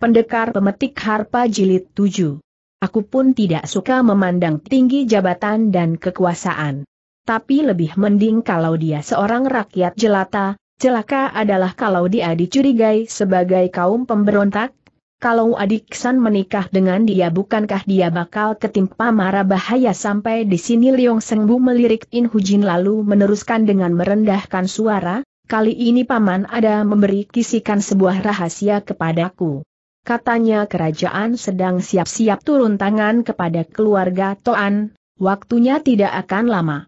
Pendekar Pemetik Harpa Jilid 7. Aku pun tidak suka memandang tinggi jabatan dan kekuasaan. Tapi lebih mending kalau dia seorang rakyat jelata, celaka adalah kalau dia dicurigai sebagai kaum pemberontak, kalau adik San menikah dengan dia bukankah dia bakal ketimpa mara bahaya sampai di sini Liong Sengbu melirik In Hujin lalu meneruskan dengan merendahkan suara, kali ini paman ada memberi kisikan sebuah rahasia kepadaku. Katanya kerajaan sedang siap-siap turun tangan kepada keluarga Toan, waktunya tidak akan lama.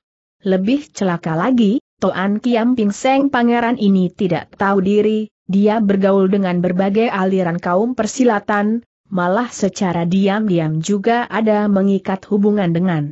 Lebih celaka lagi, Toan Kiam Ping Seng pangeran ini tidak tahu diri, dia bergaul dengan berbagai aliran kaum persilatan, malah secara diam-diam juga ada mengikat hubungan dengan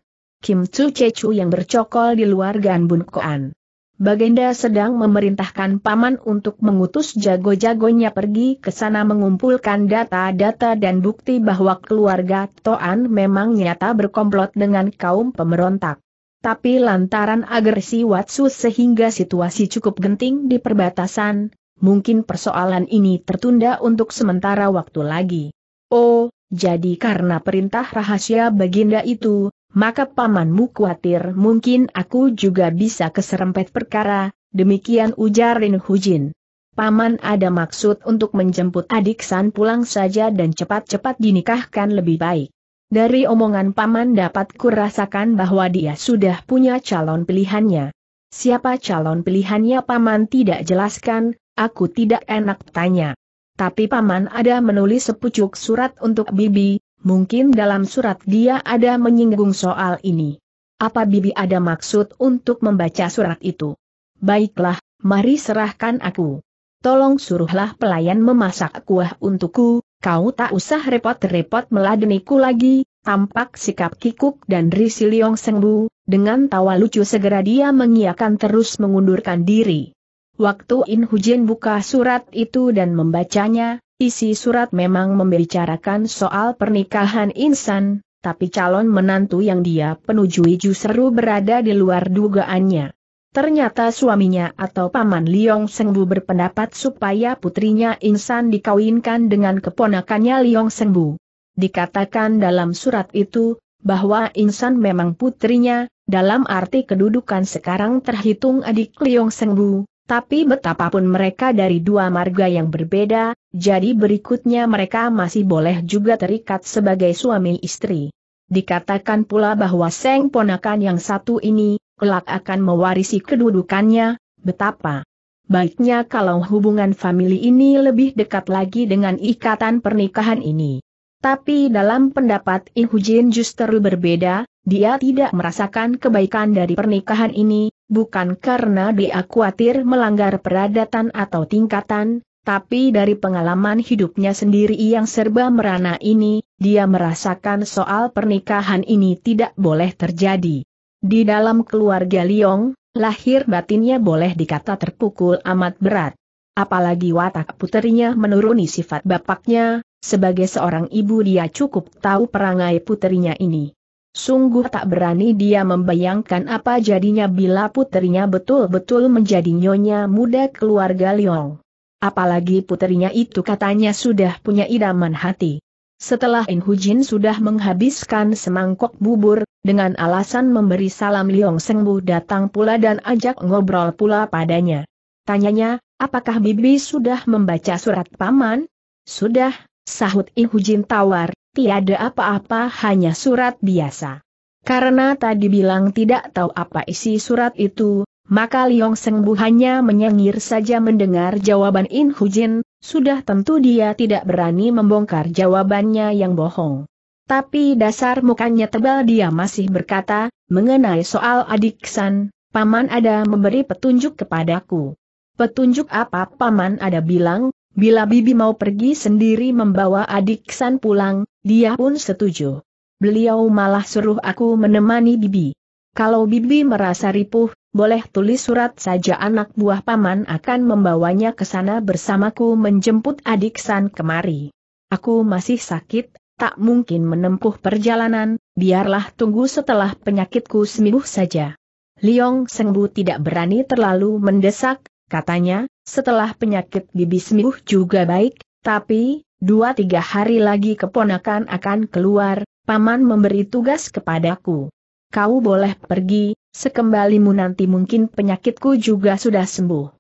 Kim Chu Chechu yang bercokol di luar Gan Bun Koan. Bagenda sedang memerintahkan paman untuk mengutus jago-jagonya pergi ke sana mengumpulkan data-data dan bukti bahwa keluarga Toan memang nyata berkomplot dengan kaum pemberontak. Tapi lantaran agresi Watsu sehingga situasi cukup genting di perbatasan, mungkin persoalan ini tertunda untuk sementara waktu lagi. Oh, jadi karena perintah rahasia Baginda itu, maka pamanmu khawatir mungkin aku juga bisa keserempet perkara, demikian ujar Rin Hujin. Paman ada maksud untuk menjemput adik San pulang saja dan cepat-cepat dinikahkan lebih baik. Dari omongan Paman dapat kurasakan bahwa dia sudah punya calon pilihannya. Siapa calon pilihannya Paman tidak jelaskan, aku tidak enak tanya. Tapi Paman ada menulis sepucuk surat untuk Bibi, mungkin dalam surat dia ada menyinggung soal ini. Apa Bibi ada maksud untuk membaca surat itu? Baiklah, mari serahkan aku. Tolong suruhlah pelayan memasak kuah untukku, kau tak usah repot-repot meladeniku lagi, tampak sikap kikuk dan risi Liong Sengbu, dengan tawa lucu segera dia mengiakan terus mengundurkan diri. Waktu In Hujen buka surat itu dan membacanya, Isi surat memang membicarakan soal pernikahan insan, tapi calon menantu yang dia penujui justru berada di luar dugaannya. Ternyata suaminya atau paman Liong Sengbu berpendapat supaya putrinya insan dikawinkan dengan keponakannya Liong Sengbu. Dikatakan dalam surat itu, bahwa insan memang putrinya, dalam arti kedudukan sekarang terhitung adik Liong Sengbu, tapi betapapun mereka dari dua marga yang berbeda, jadi berikutnya mereka masih boleh juga terikat sebagai suami istri. Dikatakan pula bahwa Seng Ponakan yang satu ini, kelak akan mewarisi kedudukannya, betapa. Baiknya kalau hubungan famili ini lebih dekat lagi dengan ikatan pernikahan ini. Tapi dalam pendapat Ihujin justru berbeda, dia tidak merasakan kebaikan dari pernikahan ini, bukan karena dia khawatir melanggar peradatan atau tingkatan, tapi dari pengalaman hidupnya sendiri yang serba merana ini, dia merasakan soal pernikahan ini tidak boleh terjadi. Di dalam keluarga Liong, lahir batinnya boleh dikata terpukul amat berat. Apalagi watak puterinya menuruni sifat bapaknya, sebagai seorang ibu dia cukup tahu perangai puterinya ini. Sungguh tak berani dia membayangkan apa jadinya bila puterinya betul-betul menjadi nyonya muda keluarga Liong. Apalagi puterinya itu katanya sudah punya idaman hati. Setelah In Hujin sudah menghabiskan semangkok bubur, dengan alasan memberi salam Liong Sengbu datang pula dan ajak ngobrol pula padanya. Tanyanya, apakah Bibi sudah membaca surat paman? Sudah, sahut In Hujin tawar, tiada apa-apa hanya surat biasa. Karena tadi bilang tidak tahu apa isi surat itu, maka Liong Sengbu hanya menyengir saja mendengar jawaban In Hujin, sudah tentu dia tidak berani membongkar jawabannya yang bohong. Tapi dasar mukanya tebal dia masih berkata, mengenai soal adik San, Paman ada memberi petunjuk kepadaku. Petunjuk apa Paman ada bilang, Bila Bibi mau pergi sendiri membawa adik San pulang, dia pun setuju. Beliau malah suruh aku menemani Bibi. Kalau Bibi merasa ripuh, boleh tulis surat saja anak buah paman akan membawanya ke sana bersamaku menjemput adik San kemari. Aku masih sakit, tak mungkin menempuh perjalanan, biarlah tunggu setelah penyakitku sembuh saja. Liong Sengbu tidak berani terlalu mendesak, Katanya, setelah penyakit bibi sembuh juga baik, tapi, dua tiga hari lagi keponakan akan keluar, paman memberi tugas kepadaku. Kau boleh pergi, sekembalimu nanti mungkin penyakitku juga sudah sembuh.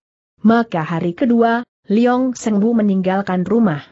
Maka hari kedua, Liong Sengbu meninggalkan rumah.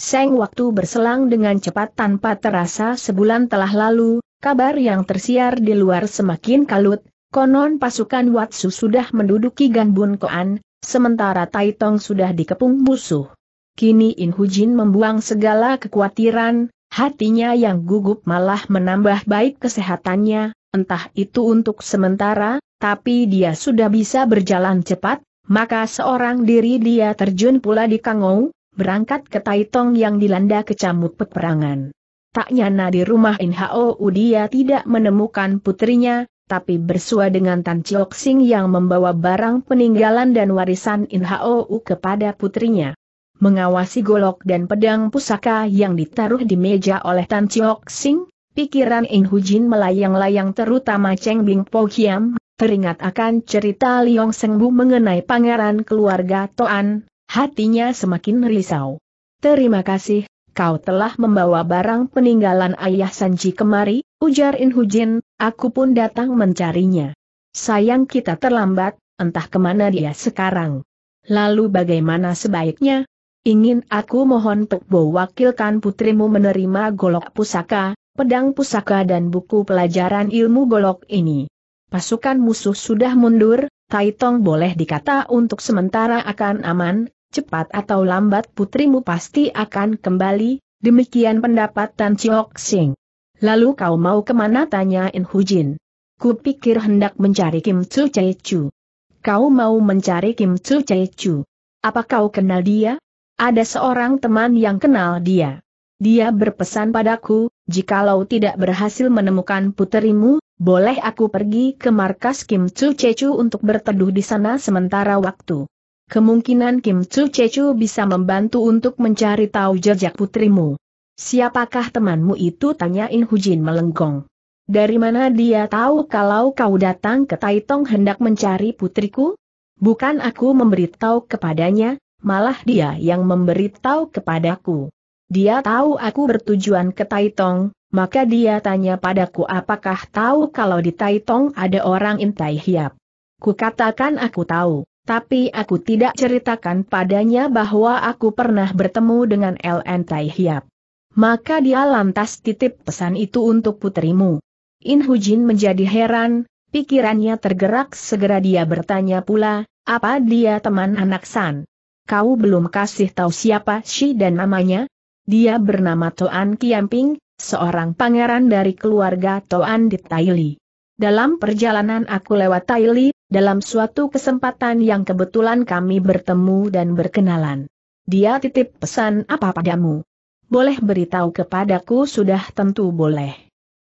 Seng waktu berselang dengan cepat tanpa terasa sebulan telah lalu, kabar yang tersiar di luar semakin kalut, Konon pasukan Watsu sudah menduduki Ganbun Koan, sementara Taitong sudah dikepung musuh. Kini In Hujin membuang segala kekhawatiran, hatinya yang gugup malah menambah baik kesehatannya, entah itu untuk sementara, tapi dia sudah bisa berjalan cepat, maka seorang diri dia terjun pula di Kangou, berangkat ke Taitong yang dilanda kecamuk peperangan. Tak nyana di rumah In Hao, dia tidak menemukan putrinya, tapi bersua dengan Tan Chiok Sing yang membawa barang peninggalan dan warisan In Hou kepada putrinya. Mengawasi golok dan pedang pusaka yang ditaruh di meja oleh Tan Chiok Sing, pikiran In Hujin melayang-layang terutama Cheng Bing Po Hiam, teringat akan cerita Liong Bu mengenai pangeran keluarga Toan, hatinya semakin risau. Terima kasih, kau telah membawa barang peninggalan ayah Sanji kemari, ujar In Hujin, Aku pun datang mencarinya. Sayang kita terlambat, entah kemana dia sekarang. Lalu bagaimana sebaiknya? Ingin aku mohon untuk mewakilkan putrimu menerima golok pusaka, pedang pusaka dan buku pelajaran ilmu golok ini. Pasukan musuh sudah mundur, Taitong boleh dikata untuk sementara akan aman, cepat atau lambat putrimu pasti akan kembali, demikian pendapat Tan Chiok Sing. Lalu kau mau kemana tanya In Hujin. Kupikir hendak mencari Kim Chul Chai Chu. Kau mau mencari Kim Chul Chai Chu. Apa kau kenal dia? Ada seorang teman yang kenal dia. Dia berpesan padaku, jikalau tidak berhasil menemukan puterimu, boleh aku pergi ke markas Kim Tsu Chu untuk berteduh di sana sementara waktu. Kemungkinan Kim Tsu Chu bisa membantu untuk mencari tahu jejak putrimu. Siapakah temanmu itu? Tanyain Hujin melenggong. Dari mana dia tahu kalau kau datang ke Taitong hendak mencari putriku? Bukan aku memberitahu kepadanya, malah dia yang memberitahu kepadaku. Dia tahu aku bertujuan ke Taitong, maka dia tanya padaku apakah tahu kalau di Taitong ada orang intai hiap. Kukatakan aku tahu. Tapi aku tidak ceritakan padanya bahwa aku pernah bertemu dengan LN Tai Hiap maka dia lantas titip pesan itu untuk putrimu. In Hujin menjadi heran, pikirannya tergerak segera dia bertanya pula, apa dia teman anak San? Kau belum kasih tahu siapa si dan namanya? Dia bernama Toan Kiamping, seorang pangeran dari keluarga Toan di Taili. Dalam perjalanan aku lewat Taili, dalam suatu kesempatan yang kebetulan kami bertemu dan berkenalan. Dia titip pesan apa padamu? boleh beritahu kepadaku sudah tentu boleh.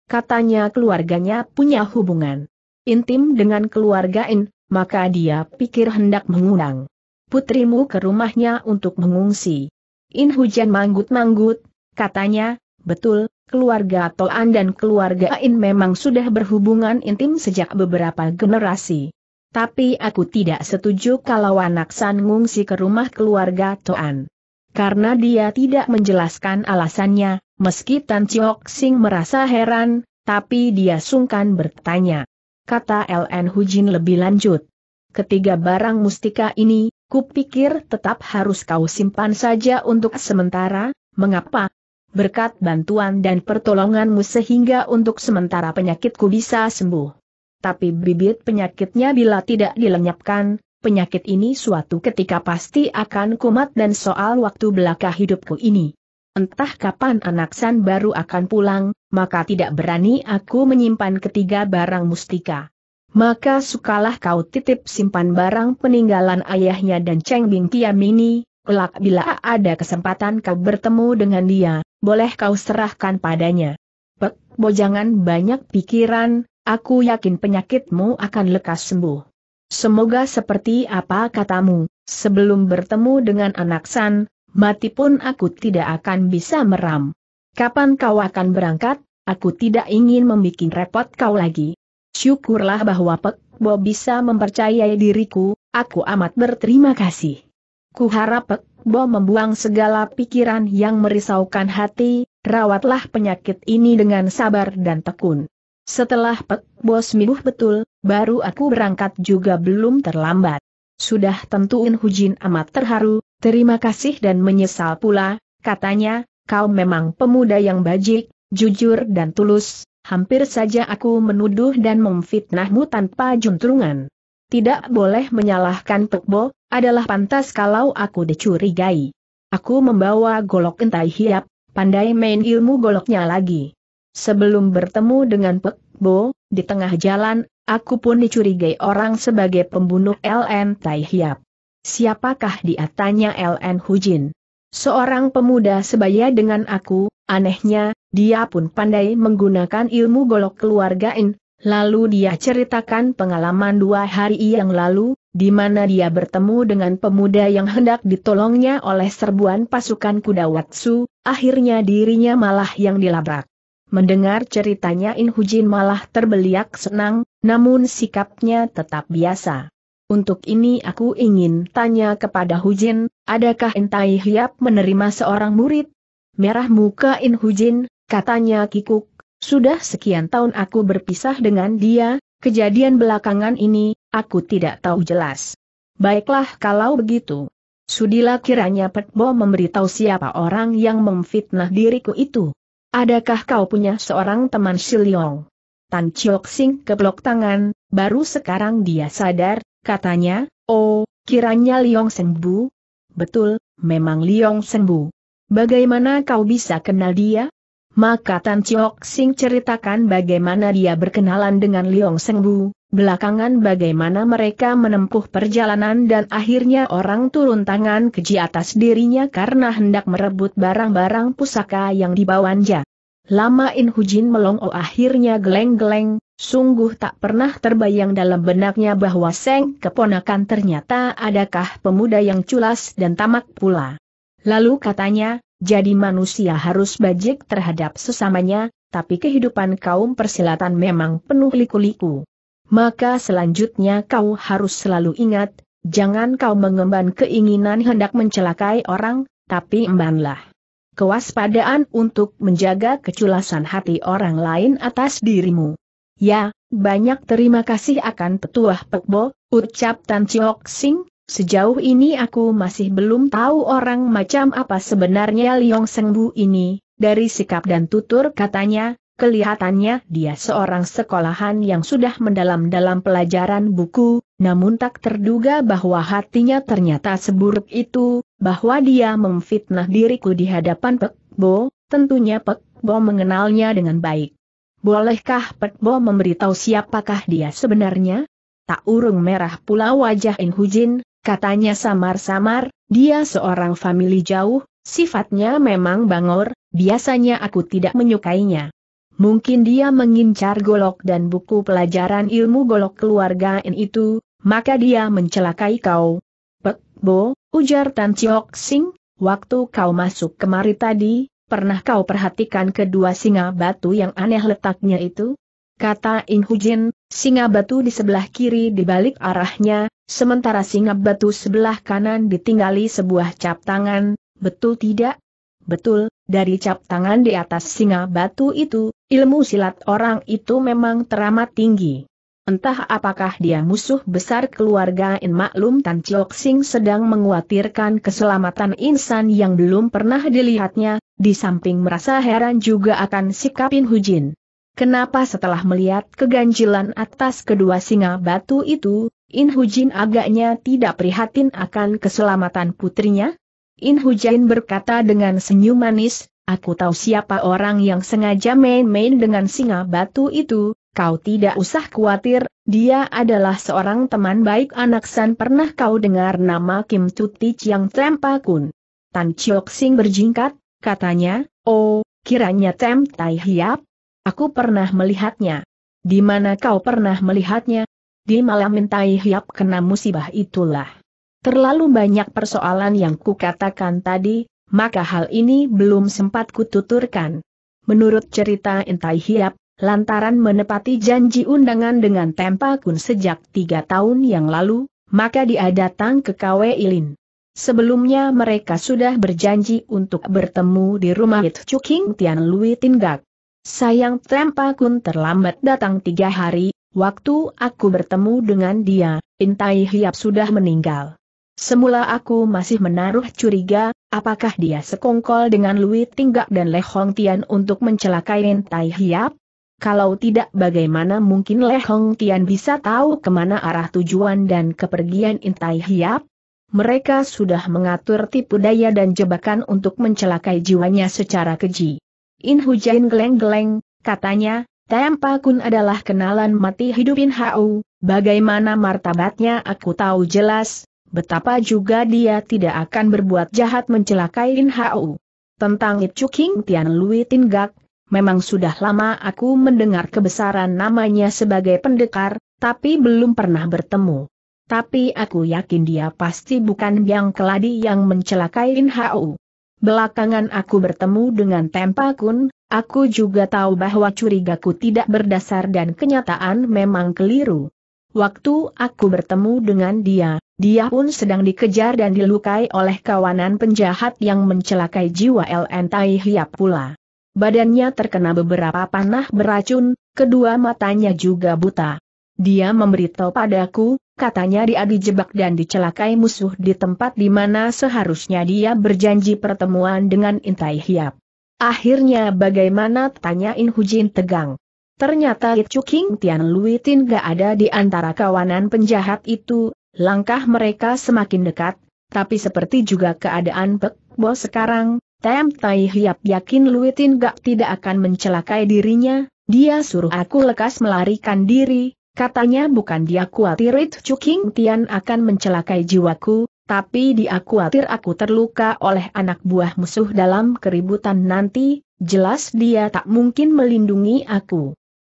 Katanya keluarganya punya hubungan intim dengan keluarga In, maka dia pikir hendak mengundang putrimu ke rumahnya untuk mengungsi. In hujan manggut-manggut, katanya, betul, keluarga Toan dan keluarga In memang sudah berhubungan intim sejak beberapa generasi. Tapi aku tidak setuju kalau anak San ngungsi ke rumah keluarga Toan karena dia tidak menjelaskan alasannya, meski Tan Chiok Sing merasa heran, tapi dia sungkan bertanya. Kata LN Hujin lebih lanjut. Ketiga barang mustika ini, kupikir tetap harus kau simpan saja untuk sementara, mengapa? Berkat bantuan dan pertolonganmu sehingga untuk sementara penyakitku bisa sembuh. Tapi bibit penyakitnya bila tidak dilenyapkan, penyakit ini suatu ketika pasti akan kumat dan soal waktu belaka hidupku ini. Entah kapan anak San baru akan pulang, maka tidak berani aku menyimpan ketiga barang mustika. Maka sukalah kau titip simpan barang peninggalan ayahnya dan Cheng Bing Tiamini, kelak bila ada kesempatan kau bertemu dengan dia, boleh kau serahkan padanya. Pek, bojangan banyak pikiran, aku yakin penyakitmu akan lekas sembuh. Semoga seperti apa katamu, sebelum bertemu dengan anak San, mati pun aku tidak akan bisa meram. Kapan kau akan berangkat? Aku tidak ingin membuat repot kau lagi. Syukurlah bahwa Pek Bo bisa mempercayai diriku, aku amat berterima kasih. Kuharap Pek Bo membuang segala pikiran yang merisaukan hati, rawatlah penyakit ini dengan sabar dan tekun. Setelah Pek Bos Mibuh betul, baru aku berangkat juga belum terlambat. Sudah tentu tentuin Hujin amat terharu, terima kasih dan menyesal pula, katanya, kau memang pemuda yang bajik, jujur dan tulus, hampir saja aku menuduh dan memfitnahmu tanpa juntrungan. Tidak boleh menyalahkan Pekbo, adalah pantas kalau aku dicurigai. Aku membawa golok entai hiap, pandai main ilmu goloknya lagi. Sebelum bertemu dengan Pek Bo, di tengah jalan, aku pun dicurigai orang sebagai pembunuh LN Tai Hiap. Siapakah dia tanya LN Hujin? Seorang pemuda sebaya dengan aku, anehnya, dia pun pandai menggunakan ilmu golok keluarga In. lalu dia ceritakan pengalaman dua hari yang lalu, di mana dia bertemu dengan pemuda yang hendak ditolongnya oleh serbuan pasukan kuda Watsu, akhirnya dirinya malah yang dilabrak. Mendengar ceritanya In Hujin malah terbeliak senang, namun sikapnya tetap biasa. Untuk ini aku ingin tanya kepada Hujin, adakah Entai Hiap menerima seorang murid? Merah muka In Hujin, katanya kikuk, sudah sekian tahun aku berpisah dengan dia, kejadian belakangan ini, aku tidak tahu jelas. Baiklah kalau begitu. Sudilah kiranya Petbo memberitahu siapa orang yang memfitnah diriku itu. Adakah kau punya seorang teman Siliong? Tan Chiok Sing keblok tangan, baru sekarang dia sadar, katanya, oh, kiranya Liong Senbu? Betul, memang Liong Senbu. Bagaimana kau bisa kenal dia? Maka Tan Chiok Sing ceritakan bagaimana dia berkenalan dengan Liong Senbu, Belakangan bagaimana mereka menempuh perjalanan dan akhirnya orang turun tangan keji atas dirinya karena hendak merebut barang-barang pusaka yang dibawanya. Lama In Hujin melongo akhirnya geleng-geleng, sungguh tak pernah terbayang dalam benaknya bahwa Seng keponakan ternyata adakah pemuda yang culas dan tamak pula. Lalu katanya, jadi manusia harus bajik terhadap sesamanya, tapi kehidupan kaum persilatan memang penuh liku-liku maka selanjutnya kau harus selalu ingat, jangan kau mengemban keinginan hendak mencelakai orang, tapi embanlah kewaspadaan untuk menjaga keculasan hati orang lain atas dirimu. Ya, banyak terima kasih akan petuah pekbo, ucap Tan Chiok Sing, sejauh ini aku masih belum tahu orang macam apa sebenarnya Liong Sengbu ini, dari sikap dan tutur katanya, Kelihatannya dia seorang sekolahan yang sudah mendalam dalam pelajaran buku, namun tak terduga bahwa hatinya ternyata seburuk itu, bahwa dia memfitnah diriku di hadapan Pek Bo, tentunya Pek Bo mengenalnya dengan baik. Bolehkah Pek Bo memberitahu siapakah dia sebenarnya? Tak urung merah pula wajah In Hujin, katanya samar-samar, dia seorang famili jauh, sifatnya memang bangor, biasanya aku tidak menyukainya mungkin dia mengincar golok dan buku pelajaran ilmu golok keluarga N itu, maka dia mencelakai kau. Pek, Bo, ujar Tan Chiok Sing, waktu kau masuk kemari tadi, pernah kau perhatikan kedua singa batu yang aneh letaknya itu? Kata In Hujin, singa batu di sebelah kiri dibalik arahnya, sementara singa batu sebelah kanan ditinggali sebuah cap tangan, betul tidak? Betul, dari cap tangan di atas singa batu itu, Ilmu silat orang itu memang teramat tinggi. Entah apakah dia musuh besar keluarga In maklum Tan Chiok Sing sedang menguatirkan keselamatan insan yang belum pernah dilihatnya, di samping merasa heran juga akan sikap In Hujin. Kenapa setelah melihat keganjilan atas kedua singa batu itu, In Hujin agaknya tidak prihatin akan keselamatan putrinya? In Hujin berkata dengan senyum manis, Aku tahu siapa orang yang sengaja main-main dengan singa batu itu, kau tidak usah khawatir, dia adalah seorang teman baik anak San pernah kau dengar nama Kim Tutich yang Tempa Kun. Tan Chiok Sing berjingkat, katanya, oh, kiranya Tem Tai Hiap? Aku pernah melihatnya. Di mana kau pernah melihatnya? Di malam Tai Hiap kena musibah itulah. Terlalu banyak persoalan yang kukatakan tadi, maka hal ini belum sempat kututurkan. Menurut cerita Entai Hiap, lantaran menepati janji undangan dengan Tempa Kun sejak tiga tahun yang lalu, maka dia datang ke KW Ilin. Sebelumnya mereka sudah berjanji untuk bertemu di rumah It Chuking Tian Lui Tinggak. Sayang Tempa Kun terlambat datang tiga hari, waktu aku bertemu dengan dia, Intai Hiap sudah meninggal. Semula aku masih menaruh curiga, Apakah dia sekongkol dengan Lui Tinggak dan Le Hong Tian untuk mencelakai Tai Hiap? Kalau tidak bagaimana mungkin Le Hong Tian bisa tahu kemana arah tujuan dan kepergian Tai Hiap? Mereka sudah mengatur tipu daya dan jebakan untuk mencelakai jiwanya secara keji. In Hujain geleng-geleng, katanya, Tempa Kun adalah kenalan mati hidupin Hau, bagaimana martabatnya aku tahu jelas, Betapa juga dia tidak akan berbuat jahat mencelakai Lin Hao. Tentang It Chuking Tian Lui Tinggak, memang sudah lama aku mendengar kebesaran namanya sebagai pendekar, tapi belum pernah bertemu. Tapi aku yakin dia pasti bukan yang keladi yang mencelakai Lin Hao. Belakangan aku bertemu dengan Tempa Kun, Aku juga tahu bahwa curigaku tidak berdasar dan kenyataan memang keliru. Waktu aku bertemu dengan dia, dia pun sedang dikejar dan dilukai oleh kawanan penjahat yang mencelakai jiwa LN Tai Hiap pula. Badannya terkena beberapa panah beracun, kedua matanya juga buta. Dia memberitahu padaku, katanya dia dijebak dan dicelakai musuh di tempat di mana seharusnya dia berjanji pertemuan dengan Intai Hiap. Akhirnya bagaimana tanya In Hujin tegang. Ternyata Chu King Tian Lui Tin gak ada di antara kawanan penjahat itu, Langkah mereka semakin dekat, tapi seperti juga keadaan Pek Bo sekarang, Tem Tai Hiap yakin Luitin Gak tidak akan mencelakai dirinya, dia suruh aku lekas melarikan diri, katanya bukan dia khawatir Chu King Tian akan mencelakai jiwaku, tapi dia khawatir aku terluka oleh anak buah musuh dalam keributan nanti, jelas dia tak mungkin melindungi aku.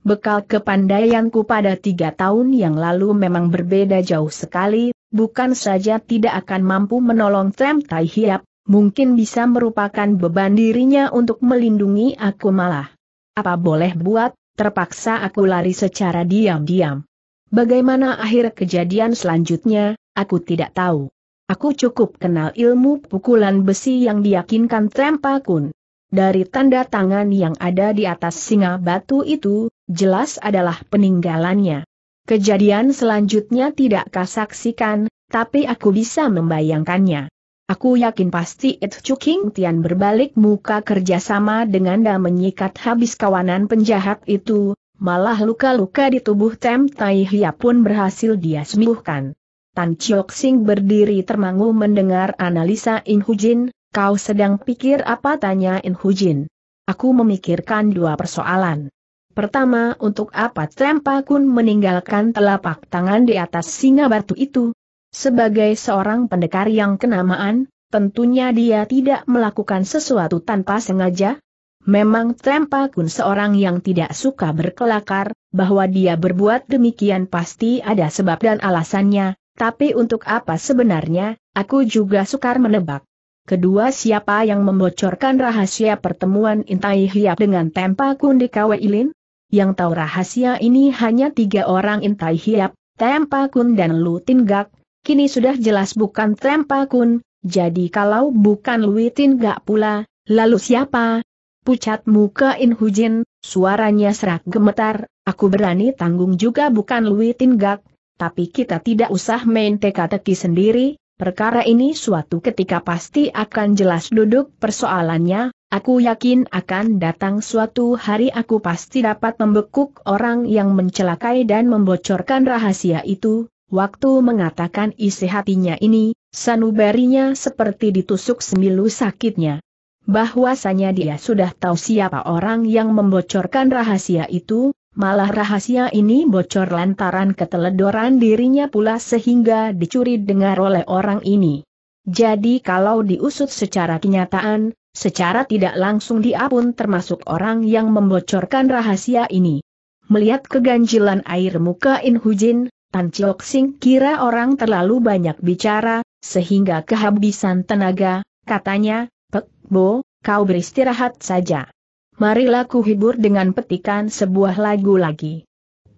Bekal kepandaianku pada tiga tahun yang lalu memang berbeda jauh sekali, bukan saja tidak akan mampu menolong Trem Tai Hiap, mungkin bisa merupakan beban dirinya untuk melindungi aku malah. Apa boleh buat, terpaksa aku lari secara diam-diam. Bagaimana akhir kejadian selanjutnya, aku tidak tahu. Aku cukup kenal ilmu pukulan besi yang diyakinkan Trem Pakun. Dari tanda tangan yang ada di atas singa batu itu, jelas adalah peninggalannya. Kejadian selanjutnya tidak kasaksikan, tapi aku bisa membayangkannya. Aku yakin pasti It Chuking Tian berbalik muka kerjasama dengan dan menyikat habis kawanan penjahat itu, malah luka-luka di tubuh Tem Tai Hia pun berhasil dia sembuhkan. Tan Chiok Sing berdiri termangu mendengar analisa In Jin. Kau sedang pikir apa tanya In Hujin? Aku memikirkan dua persoalan. Pertama, untuk apa Trempa Kun meninggalkan telapak tangan di atas singa batu itu? Sebagai seorang pendekar yang kenamaan, tentunya dia tidak melakukan sesuatu tanpa sengaja. Memang Trempa Kun seorang yang tidak suka berkelakar, bahwa dia berbuat demikian pasti ada sebab dan alasannya, tapi untuk apa sebenarnya, aku juga sukar menebak. Kedua siapa yang membocorkan rahasia pertemuan Intai Hiap dengan Tempa Kundi Ilin? Yang tahu rahasia ini hanya tiga orang Intai Hiap, Tempa Kun dan Tin Gak, kini sudah jelas bukan Tempa Kun, jadi kalau bukan Tin Gak pula, lalu siapa? Pucat muka In Hujin, suaranya serak gemetar, aku berani tanggung juga bukan Tin Gak, tapi kita tidak usah main teka-teki sendiri, Perkara ini suatu ketika pasti akan jelas duduk persoalannya, aku yakin akan datang suatu hari aku pasti dapat membekuk orang yang mencelakai dan membocorkan rahasia itu, waktu mengatakan isi hatinya ini, sanubarinya seperti ditusuk semilu sakitnya. Bahwasanya dia sudah tahu siapa orang yang membocorkan rahasia itu, Malah rahasia ini bocor lantaran keteledoran dirinya pula sehingga dicuri dengar oleh orang ini. Jadi kalau diusut secara kenyataan, secara tidak langsung dia pun termasuk orang yang membocorkan rahasia ini. Melihat keganjilan air muka In Hujin, Tan Chok Sing kira orang terlalu banyak bicara, sehingga kehabisan tenaga, katanya, Pek Bo, kau beristirahat saja marilah ku hibur dengan petikan sebuah lagu lagi.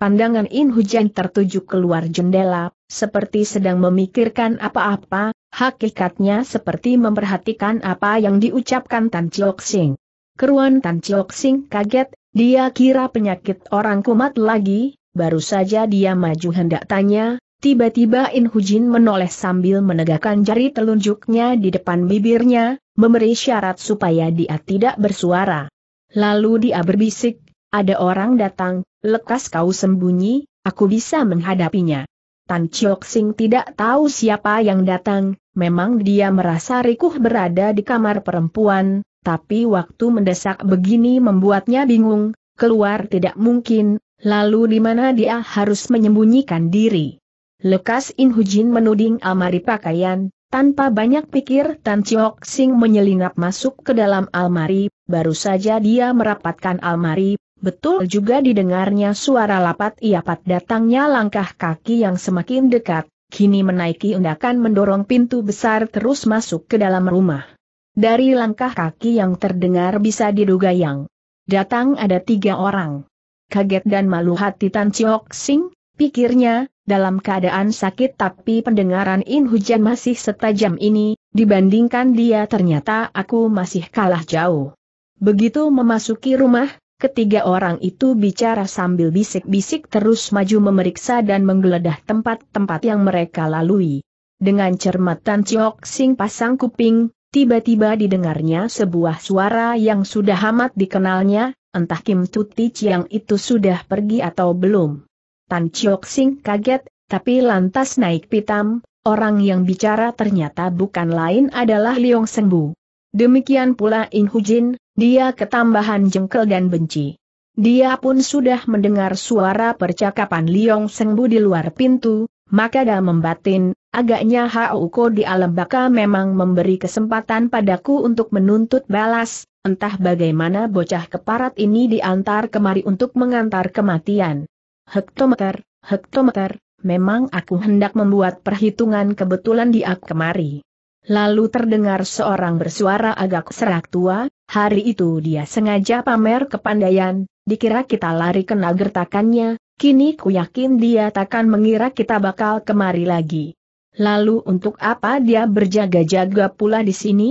Pandangan In Hujan tertuju keluar jendela, seperti sedang memikirkan apa-apa, hakikatnya seperti memperhatikan apa yang diucapkan Tan Chiok Sing. Keruan Tan Chiok Sing kaget, dia kira penyakit orang kumat lagi, baru saja dia maju hendak tanya, tiba-tiba In Hujin menoleh sambil menegakkan jari telunjuknya di depan bibirnya, memberi syarat supaya dia tidak bersuara. Lalu dia berbisik, ada orang datang, lekas kau sembunyi, aku bisa menghadapinya. Tan Chiok Sing tidak tahu siapa yang datang, memang dia merasa rikuh berada di kamar perempuan, tapi waktu mendesak begini membuatnya bingung, keluar tidak mungkin, lalu di mana dia harus menyembunyikan diri. Lekas In Hujin menuding amari pakaian, tanpa banyak pikir Tan Chiok Sing menyelinap masuk ke dalam almari, baru saja dia merapatkan almari, betul juga didengarnya suara lapat iapat datangnya langkah kaki yang semakin dekat, kini menaiki undakan mendorong pintu besar terus masuk ke dalam rumah. Dari langkah kaki yang terdengar bisa diduga yang datang ada tiga orang. Kaget dan malu hati Tan Chiok Sing, Pikirnya, dalam keadaan sakit tapi pendengaran In Hujan masih setajam ini, dibandingkan dia ternyata aku masih kalah jauh. Begitu memasuki rumah, ketiga orang itu bicara sambil bisik-bisik terus maju memeriksa dan menggeledah tempat-tempat yang mereka lalui. Dengan cermatan Tan Sing pasang kuping, tiba-tiba didengarnya sebuah suara yang sudah amat dikenalnya, entah Kim Tuti Chiang itu sudah pergi atau belum. Tan Chiok Sing kaget, tapi lantas naik pitam, orang yang bicara ternyata bukan lain adalah Liong Sengbu. Demikian pula In Hujin, dia ketambahan jengkel dan benci. Dia pun sudah mendengar suara percakapan Liong Sengbu di luar pintu, maka dia membatin, agaknya Hauko di alam baka memang memberi kesempatan padaku untuk menuntut balas, entah bagaimana bocah keparat ini diantar kemari untuk mengantar kematian. Hektometer, hektometer, memang aku hendak membuat perhitungan kebetulan di aku kemari. Lalu terdengar seorang bersuara agak serak tua, hari itu dia sengaja pamer kepandaian, dikira kita lari kena gertakannya, kini ku yakin dia takkan mengira kita bakal kemari lagi. Lalu untuk apa dia berjaga-jaga pula di sini?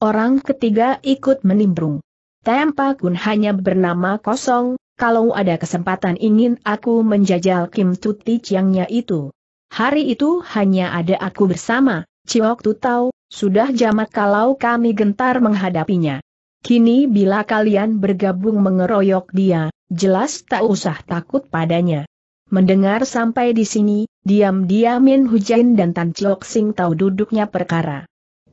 Orang ketiga ikut menimbrung. Tempa Kun hanya bernama kosong, kalau ada kesempatan ingin aku menjajal Kim Tuti Chiangnya itu. Hari itu hanya ada aku bersama, Ciok Tu tau, sudah jamak kalau kami gentar menghadapinya. Kini bila kalian bergabung mengeroyok dia, jelas tak usah takut padanya. Mendengar sampai di sini, diam-diam Min Hujain dan Tan Chiok Sing tahu duduknya perkara.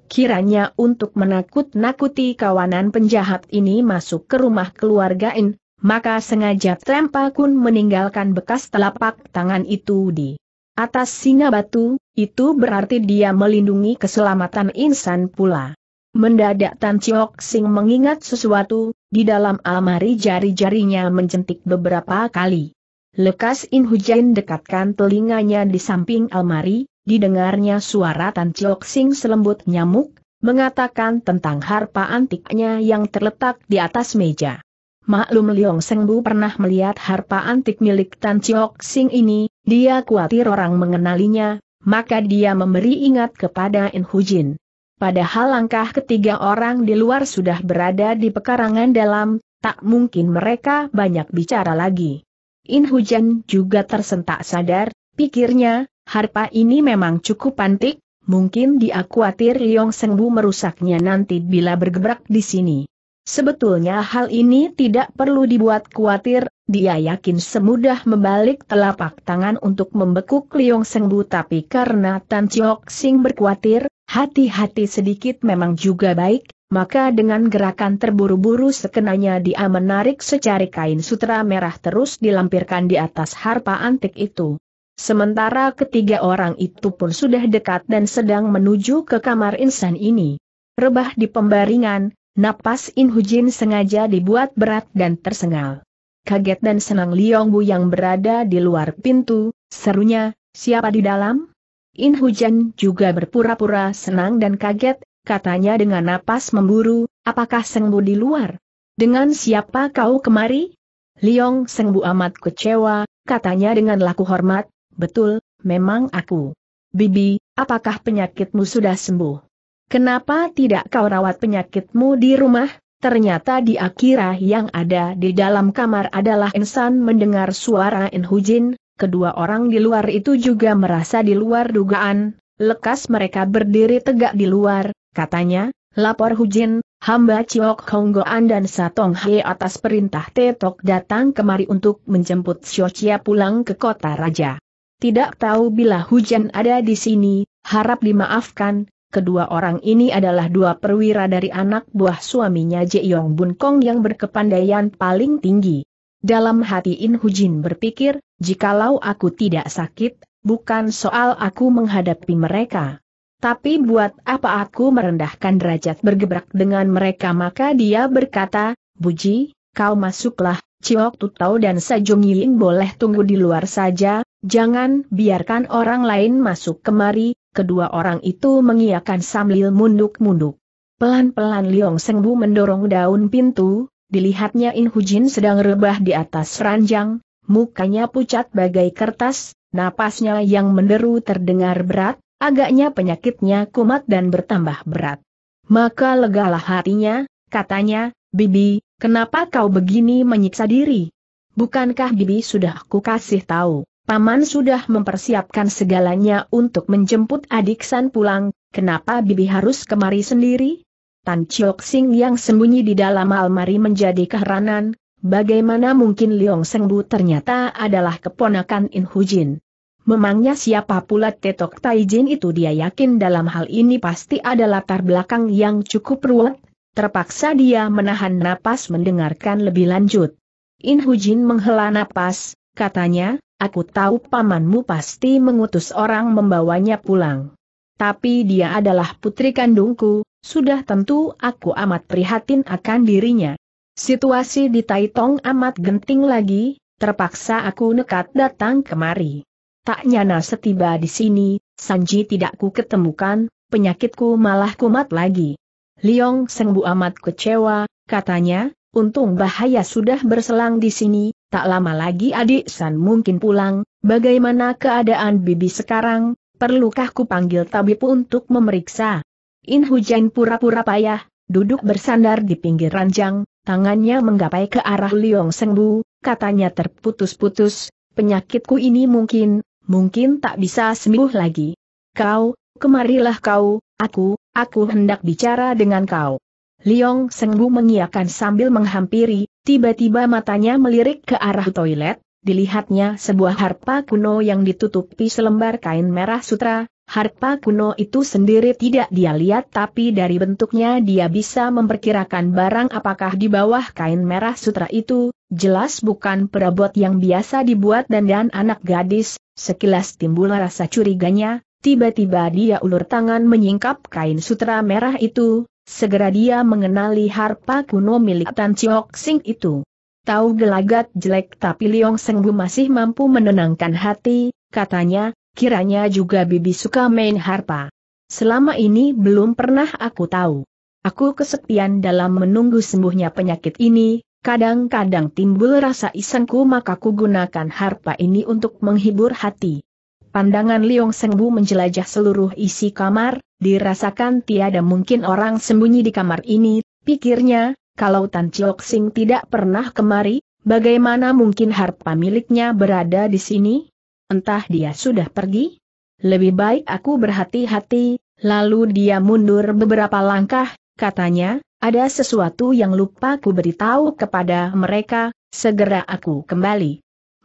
Kiranya untuk menakut-nakuti kawanan penjahat ini masuk ke rumah keluarga In, maka sengaja Trempa Kun meninggalkan bekas telapak tangan itu di atas singa batu, itu berarti dia melindungi keselamatan insan pula. Mendadak Tan Chiok Sing mengingat sesuatu, di dalam almari jari-jarinya menjentik beberapa kali. Lekas In Hujain dekatkan telinganya di samping almari, didengarnya suara Tan Chiok Sing selembut nyamuk, mengatakan tentang harpa antiknya yang terletak di atas meja. Maklum Liong bu pernah melihat harpa antik milik Tan Chiok Sing ini, dia khawatir orang mengenalinya, maka dia memberi ingat kepada In Hujin. Padahal langkah ketiga orang di luar sudah berada di pekarangan dalam, tak mungkin mereka banyak bicara lagi. In Hujan juga tersentak sadar, pikirnya, harpa ini memang cukup antik, mungkin dia khawatir Liong bu merusaknya nanti bila bergebrak di sini. Sebetulnya hal ini tidak perlu dibuat khawatir, dia yakin semudah membalik telapak tangan untuk membekuk Liong Sengbu tapi karena Tan Chiok Sing berkhawatir, hati-hati sedikit memang juga baik, maka dengan gerakan terburu-buru sekenanya dia menarik secari kain sutra merah terus dilampirkan di atas harpa antik itu. Sementara ketiga orang itu pun sudah dekat dan sedang menuju ke kamar insan ini. Rebah di pembaringan, Napas In Hujin sengaja dibuat berat dan tersengal. Kaget dan senang Liong Bu yang berada di luar pintu, serunya, siapa di dalam? In Hujan juga berpura-pura senang dan kaget, katanya dengan napas memburu, apakah Sengbu di luar? Dengan siapa kau kemari? Liong Sengbu amat kecewa, katanya dengan laku hormat, betul, memang aku. Bibi, apakah penyakitmu sudah sembuh? Kenapa tidak kau rawat penyakitmu di rumah? Ternyata di akira yang ada di dalam kamar adalah insan mendengar suara Enhujin, kedua orang di luar itu juga merasa di luar dugaan, lekas mereka berdiri tegak di luar, katanya, lapor Hujin, hamba Ciok Honggoan dan Satong He atas perintah Tetok datang kemari untuk menjemput Xiochia pulang ke kota raja. Tidak tahu bila Hujan ada di sini, harap dimaafkan, Kedua orang ini adalah dua perwira dari anak buah suaminya Je Yong Bun Kong yang berkepandaian paling tinggi. Dalam hati In Hujin berpikir, jikalau aku tidak sakit, bukan soal aku menghadapi mereka. Tapi buat apa aku merendahkan derajat bergebrak dengan mereka maka dia berkata, Buji, kau masuklah, Ciok Tutau dan Sajong Ying boleh tunggu di luar saja, jangan biarkan orang lain masuk kemari, kedua orang itu mengiakan sambil munduk-munduk. Pelan-pelan Liong Sengbu mendorong daun pintu, dilihatnya In Hujin sedang rebah di atas ranjang, mukanya pucat bagai kertas, napasnya yang menderu terdengar berat, agaknya penyakitnya kumat dan bertambah berat. Maka legalah hatinya, katanya, Bibi, kenapa kau begini menyiksa diri? Bukankah Bibi sudah aku kasih tahu? Paman sudah mempersiapkan segalanya untuk menjemput adik San pulang, kenapa Bibi harus kemari sendiri? Tan Chiok Sing yang sembunyi di dalam almari menjadi keheranan, bagaimana mungkin Liong Bu ternyata adalah keponakan In Hu Jin? Memangnya siapa pula Tetok Tai Jin itu dia yakin dalam hal ini pasti ada latar belakang yang cukup ruwet, terpaksa dia menahan napas mendengarkan lebih lanjut. In Hu Jin menghela napas, katanya, Aku tahu pamanmu pasti mengutus orang membawanya pulang. Tapi dia adalah putri kandungku, sudah tentu aku amat prihatin akan dirinya. Situasi di Taitong amat genting lagi, terpaksa aku nekat datang kemari. Tak nyana setiba di sini, Sanji tidak ku ketemukan, penyakitku malah kumat lagi. Liong Sengbu amat kecewa, katanya, untung bahaya sudah berselang di sini, Tak lama lagi adik San mungkin pulang, bagaimana keadaan bibi sekarang, perlukah ku panggil tabib untuk memeriksa? In hujan pura-pura payah, duduk bersandar di pinggir ranjang, tangannya menggapai ke arah Liong Sengbu, katanya terputus-putus, penyakitku ini mungkin, mungkin tak bisa sembuh lagi. Kau, kemarilah kau, aku, aku hendak bicara dengan kau. Liong Sengbu mengiakan sambil menghampiri, Tiba-tiba matanya melirik ke arah toilet, dilihatnya sebuah harpa kuno yang ditutupi selembar kain merah sutra, harpa kuno itu sendiri tidak dia lihat tapi dari bentuknya dia bisa memperkirakan barang apakah di bawah kain merah sutra itu, jelas bukan perabot yang biasa dibuat dan dan anak gadis, sekilas timbul rasa curiganya, tiba-tiba dia ulur tangan menyingkap kain sutra merah itu, Segera dia mengenali harpa kuno milik Tan Chiok Sing itu. Tahu gelagat jelek tapi Liong Senggu masih mampu menenangkan hati, katanya, kiranya juga Bibi suka main harpa. Selama ini belum pernah aku tahu. Aku kesepian dalam menunggu sembuhnya penyakit ini, kadang-kadang timbul rasa isengku maka ku gunakan harpa ini untuk menghibur hati. Pandangan Liong Sengbu menjelajah seluruh isi kamar, dirasakan tiada mungkin orang sembunyi di kamar ini, pikirnya, kalau Tan Chiok Sing tidak pernah kemari, bagaimana mungkin harpa miliknya berada di sini? Entah dia sudah pergi? Lebih baik aku berhati-hati, lalu dia mundur beberapa langkah, katanya, ada sesuatu yang lupa ku beritahu kepada mereka, segera aku kembali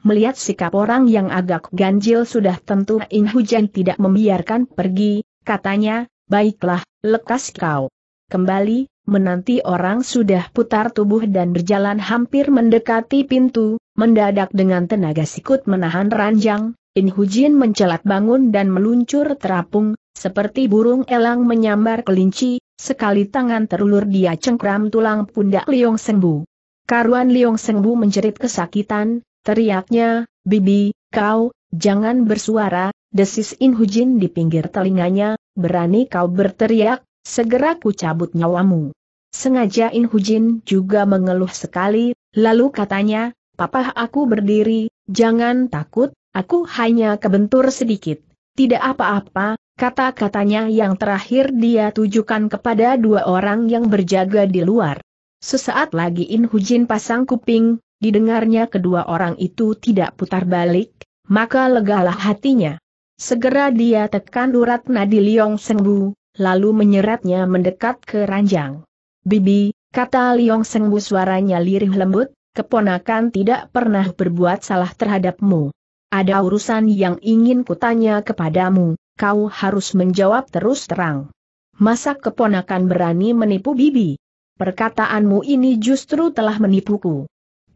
melihat sikap orang yang agak ganjil sudah tentu In Hujan tidak membiarkan pergi, katanya, baiklah, lekas kau. Kembali, menanti orang sudah putar tubuh dan berjalan hampir mendekati pintu, mendadak dengan tenaga sikut menahan ranjang, In Hujan mencelat bangun dan meluncur terapung, seperti burung elang menyambar kelinci, sekali tangan terulur dia cengkram tulang pundak Liong Sengbu. Karuan Liong Sengbu menjerit kesakitan, Teriaknya, Bibi, kau, jangan bersuara, desis Inhujin di pinggir telinganya, berani kau berteriak, segera ku cabut nyawamu. Sengaja Inhujin juga mengeluh sekali, lalu katanya, Papa aku berdiri, jangan takut, aku hanya kebentur sedikit. Tidak apa-apa, kata-katanya yang terakhir dia tujukan kepada dua orang yang berjaga di luar. Sesaat lagi Inhujin pasang kuping, didengarnya kedua orang itu tidak putar balik, maka legalah hatinya. Segera dia tekan urat nadi Liong Sengbu, lalu menyeretnya mendekat ke ranjang. Bibi, kata Liong Sengbu suaranya lirih lembut, keponakan tidak pernah berbuat salah terhadapmu. Ada urusan yang ingin kutanya kepadamu, kau harus menjawab terus terang. Masa keponakan berani menipu Bibi? Perkataanmu ini justru telah menipuku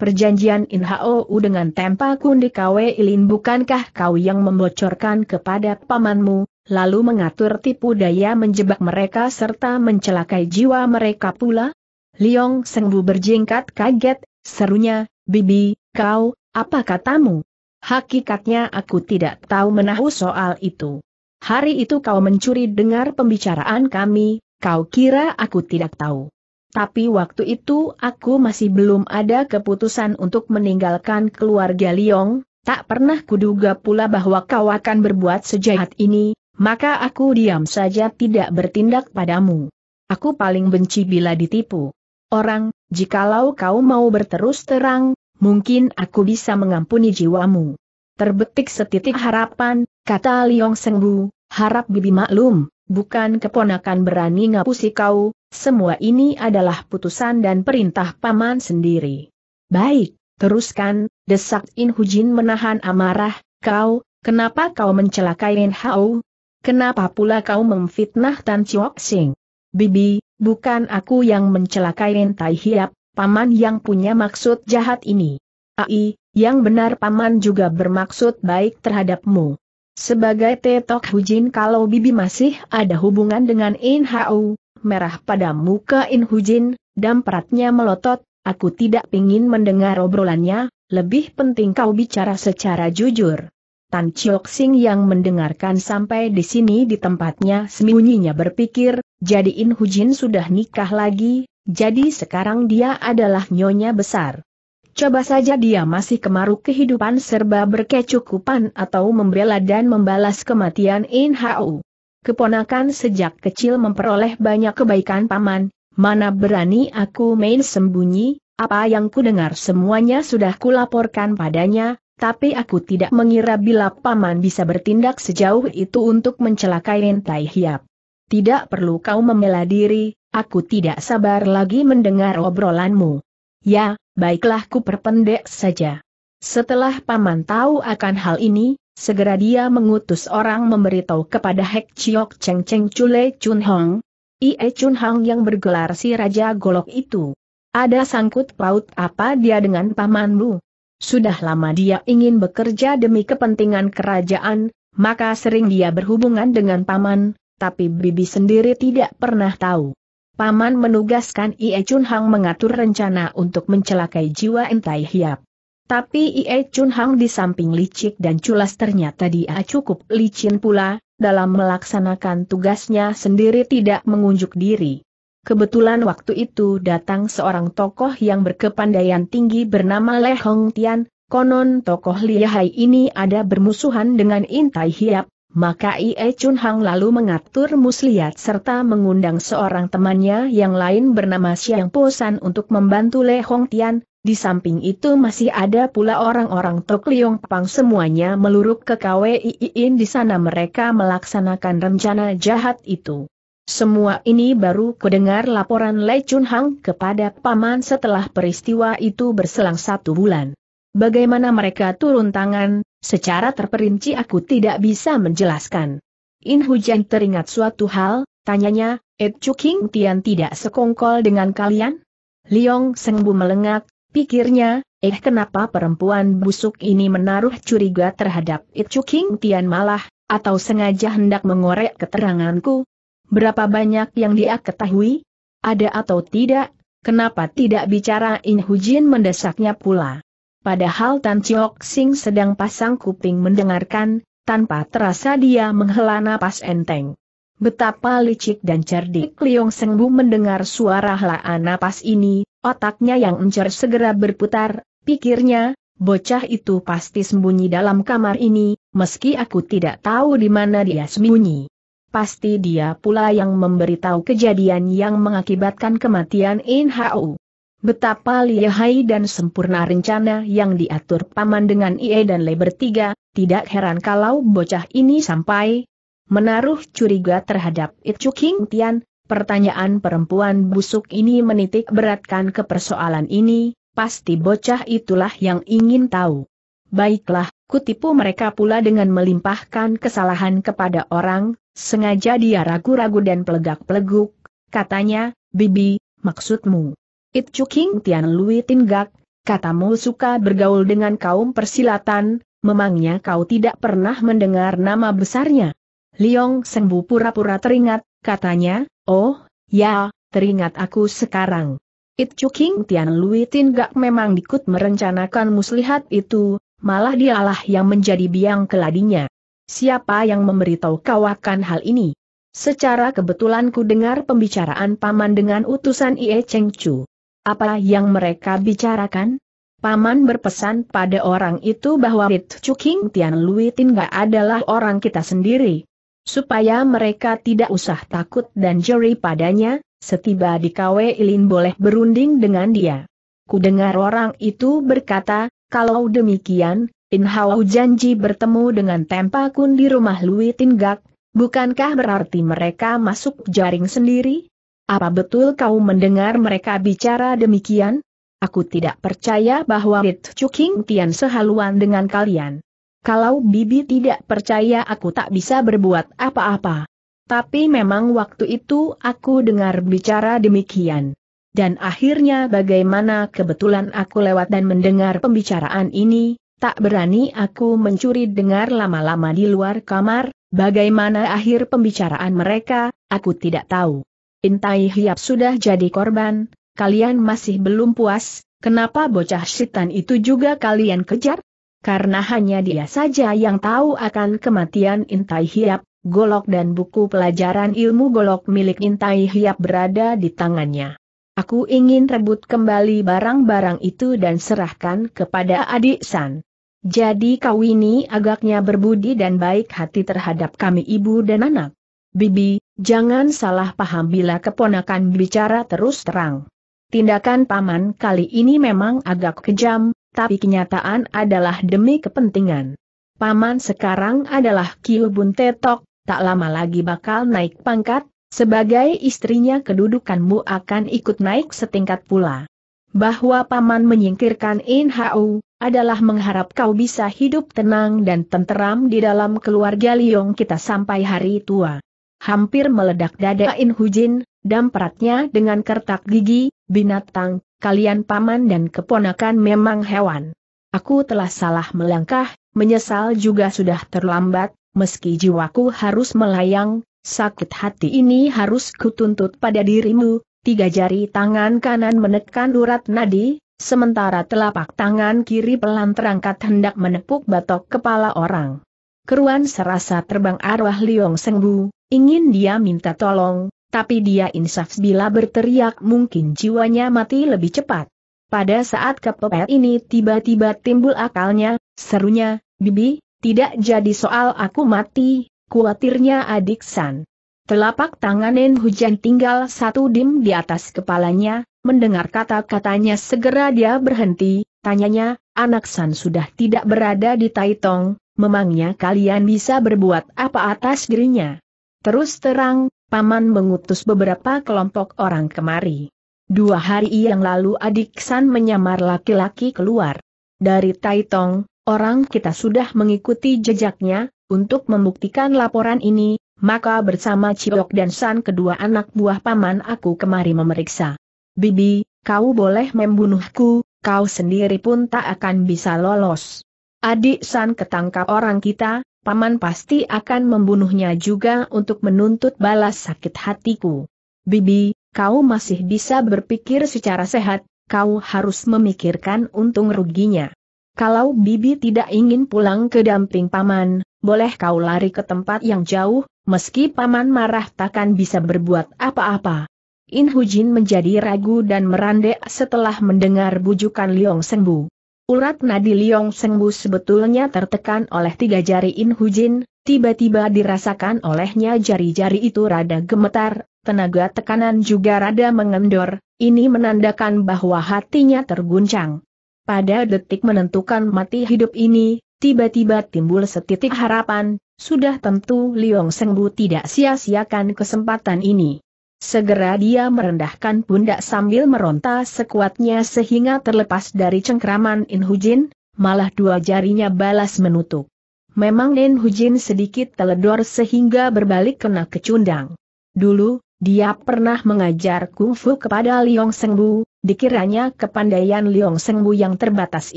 perjanjian Inhou dengan Tempa Kundi Kwe Ilin bukankah kau yang membocorkan kepada pamanmu, lalu mengatur tipu daya menjebak mereka serta mencelakai jiwa mereka pula? Liong Sengbu berjingkat kaget, serunya, Bibi, kau, apa katamu? Hakikatnya aku tidak tahu menahu soal itu. Hari itu kau mencuri dengar pembicaraan kami, kau kira aku tidak tahu. Tapi waktu itu aku masih belum ada keputusan untuk meninggalkan keluarga Liong, tak pernah kuduga pula bahwa kau akan berbuat sejahat ini, maka aku diam saja tidak bertindak padamu. Aku paling benci bila ditipu. Orang, jikalau kau mau berterus terang, mungkin aku bisa mengampuni jiwamu. Terbetik setitik harapan, kata Liong Sengbu, harap bibi maklum, bukan keponakan berani ngapusi kau, semua ini adalah putusan dan perintah paman sendiri. Baik, teruskan, desak In Hujin menahan amarah, kau, kenapa kau mencelakai Ren Hao? Kenapa pula kau memfitnah Tan Chiok Sing? Bibi, bukan aku yang mencelakai Ren Tai Hiap, paman yang punya maksud jahat ini. Ai, yang benar paman juga bermaksud baik terhadapmu. Sebagai tetok Hujin kalau Bibi masih ada hubungan dengan In Hao, merah pada muka In Hujin, peratnya melotot, aku tidak ingin mendengar obrolannya, lebih penting kau bicara secara jujur. Tan Chiok Sing yang mendengarkan sampai di sini di tempatnya sembunyinya berpikir, jadi In Hujin sudah nikah lagi, jadi sekarang dia adalah nyonya besar. Coba saja dia masih kemaruk kehidupan serba berkecukupan atau membela dan membalas kematian In Hau. Keponakan sejak kecil memperoleh banyak kebaikan paman, mana berani aku main sembunyi, apa yang ku dengar semuanya sudah kulaporkan padanya, tapi aku tidak mengira bila paman bisa bertindak sejauh itu untuk mencelakai Entai Hiap. Tidak perlu kau memela diri, aku tidak sabar lagi mendengar obrolanmu. Ya, baiklah ku perpendek saja. Setelah Paman tahu akan hal ini, segera dia mengutus orang memberitahu kepada Hek Chiok Cheng Cheng Chule Chun Hong, Ie Chun Hong yang bergelar si Raja Golok itu. Ada sangkut paut apa dia dengan pamanmu? Sudah lama dia ingin bekerja demi kepentingan kerajaan, maka sering dia berhubungan dengan paman, tapi Bibi sendiri tidak pernah tahu. Paman menugaskan Ie Chun Hang mengatur rencana untuk mencelakai jiwa Entai Hiap. Tapi Ie Chun Hang di samping licik dan culas ternyata dia cukup licin pula, dalam melaksanakan tugasnya sendiri tidak mengunjuk diri. Kebetulan waktu itu datang seorang tokoh yang berkepandaian tinggi bernama Le Hong Tian, konon tokoh Hai ini ada bermusuhan dengan Intai Hiap, maka Ie Chun Hang lalu mengatur muslihat serta mengundang seorang temannya yang lain bernama Xiang San untuk membantu Le Hong Tian, di samping itu masih ada pula orang-orang Tok Liong Pang semuanya meluruk ke KWIIN di sana mereka melaksanakan rencana jahat itu. Semua ini baru kudengar laporan Le Chun Hang kepada Paman setelah peristiwa itu berselang satu bulan. Bagaimana mereka turun tangan, secara terperinci aku tidak bisa menjelaskan. In Hujan teringat suatu hal, tanyanya, Ed Chu King Tian tidak sekongkol dengan kalian? Liong Sengbu melengak, pikirnya, eh kenapa perempuan busuk ini menaruh curiga terhadap Ed Chu King Tian malah, atau sengaja hendak mengorek keteranganku? Berapa banyak yang dia ketahui? Ada atau tidak? Kenapa tidak bicara In Hujin mendesaknya pula? Padahal Tan Chiok Sing sedang pasang kuping mendengarkan, tanpa terasa dia menghela napas enteng. Betapa licik dan cerdik Liong Sengbu mendengar suara helaan napas ini, otaknya yang encer segera berputar, pikirnya, bocah itu pasti sembunyi dalam kamar ini, meski aku tidak tahu di mana dia sembunyi. Pasti dia pula yang memberitahu kejadian yang mengakibatkan kematian In Hau. Betapa lihai dan sempurna rencana yang diatur paman dengan IE dan Le bertiga, tidak heran kalau bocah ini sampai menaruh curiga terhadap itu King Tian, pertanyaan perempuan busuk ini menitik beratkan ke persoalan ini, pasti bocah itulah yang ingin tahu. Baiklah, kutipu mereka pula dengan melimpahkan kesalahan kepada orang, sengaja dia ragu-ragu dan pelegak-peleguk, katanya, Bibi, maksudmu. It Chuking Tian Lui Tinggak, katamu suka bergaul dengan kaum persilatan, memangnya kau tidak pernah mendengar nama besarnya? Liong Sengbu pura-pura teringat, katanya, oh, ya, teringat aku sekarang. It Chuking Tian Lui Tinggak memang ikut merencanakan muslihat itu, malah dialah yang menjadi biang keladinya. Siapa yang memberitahu kau akan hal ini? Secara kebetulan ku dengar pembicaraan paman dengan utusan Ie Cheng Chu. Apa yang mereka bicarakan? Paman berpesan pada orang itu bahwa Rit Chuking Tian Lui gak adalah orang kita sendiri. Supaya mereka tidak usah takut dan jeri padanya, setiba di KW Ilin boleh berunding dengan dia. Kudengar orang itu berkata, kalau demikian, In Hao janji bertemu dengan Tempa Kun di rumah Lui gak, bukankah berarti mereka masuk jaring sendiri? Apa betul kau mendengar mereka bicara demikian? Aku tidak percaya bahwa Rit Chuking Tian sehaluan dengan kalian. Kalau Bibi tidak percaya aku tak bisa berbuat apa-apa. Tapi memang waktu itu aku dengar bicara demikian. Dan akhirnya bagaimana kebetulan aku lewat dan mendengar pembicaraan ini, tak berani aku mencuri dengar lama-lama di luar kamar, bagaimana akhir pembicaraan mereka, aku tidak tahu. Intai Hiap sudah jadi korban, kalian masih belum puas, kenapa bocah setan itu juga kalian kejar? Karena hanya dia saja yang tahu akan kematian Intai Hiap, golok dan buku pelajaran ilmu golok milik Intai Hiap berada di tangannya. Aku ingin rebut kembali barang-barang itu dan serahkan kepada adik San. Jadi kau ini agaknya berbudi dan baik hati terhadap kami ibu dan anak. Bibi, Jangan salah paham bila keponakan bicara terus terang. Tindakan paman kali ini memang agak kejam, tapi kenyataan adalah demi kepentingan. Paman sekarang adalah Kiu Bun Tetok, tak lama lagi bakal naik pangkat, sebagai istrinya kedudukanmu akan ikut naik setingkat pula. Bahwa paman menyingkirkan In Hau, adalah mengharap kau bisa hidup tenang dan tenteram di dalam keluarga Liong kita sampai hari tua hampir meledak dada In Hujin, dampratnya dengan kertak gigi, binatang, kalian paman dan keponakan memang hewan. Aku telah salah melangkah, menyesal juga sudah terlambat, meski jiwaku harus melayang, sakit hati ini harus kutuntut pada dirimu, tiga jari tangan kanan menekan urat nadi, sementara telapak tangan kiri pelan terangkat hendak menepuk batok kepala orang keruan serasa terbang arwah Liong Sengbu, ingin dia minta tolong, tapi dia insaf bila berteriak mungkin jiwanya mati lebih cepat. Pada saat kepepet ini tiba-tiba timbul akalnya, serunya, Bibi, tidak jadi soal aku mati, kuatirnya adik San. Telapak tangan Nen Hujan tinggal satu dim di atas kepalanya, mendengar kata-katanya segera dia berhenti, tanyanya, anak San sudah tidak berada di Taitong, memangnya kalian bisa berbuat apa atas dirinya? Terus terang, Paman mengutus beberapa kelompok orang kemari. Dua hari yang lalu adik San menyamar laki-laki keluar. Dari Taitong, orang kita sudah mengikuti jejaknya, untuk membuktikan laporan ini, maka bersama Ciok dan San kedua anak buah paman aku kemari memeriksa. Bibi, kau boleh membunuhku, kau sendiri pun tak akan bisa lolos. Adik San ketangkap orang kita, paman pasti akan membunuhnya juga untuk menuntut balas sakit hatiku. Bibi, kau masih bisa berpikir secara sehat, kau harus memikirkan untung ruginya. Kalau Bibi tidak ingin pulang ke damping paman, boleh kau lari ke tempat yang jauh, meski paman marah takkan bisa berbuat apa-apa. In Hujin menjadi ragu dan merandek setelah mendengar bujukan Liong Sengbu. Urat nadi Liong Sengbu sebetulnya tertekan oleh tiga jari In Hujin, tiba-tiba dirasakan olehnya jari-jari itu rada gemetar, tenaga tekanan juga rada mengendor, ini menandakan bahwa hatinya terguncang. Pada detik menentukan mati hidup ini, tiba-tiba timbul setitik harapan, sudah tentu Liong Sengbu tidak sia-siakan kesempatan ini. Segera dia merendahkan pundak sambil meronta sekuatnya sehingga terlepas dari cengkraman In Hujin, malah dua jarinya balas menutup. Memang In Hujin sedikit teledor sehingga berbalik kena kecundang. Dulu, dia pernah mengajar kungfu kepada Liong Sengbu, dikiranya kepandaian Liong Sengbu yang terbatas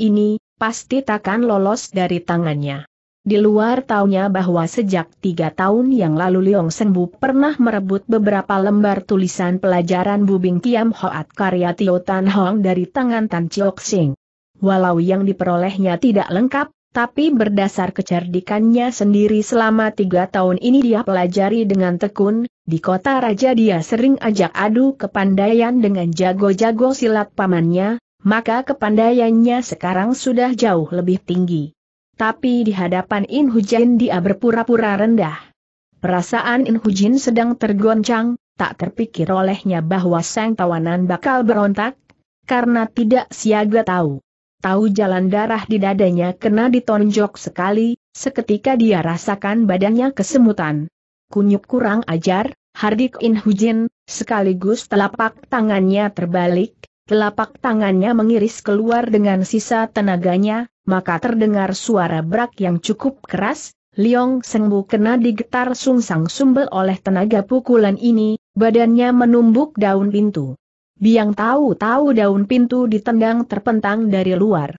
ini, pasti takkan lolos dari tangannya. Di luar taunya bahwa sejak tiga tahun yang lalu Leong Senbu pernah merebut beberapa lembar tulisan pelajaran Bubing Kiam Hoat karya Tio Tan Hong dari tangan Tan Chiok Sing. Walau yang diperolehnya tidak lengkap, tapi berdasar kecerdikannya sendiri selama tiga tahun ini dia pelajari dengan tekun, di kota raja dia sering ajak adu kepandaian dengan jago-jago silat pamannya, maka kepandaiannya sekarang sudah jauh lebih tinggi tapi di hadapan In Hujin dia berpura-pura rendah. Perasaan In Hujin sedang tergoncang, tak terpikir olehnya bahwa sang tawanan bakal berontak, karena tidak siaga tahu. Tahu jalan darah di dadanya kena ditonjok sekali, seketika dia rasakan badannya kesemutan. Kunyuk kurang ajar, Hardik In Hujin, sekaligus telapak tangannya terbalik, telapak tangannya mengiris keluar dengan sisa tenaganya, maka terdengar suara brak yang cukup keras, Liong Sengbu kena digetar sungsang sumbel oleh tenaga pukulan ini, badannya menumbuk daun pintu. Biang tahu-tahu daun pintu ditendang terpentang dari luar.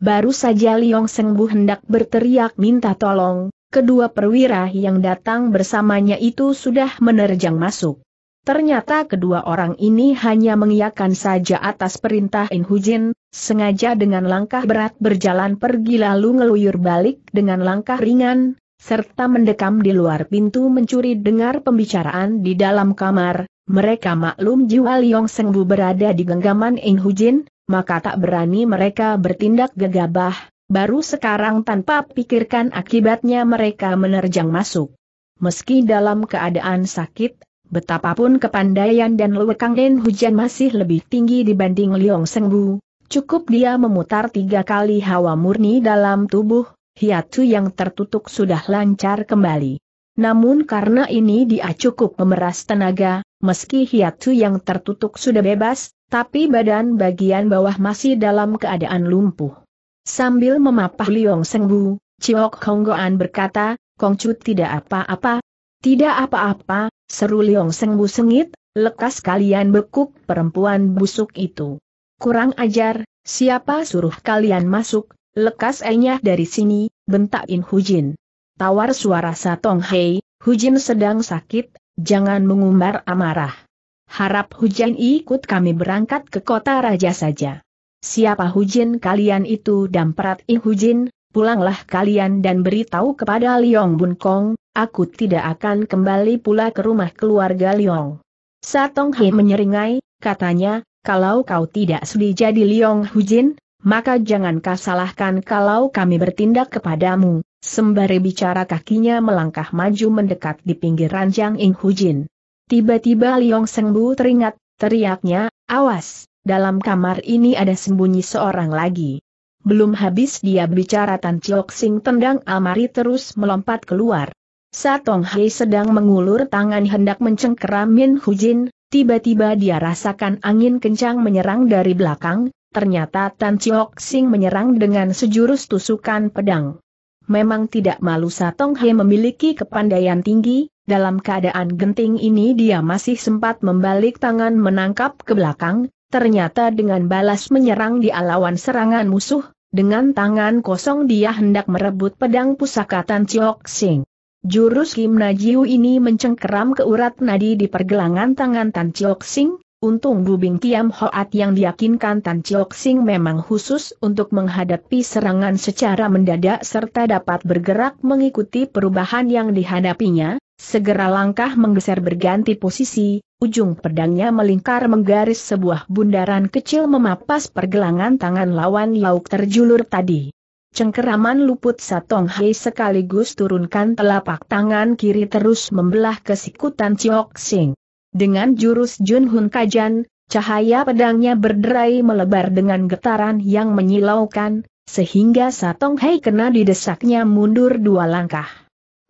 Baru saja Liong Sengbu hendak berteriak minta tolong, kedua perwira yang datang bersamanya itu sudah menerjang masuk. Ternyata kedua orang ini hanya mengiyakan saja atas perintah In Hujin, sengaja dengan langkah berat berjalan pergi lalu ngeluyur balik dengan langkah ringan, serta mendekam di luar pintu mencuri dengar pembicaraan di dalam kamar. Mereka maklum jiwa Liong Sengbu berada di genggaman In Hujin, maka tak berani mereka bertindak gegabah, baru sekarang tanpa pikirkan akibatnya mereka menerjang masuk. Meski dalam keadaan sakit, Betapapun kepandaian dan lewekang Hujan masih lebih tinggi dibanding Liong Sengbu, cukup dia memutar tiga kali hawa murni dalam tubuh, hiatu yang tertutup sudah lancar kembali. Namun karena ini dia cukup memeras tenaga, meski hiatu yang tertutup sudah bebas, tapi badan bagian bawah masih dalam keadaan lumpuh. Sambil memapah Liong Sengbu, Chiok Honggoan berkata, Kongcut tidak apa-apa, tidak apa-apa, Seru Liong Sengbu sengit, lekas kalian bekuk perempuan busuk itu. Kurang ajar, siapa suruh kalian masuk, lekas enyah dari sini, bentak In Hujin. Tawar suara Satong Hei, Hujin sedang sakit, jangan mengumbar amarah. Harap Hujin ikut kami berangkat ke kota raja saja. Siapa Hujin kalian itu dan perat In Hujin, pulanglah kalian dan beritahu kepada Liong Bun Kong, aku tidak akan kembali pula ke rumah keluarga Liong. Satong He menyeringai, katanya, kalau kau tidak sudi jadi Liong Hujin, maka jangan kau salahkan kalau kami bertindak kepadamu, sembari bicara kakinya melangkah maju mendekat di pinggir ranjang Ing Hujin. Tiba-tiba Liong Sengbu teringat, teriaknya, awas, dalam kamar ini ada sembunyi seorang lagi. Belum habis dia bicara Tan Chok Sing tendang Amari terus melompat keluar. Satong Hei sedang mengulur tangan hendak mencengkeram Min Hu Jin, tiba-tiba dia rasakan angin kencang menyerang dari belakang, ternyata Tan Chok Sing menyerang dengan sejurus tusukan pedang. Memang tidak malu Satong Hei memiliki kepandaian tinggi, dalam keadaan genting ini dia masih sempat membalik tangan menangkap ke belakang, ternyata dengan balas menyerang di alawan serangan musuh, dengan tangan kosong dia hendak merebut pedang pusaka Tan Chiok Sing. Jurus Kim Najiu ini mencengkeram ke urat nadi di pergelangan tangan Tan Chiok Sing, Untung Bubing tiam Hoat yang diyakinkan Tan Chiok Sing memang khusus untuk menghadapi serangan secara mendadak serta dapat bergerak mengikuti perubahan yang dihadapinya, segera langkah menggeser berganti posisi, ujung pedangnya melingkar menggaris sebuah bundaran kecil memapas pergelangan tangan lawan lauk terjulur tadi. Cengkeraman luput Satong Hai sekaligus turunkan telapak tangan kiri terus membelah kesikutan Chiok Sing. Dengan jurus Jun Hun Kajan, cahaya pedangnya berderai melebar dengan getaran yang menyilaukan, sehingga Satong Hei kena didesaknya mundur dua langkah.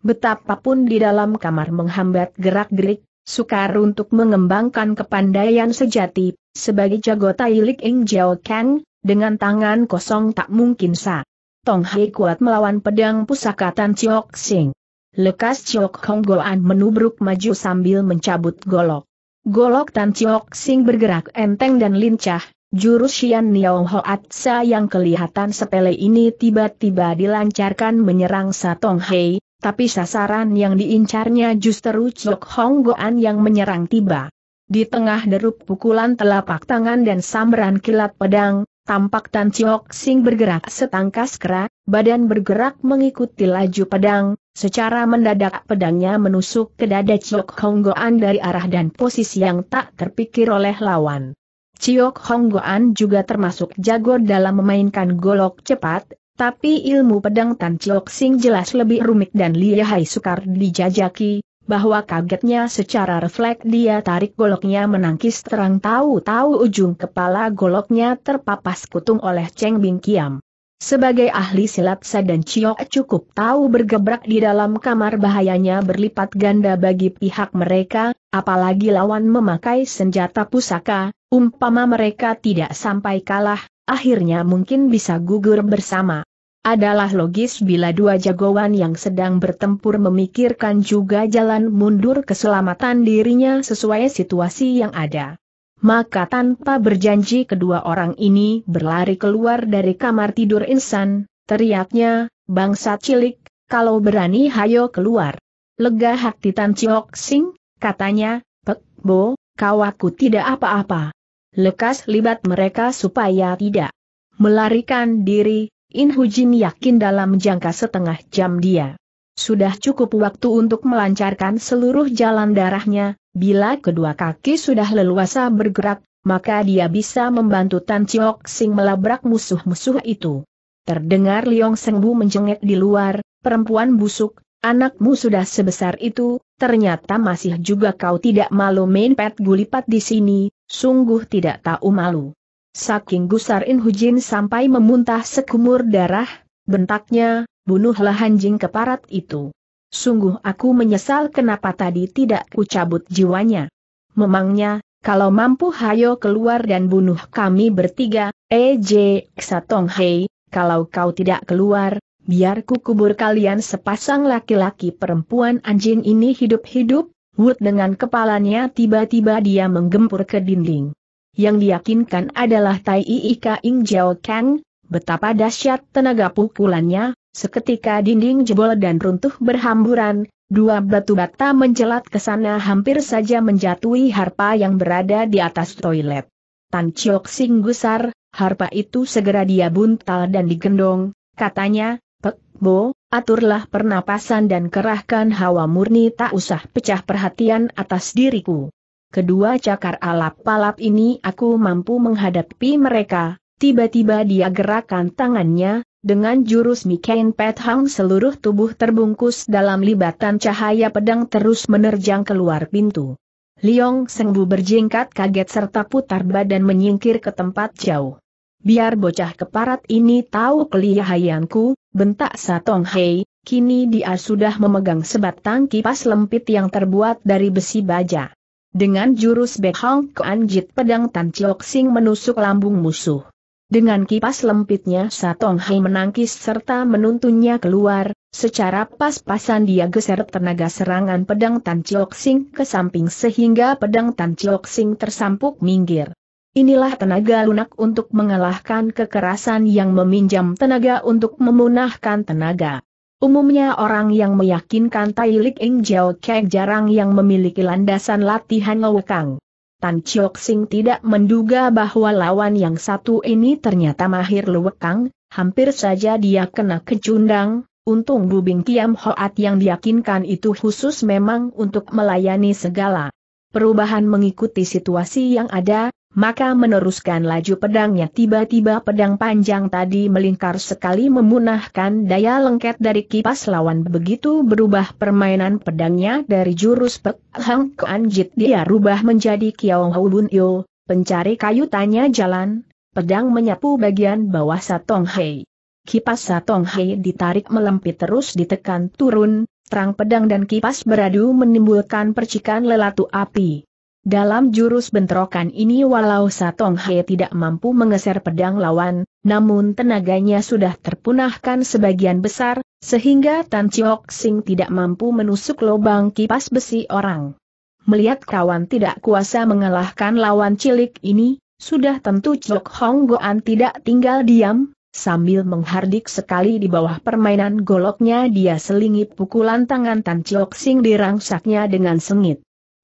Betapapun di dalam kamar menghambat gerak-gerik, sukar untuk mengembangkan kepandaian sejati, sebagai jago tailik Ing Jiao Kang, dengan tangan kosong tak mungkin sa. Tong Hei kuat melawan pedang pusaka Tan Chiok Sing. Lekas Chiok Hong Goan menubruk maju sambil mencabut golok. Golok Tan Chiok Sing bergerak enteng dan lincah, jurus Xian Niao Hoat Sa yang kelihatan sepele ini tiba-tiba dilancarkan menyerang Satong Hei, tapi sasaran yang diincarnya justru Chiok Hong Goan yang menyerang tiba. Di tengah derup pukulan telapak tangan dan sambaran kilat pedang, tampak Tan Chiok Sing bergerak setangkas kera, badan bergerak mengikuti laju pedang, secara mendadak pedangnya menusuk ke dada Chiok Goan dari arah dan posisi yang tak terpikir oleh lawan. Chiok Goan juga termasuk jago dalam memainkan golok cepat, tapi ilmu pedang Tan Chiok Sing jelas lebih rumit dan lihai sukar dijajaki, bahwa kagetnya secara refleks dia tarik goloknya menangkis terang tahu-tahu ujung kepala goloknya terpapas kutung oleh Cheng Bing Kiam. Sebagai ahli silat Sa dan Chiok cukup tahu bergebrak di dalam kamar bahayanya berlipat ganda bagi pihak mereka, apalagi lawan memakai senjata pusaka, umpama mereka tidak sampai kalah, akhirnya mungkin bisa gugur bersama. Adalah logis bila dua jagoan yang sedang bertempur memikirkan juga jalan mundur keselamatan dirinya sesuai situasi yang ada. Maka tanpa berjanji kedua orang ini berlari keluar dari kamar tidur insan, teriaknya, bangsa cilik, kalau berani hayo keluar. Lega hati Tan Chiok Sing, katanya, Pek Bo, kau aku tidak apa-apa. Lekas libat mereka supaya tidak melarikan diri, In Hujin yakin dalam jangka setengah jam dia sudah cukup waktu untuk melancarkan seluruh jalan darahnya, bila kedua kaki sudah leluasa bergerak, maka dia bisa membantu Tan Chiok Sing melabrak musuh-musuh itu. Terdengar Liong Sengbu menjengit di luar, perempuan busuk, anakmu sudah sebesar itu, ternyata masih juga kau tidak malu main pet gulipat di sini, sungguh tidak tahu malu. Saking gusarin Hujin sampai memuntah sekumur darah, bentaknya, bunuhlah anjing keparat itu. Sungguh aku menyesal kenapa tadi tidak kucabut jiwanya. Memangnya, kalau mampu hayo keluar dan bunuh kami bertiga, EJ eh, Xatong Hei, kalau kau tidak keluar, biar ku kubur kalian sepasang laki-laki perempuan anjing ini hidup-hidup, Wood dengan kepalanya tiba-tiba dia menggempur ke dinding. Yang diyakinkan adalah Tai Ika Ing Jiao Kang, betapa dahsyat tenaga pukulannya, seketika dinding jebol dan runtuh berhamburan, dua batu bata menjelat ke sana hampir saja menjatuhi harpa yang berada di atas toilet. Tan Chiok Sing gusar, harpa itu segera dia buntal dan digendong, katanya, Pek Bo, aturlah pernapasan dan kerahkan hawa murni tak usah pecah perhatian atas diriku. Kedua cakar alap palap ini aku mampu menghadapi mereka, tiba-tiba dia gerakan tangannya, dengan jurus Mikain Hang seluruh tubuh terbungkus dalam libatan cahaya pedang terus menerjang keluar pintu. Liong Sengbu berjingkat kaget serta putar badan menyingkir ke tempat jauh. Biar bocah keparat ini tahu kelihayanku, bentak Satong Hei, kini dia sudah memegang sebatang kipas lempit yang terbuat dari besi baja. Dengan jurus Bek keanjit pedang Tan Chiok Sing menusuk lambung musuh. Dengan kipas lempitnya Satong Hai menangkis serta menuntunnya keluar, secara pas-pasan dia geser tenaga serangan pedang Tan Chiok Sing ke samping sehingga pedang Tan Chiok Sing tersampuk minggir. Inilah tenaga lunak untuk mengalahkan kekerasan yang meminjam tenaga untuk memunahkan tenaga. Umumnya orang yang meyakinkan Tai Lik Eng Jiao Kek jarang yang memiliki landasan latihan ngewekang. Tan Chiok Sing tidak menduga bahwa lawan yang satu ini ternyata mahir lewekang, hampir saja dia kena kecundang, untung Bubing Kiam Hoat yang diyakinkan itu khusus memang untuk melayani segala. Perubahan mengikuti situasi yang ada, maka meneruskan laju pedangnya tiba-tiba pedang panjang tadi melingkar sekali memunahkan daya lengket dari kipas lawan begitu berubah permainan pedangnya dari jurus Pek Hang Anjit dia rubah menjadi Kiao Hau Bun Yo, pencari kayu tanya jalan, pedang menyapu bagian bawah Satong Hei. Kipas Satong Hei ditarik melempit terus ditekan turun, terang pedang dan kipas beradu menimbulkan percikan lelatu api. Dalam jurus bentrokan ini walau Satong He tidak mampu mengeser pedang lawan, namun tenaganya sudah terpunahkan sebagian besar, sehingga Tan Chiok Sing tidak mampu menusuk lubang kipas besi orang. Melihat kawan tidak kuasa mengalahkan lawan cilik ini, sudah tentu Chok Hong Goan tidak tinggal diam, Sambil menghardik sekali di bawah permainan goloknya dia selingi pukulan tangan Tan Chiok Sing dirangsaknya dengan sengit.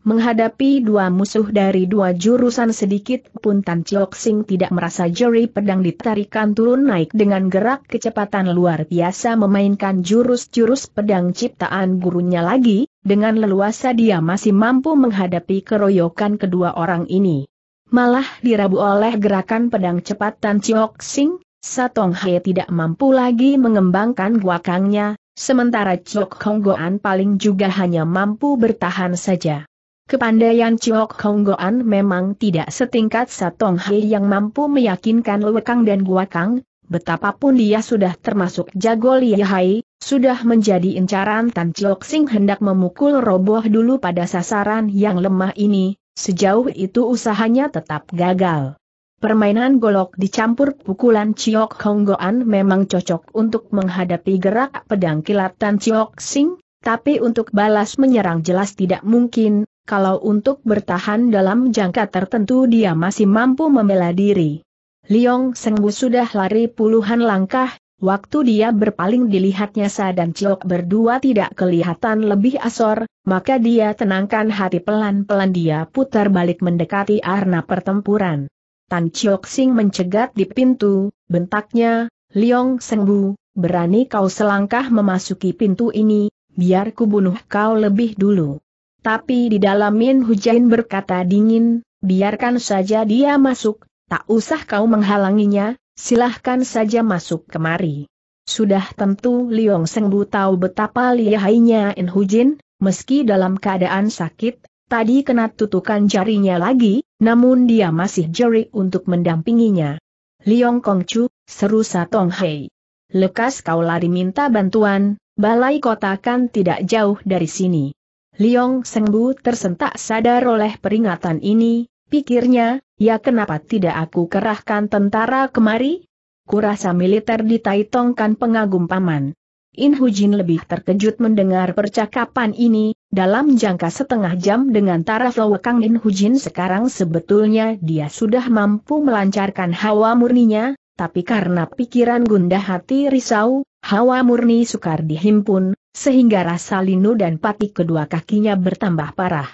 Menghadapi dua musuh dari dua jurusan sedikit pun Tan Chiok Sing tidak merasa jeri pedang ditarikan turun naik dengan gerak kecepatan luar biasa memainkan jurus-jurus pedang ciptaan gurunya lagi, dengan leluasa dia masih mampu menghadapi keroyokan kedua orang ini. Malah dirabu oleh gerakan pedang cepat Tan Chiok Sing, Satong Hai tidak mampu lagi mengembangkan guakangnya, sementara Chok Hong Goan paling juga hanya mampu bertahan saja. Kepandaian Chiok Goan memang tidak setingkat Satong Hei yang mampu meyakinkan lekang dan Guakang, betapapun dia sudah termasuk jago Hai, sudah menjadi incaran Tan Chiok Sing hendak memukul roboh dulu pada sasaran yang lemah ini, sejauh itu usahanya tetap gagal. Permainan golok dicampur pukulan Chiok Goan memang cocok untuk menghadapi gerak pedang kilat Tan Chiok Sing, tapi untuk balas menyerang jelas tidak mungkin, kalau untuk bertahan dalam jangka tertentu dia masih mampu membela diri. Liong Sengbu sudah lari puluhan langkah, waktu dia berpaling dilihatnya Sa dan Ciok berdua tidak kelihatan lebih asor, maka dia tenangkan hati pelan-pelan dia putar balik mendekati arena pertempuran. Tan Ciok Sing mencegat di pintu, bentaknya, Liong Sengbu, berani kau selangkah memasuki pintu ini, biar kubunuh kau lebih dulu. Tapi di dalam Min Hujain berkata dingin, biarkan saja dia masuk, tak usah kau menghalanginya, silahkan saja masuk kemari. Sudah tentu Liong Sengbu tahu betapa lihainya In Hujin, meski dalam keadaan sakit, tadi kena tutukan jarinya lagi, namun dia masih jeri untuk mendampinginya. Liong Kongcu, seru Satong Hei. Lekas kau lari minta bantuan, balai kota kan tidak jauh dari sini. Liong Sengbu tersentak sadar oleh peringatan ini, pikirnya, ya kenapa tidak aku kerahkan tentara kemari? Kurasa militer di kan pengagum paman. In Hujin lebih terkejut mendengar percakapan ini, dalam jangka setengah jam dengan taraf Lowekang In Hujin sekarang sebetulnya dia sudah mampu melancarkan hawa murninya, tapi karena pikiran gundah hati risau, hawa murni sukar dihimpun, sehingga rasa linu dan pati kedua kakinya bertambah parah.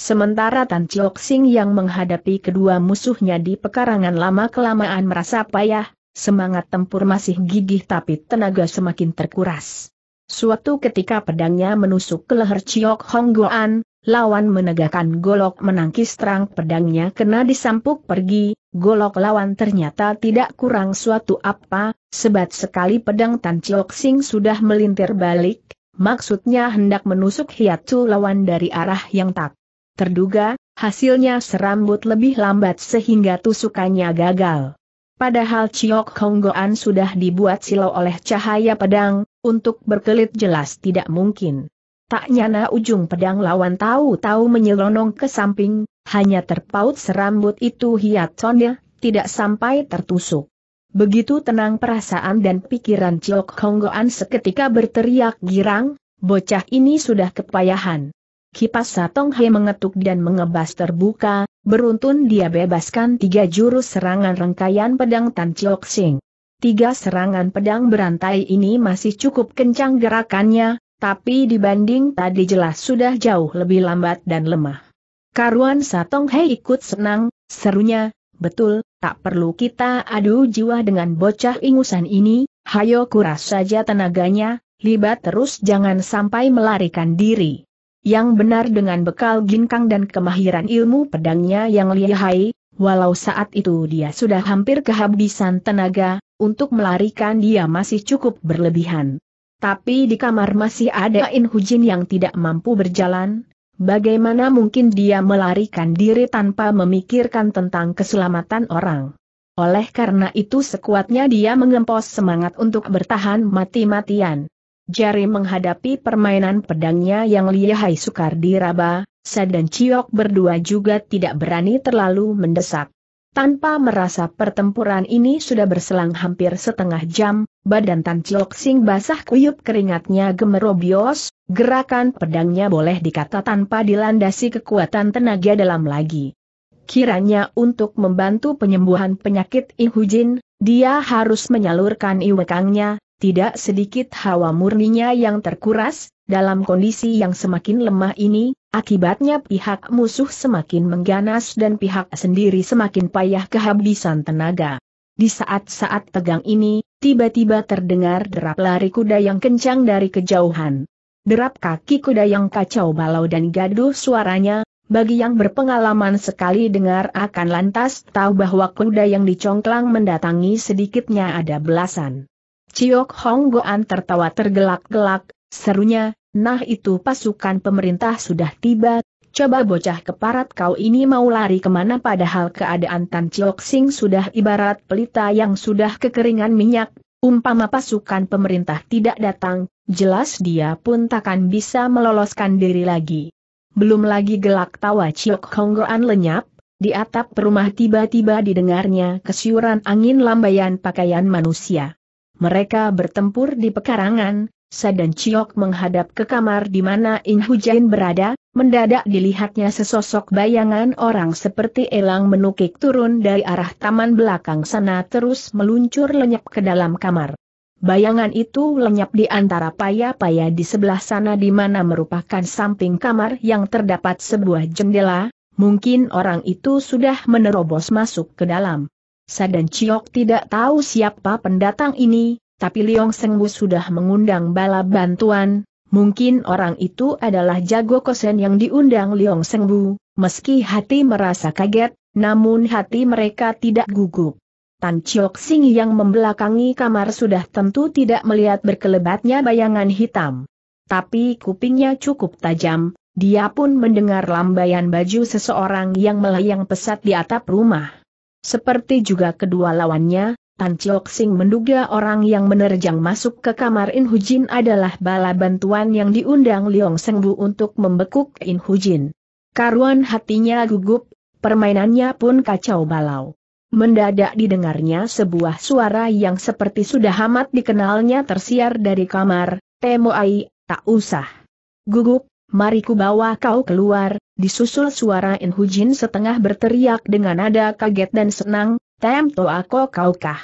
Sementara Tan Chiok Sing yang menghadapi kedua musuhnya di pekarangan lama-kelamaan merasa payah, semangat tempur masih gigih tapi tenaga semakin terkuras. Suatu ketika pedangnya menusuk ke leher Chiok Hong Goan, lawan menegakkan golok menangkis terang pedangnya kena disampuk pergi, golok lawan ternyata tidak kurang suatu apa, sebat sekali pedang Tan Chiok Sing sudah melintir balik, maksudnya hendak menusuk hiatu lawan dari arah yang tak terduga, hasilnya serambut lebih lambat sehingga tusukannya gagal. Padahal Ciok Honggoan sudah dibuat silau oleh cahaya pedang, untuk berkelit jelas tidak mungkin. Tak nyana ujung pedang lawan tahu-tahu menyelonong ke samping, hanya terpaut serambut itu hiatonnya, tidak sampai tertusuk. Begitu tenang perasaan dan pikiran Ciok Honggoan seketika berteriak girang, bocah ini sudah kepayahan. Kipas Satong He mengetuk dan mengebas terbuka, beruntun dia bebaskan tiga jurus serangan rangkaian pedang Tan Ciok Sing. Tiga serangan pedang berantai ini masih cukup kencang gerakannya, tapi dibanding tadi jelas sudah jauh lebih lambat dan lemah. Karuan Satong He ikut senang, serunya, Betul, tak perlu kita adu jiwa dengan bocah ingusan ini, hayo kuras saja tenaganya, libat terus jangan sampai melarikan diri. Yang benar dengan bekal ginkang dan kemahiran ilmu pedangnya yang lihai, walau saat itu dia sudah hampir kehabisan tenaga, untuk melarikan dia masih cukup berlebihan. Tapi di kamar masih ada In Hujin yang tidak mampu berjalan, Bagaimana mungkin dia melarikan diri tanpa memikirkan tentang keselamatan orang? Oleh karena itu sekuatnya dia mengempos semangat untuk bertahan mati-matian. Jari menghadapi permainan pedangnya yang lihai sukar diraba, Sa dan Ciok berdua juga tidak berani terlalu mendesak. Tanpa merasa pertempuran ini sudah berselang hampir setengah jam, badan Tan Chiok Sing basah kuyup keringatnya gemerobios, gerakan pedangnya boleh dikata tanpa dilandasi kekuatan tenaga dalam lagi. Kiranya untuk membantu penyembuhan penyakit Ihujin, dia harus menyalurkan iwekangnya, tidak sedikit hawa murninya yang terkuras, dalam kondisi yang semakin lemah ini, Akibatnya pihak musuh semakin mengganas dan pihak sendiri semakin payah kehabisan tenaga. Di saat-saat tegang ini, tiba-tiba terdengar derap lari kuda yang kencang dari kejauhan. Derap kaki kuda yang kacau balau dan gaduh suaranya, bagi yang berpengalaman sekali dengar akan lantas tahu bahwa kuda yang dicongklang mendatangi sedikitnya ada belasan. Ciok Hong Goan tertawa tergelak-gelak, serunya, Nah itu pasukan pemerintah sudah tiba, coba bocah keparat kau ini mau lari kemana padahal keadaan Tan Chiok Sing sudah ibarat pelita yang sudah kekeringan minyak, umpama pasukan pemerintah tidak datang, jelas dia pun takkan bisa meloloskan diri lagi. Belum lagi gelak tawa Chiok Honggoan lenyap, di atap rumah tiba-tiba didengarnya kesiuran angin lambaian pakaian manusia. Mereka bertempur di pekarangan, Sa dan Ciok menghadap ke kamar di mana In Hujain berada, mendadak dilihatnya sesosok bayangan orang seperti elang menukik turun dari arah taman belakang sana terus meluncur lenyap ke dalam kamar. Bayangan itu lenyap di antara paya-paya di sebelah sana di mana merupakan samping kamar yang terdapat sebuah jendela, mungkin orang itu sudah menerobos masuk ke dalam. Sadan Ciok tidak tahu siapa pendatang ini, tapi Liong Sengwu sudah mengundang bala bantuan, mungkin orang itu adalah jago kosen yang diundang Liong Sengwu, meski hati merasa kaget, namun hati mereka tidak gugup. Tan Chiok Sing yang membelakangi kamar sudah tentu tidak melihat berkelebatnya bayangan hitam. Tapi kupingnya cukup tajam, dia pun mendengar lambaian baju seseorang yang melayang pesat di atap rumah. Seperti juga kedua lawannya, Tan Chok Sing menduga orang yang menerjang masuk ke kamar In Hujin adalah bala bantuan yang diundang Liong Bu untuk membekuk In Hujin. Karuan hatinya gugup, permainannya pun kacau balau. Mendadak didengarnya sebuah suara yang seperti sudah amat dikenalnya tersiar dari kamar, Temo Ai, tak usah. Gugup, mari ku bawa kau keluar, disusul suara In Hujin setengah berteriak dengan nada kaget dan senang, Temto aku kaukah?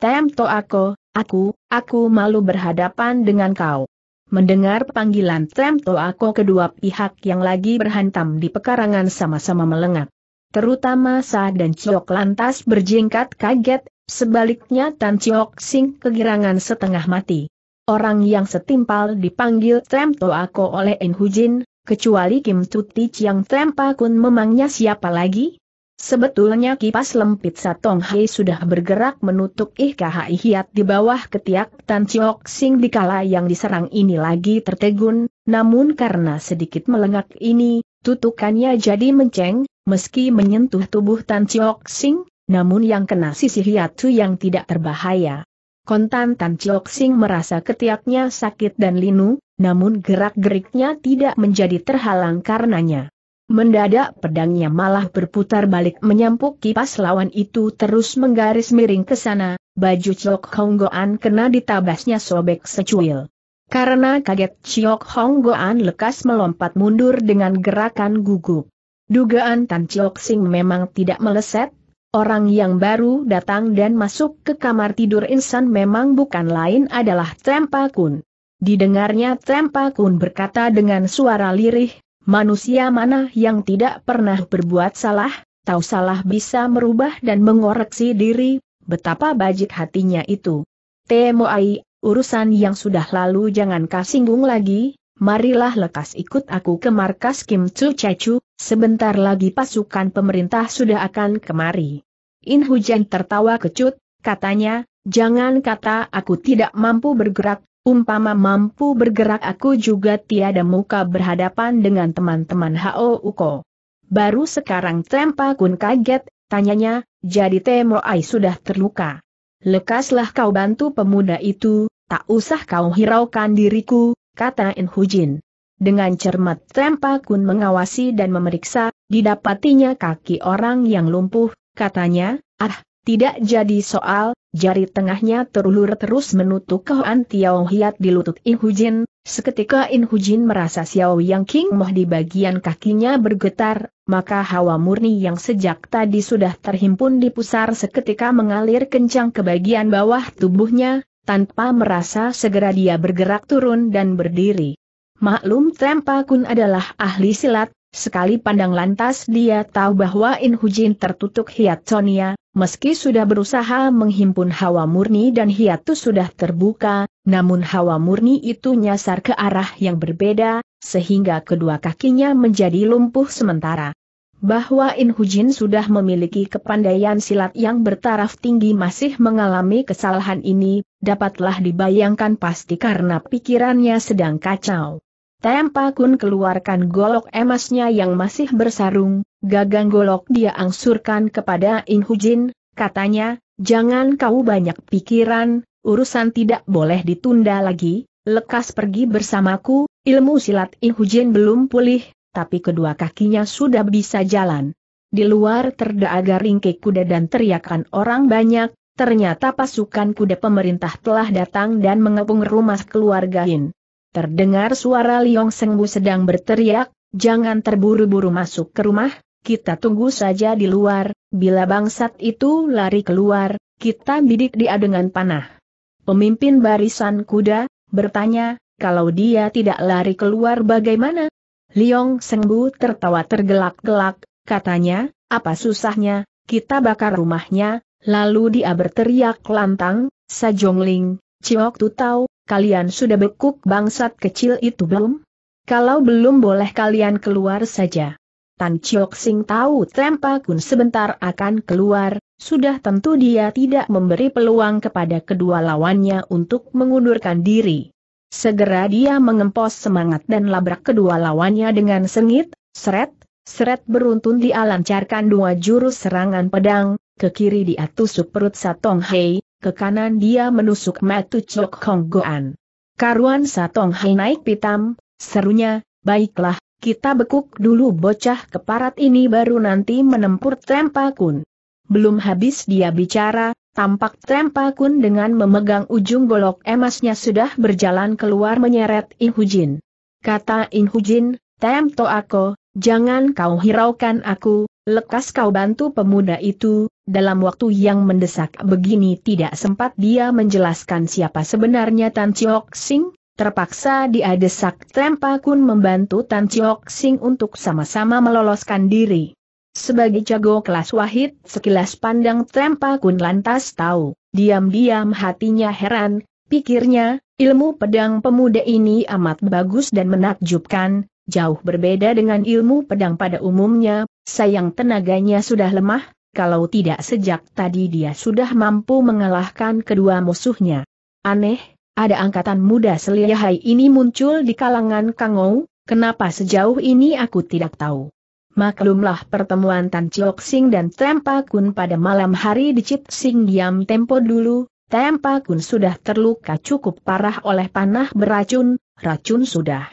kah? to aku, aku, aku malu berhadapan dengan kau. Mendengar panggilan Temto aku kedua pihak yang lagi berhantam di pekarangan sama-sama melengak. Terutama Sa dan Ciok lantas berjingkat kaget, sebaliknya Tan Ciok Sing kegirangan setengah mati. Orang yang setimpal dipanggil Trem to aku oleh In Hujin, kecuali Kim Tuti yang Tem Pakun memangnya siapa lagi? Sebetulnya kipas lempit Satong Hei sudah bergerak menutup IKHI Hiat di bawah ketiak Tan Chiok Sing dikala yang diserang ini lagi tertegun, namun karena sedikit melengak ini, tutukannya jadi menceng, meski menyentuh tubuh Tan Chiok Sing, namun yang kena sisi Hiatu yang tidak terbahaya. Kontan Tan Chiok Sing merasa ketiaknya sakit dan linu, namun gerak-geriknya tidak menjadi terhalang karenanya. Mendadak pedangnya malah berputar balik menyampuk kipas lawan itu terus menggaris miring ke sana, baju Hong Honggoan kena ditabasnya sobek secuil. Karena kaget Hong Honggoan lekas melompat mundur dengan gerakan gugup. Dugaan Tan Ciok Sing memang tidak meleset, orang yang baru datang dan masuk ke kamar tidur insan memang bukan lain adalah Tempa Kun. Didengarnya Tempa Kun berkata dengan suara lirih, Manusia mana yang tidak pernah berbuat salah, tahu salah bisa merubah dan mengoreksi diri, betapa bajik hatinya itu. Temoai, urusan yang sudah lalu jangan kasinggung lagi, marilah lekas ikut aku ke markas Kim Chu Cecu, sebentar lagi pasukan pemerintah sudah akan kemari. In Hujan tertawa kecut, katanya, jangan kata aku tidak mampu bergerak, Umpama mampu bergerak aku juga tiada muka berhadapan dengan teman-teman Hao Uko. Baru sekarang Tempa Kun kaget, tanyanya, jadi Temo Ai sudah terluka. Lekaslah kau bantu pemuda itu, tak usah kau hiraukan diriku, kata In Hujin. Dengan cermat Tempa Kun mengawasi dan memeriksa, didapatinya kaki orang yang lumpuh, katanya, ah, tidak jadi soal, Jari tengahnya terulur terus menutup kehoan Tiao Hiat di lutut In Hujin, seketika In Hujin merasa Xiao Yang King Moh di bagian kakinya bergetar, maka hawa murni yang sejak tadi sudah terhimpun di pusar seketika mengalir kencang ke bagian bawah tubuhnya, tanpa merasa segera dia bergerak turun dan berdiri. Maklum Trempa Kun adalah ahli silat, sekali pandang lantas dia tahu bahwa In Hujin tertutup hiat Sonia, Meski sudah berusaha menghimpun hawa murni dan hiatus sudah terbuka, namun hawa murni itu nyasar ke arah yang berbeda, sehingga kedua kakinya menjadi lumpuh sementara. Bahwa In Hujin sudah memiliki kepandaian silat yang bertaraf tinggi masih mengalami kesalahan ini, dapatlah dibayangkan pasti karena pikirannya sedang kacau. Tempa Kun keluarkan golok emasnya yang masih bersarung, gagang golok dia angsurkan kepada In Hujin, katanya, jangan kau banyak pikiran, urusan tidak boleh ditunda lagi, lekas pergi bersamaku, ilmu silat In Hujin belum pulih, tapi kedua kakinya sudah bisa jalan. Di luar terdaaga ringkik kuda dan teriakan orang banyak, ternyata pasukan kuda pemerintah telah datang dan mengepung rumah keluarga In. Terdengar suara Liong Sengbu sedang berteriak, jangan terburu-buru masuk ke rumah, kita tunggu saja di luar, bila bangsat itu lari keluar, kita bidik dia dengan panah. Pemimpin barisan kuda, bertanya, kalau dia tidak lari keluar bagaimana? Liong Sengbu tertawa tergelak-gelak, katanya, apa susahnya, kita bakar rumahnya, lalu dia berteriak lantang, Sajongling, Ciok Tutau, kalian sudah bekuk bangsat kecil itu belum? Kalau belum boleh kalian keluar saja. Tan Chiok Sing tahu Tempa Kun sebentar akan keluar, sudah tentu dia tidak memberi peluang kepada kedua lawannya untuk mengundurkan diri. Segera dia mengempos semangat dan labrak kedua lawannya dengan sengit, seret, seret beruntun dia lancarkan dua jurus serangan pedang, ke kiri dia tusuk perut Satong Hei, ke kanan dia menusuk Matu Chok Hong Goan. Karuan Satong Hai naik pitam, serunya, baiklah, kita bekuk dulu bocah keparat ini baru nanti menempur Trempakun. Belum habis dia bicara, tampak Trempakun dengan memegang ujung golok emasnya sudah berjalan keluar menyeret Inhujin. Kata Inhujin, Tem to aku, jangan kau hiraukan aku, lekas kau bantu pemuda itu, dalam waktu yang mendesak begini tidak sempat dia menjelaskan siapa sebenarnya Tan Chiok Sing, terpaksa dia desak Trempa Kun membantu Tan Chiok Sing untuk sama-sama meloloskan diri. Sebagai jago kelas wahid, sekilas pandang Trempa Kun lantas tahu, diam-diam hatinya heran, pikirnya, ilmu pedang pemuda ini amat bagus dan menakjubkan, jauh berbeda dengan ilmu pedang pada umumnya, sayang tenaganya sudah lemah, kalau tidak sejak tadi dia sudah mampu mengalahkan kedua musuhnya. Aneh, ada angkatan muda seliahai ini muncul di kalangan Kangou, kenapa sejauh ini aku tidak tahu. Maklumlah pertemuan Tan Chiok Sing dan Tempa Kun pada malam hari di Cit Sing Diam Tempo dulu, Tempa Kun sudah terluka cukup parah oleh panah beracun, racun sudah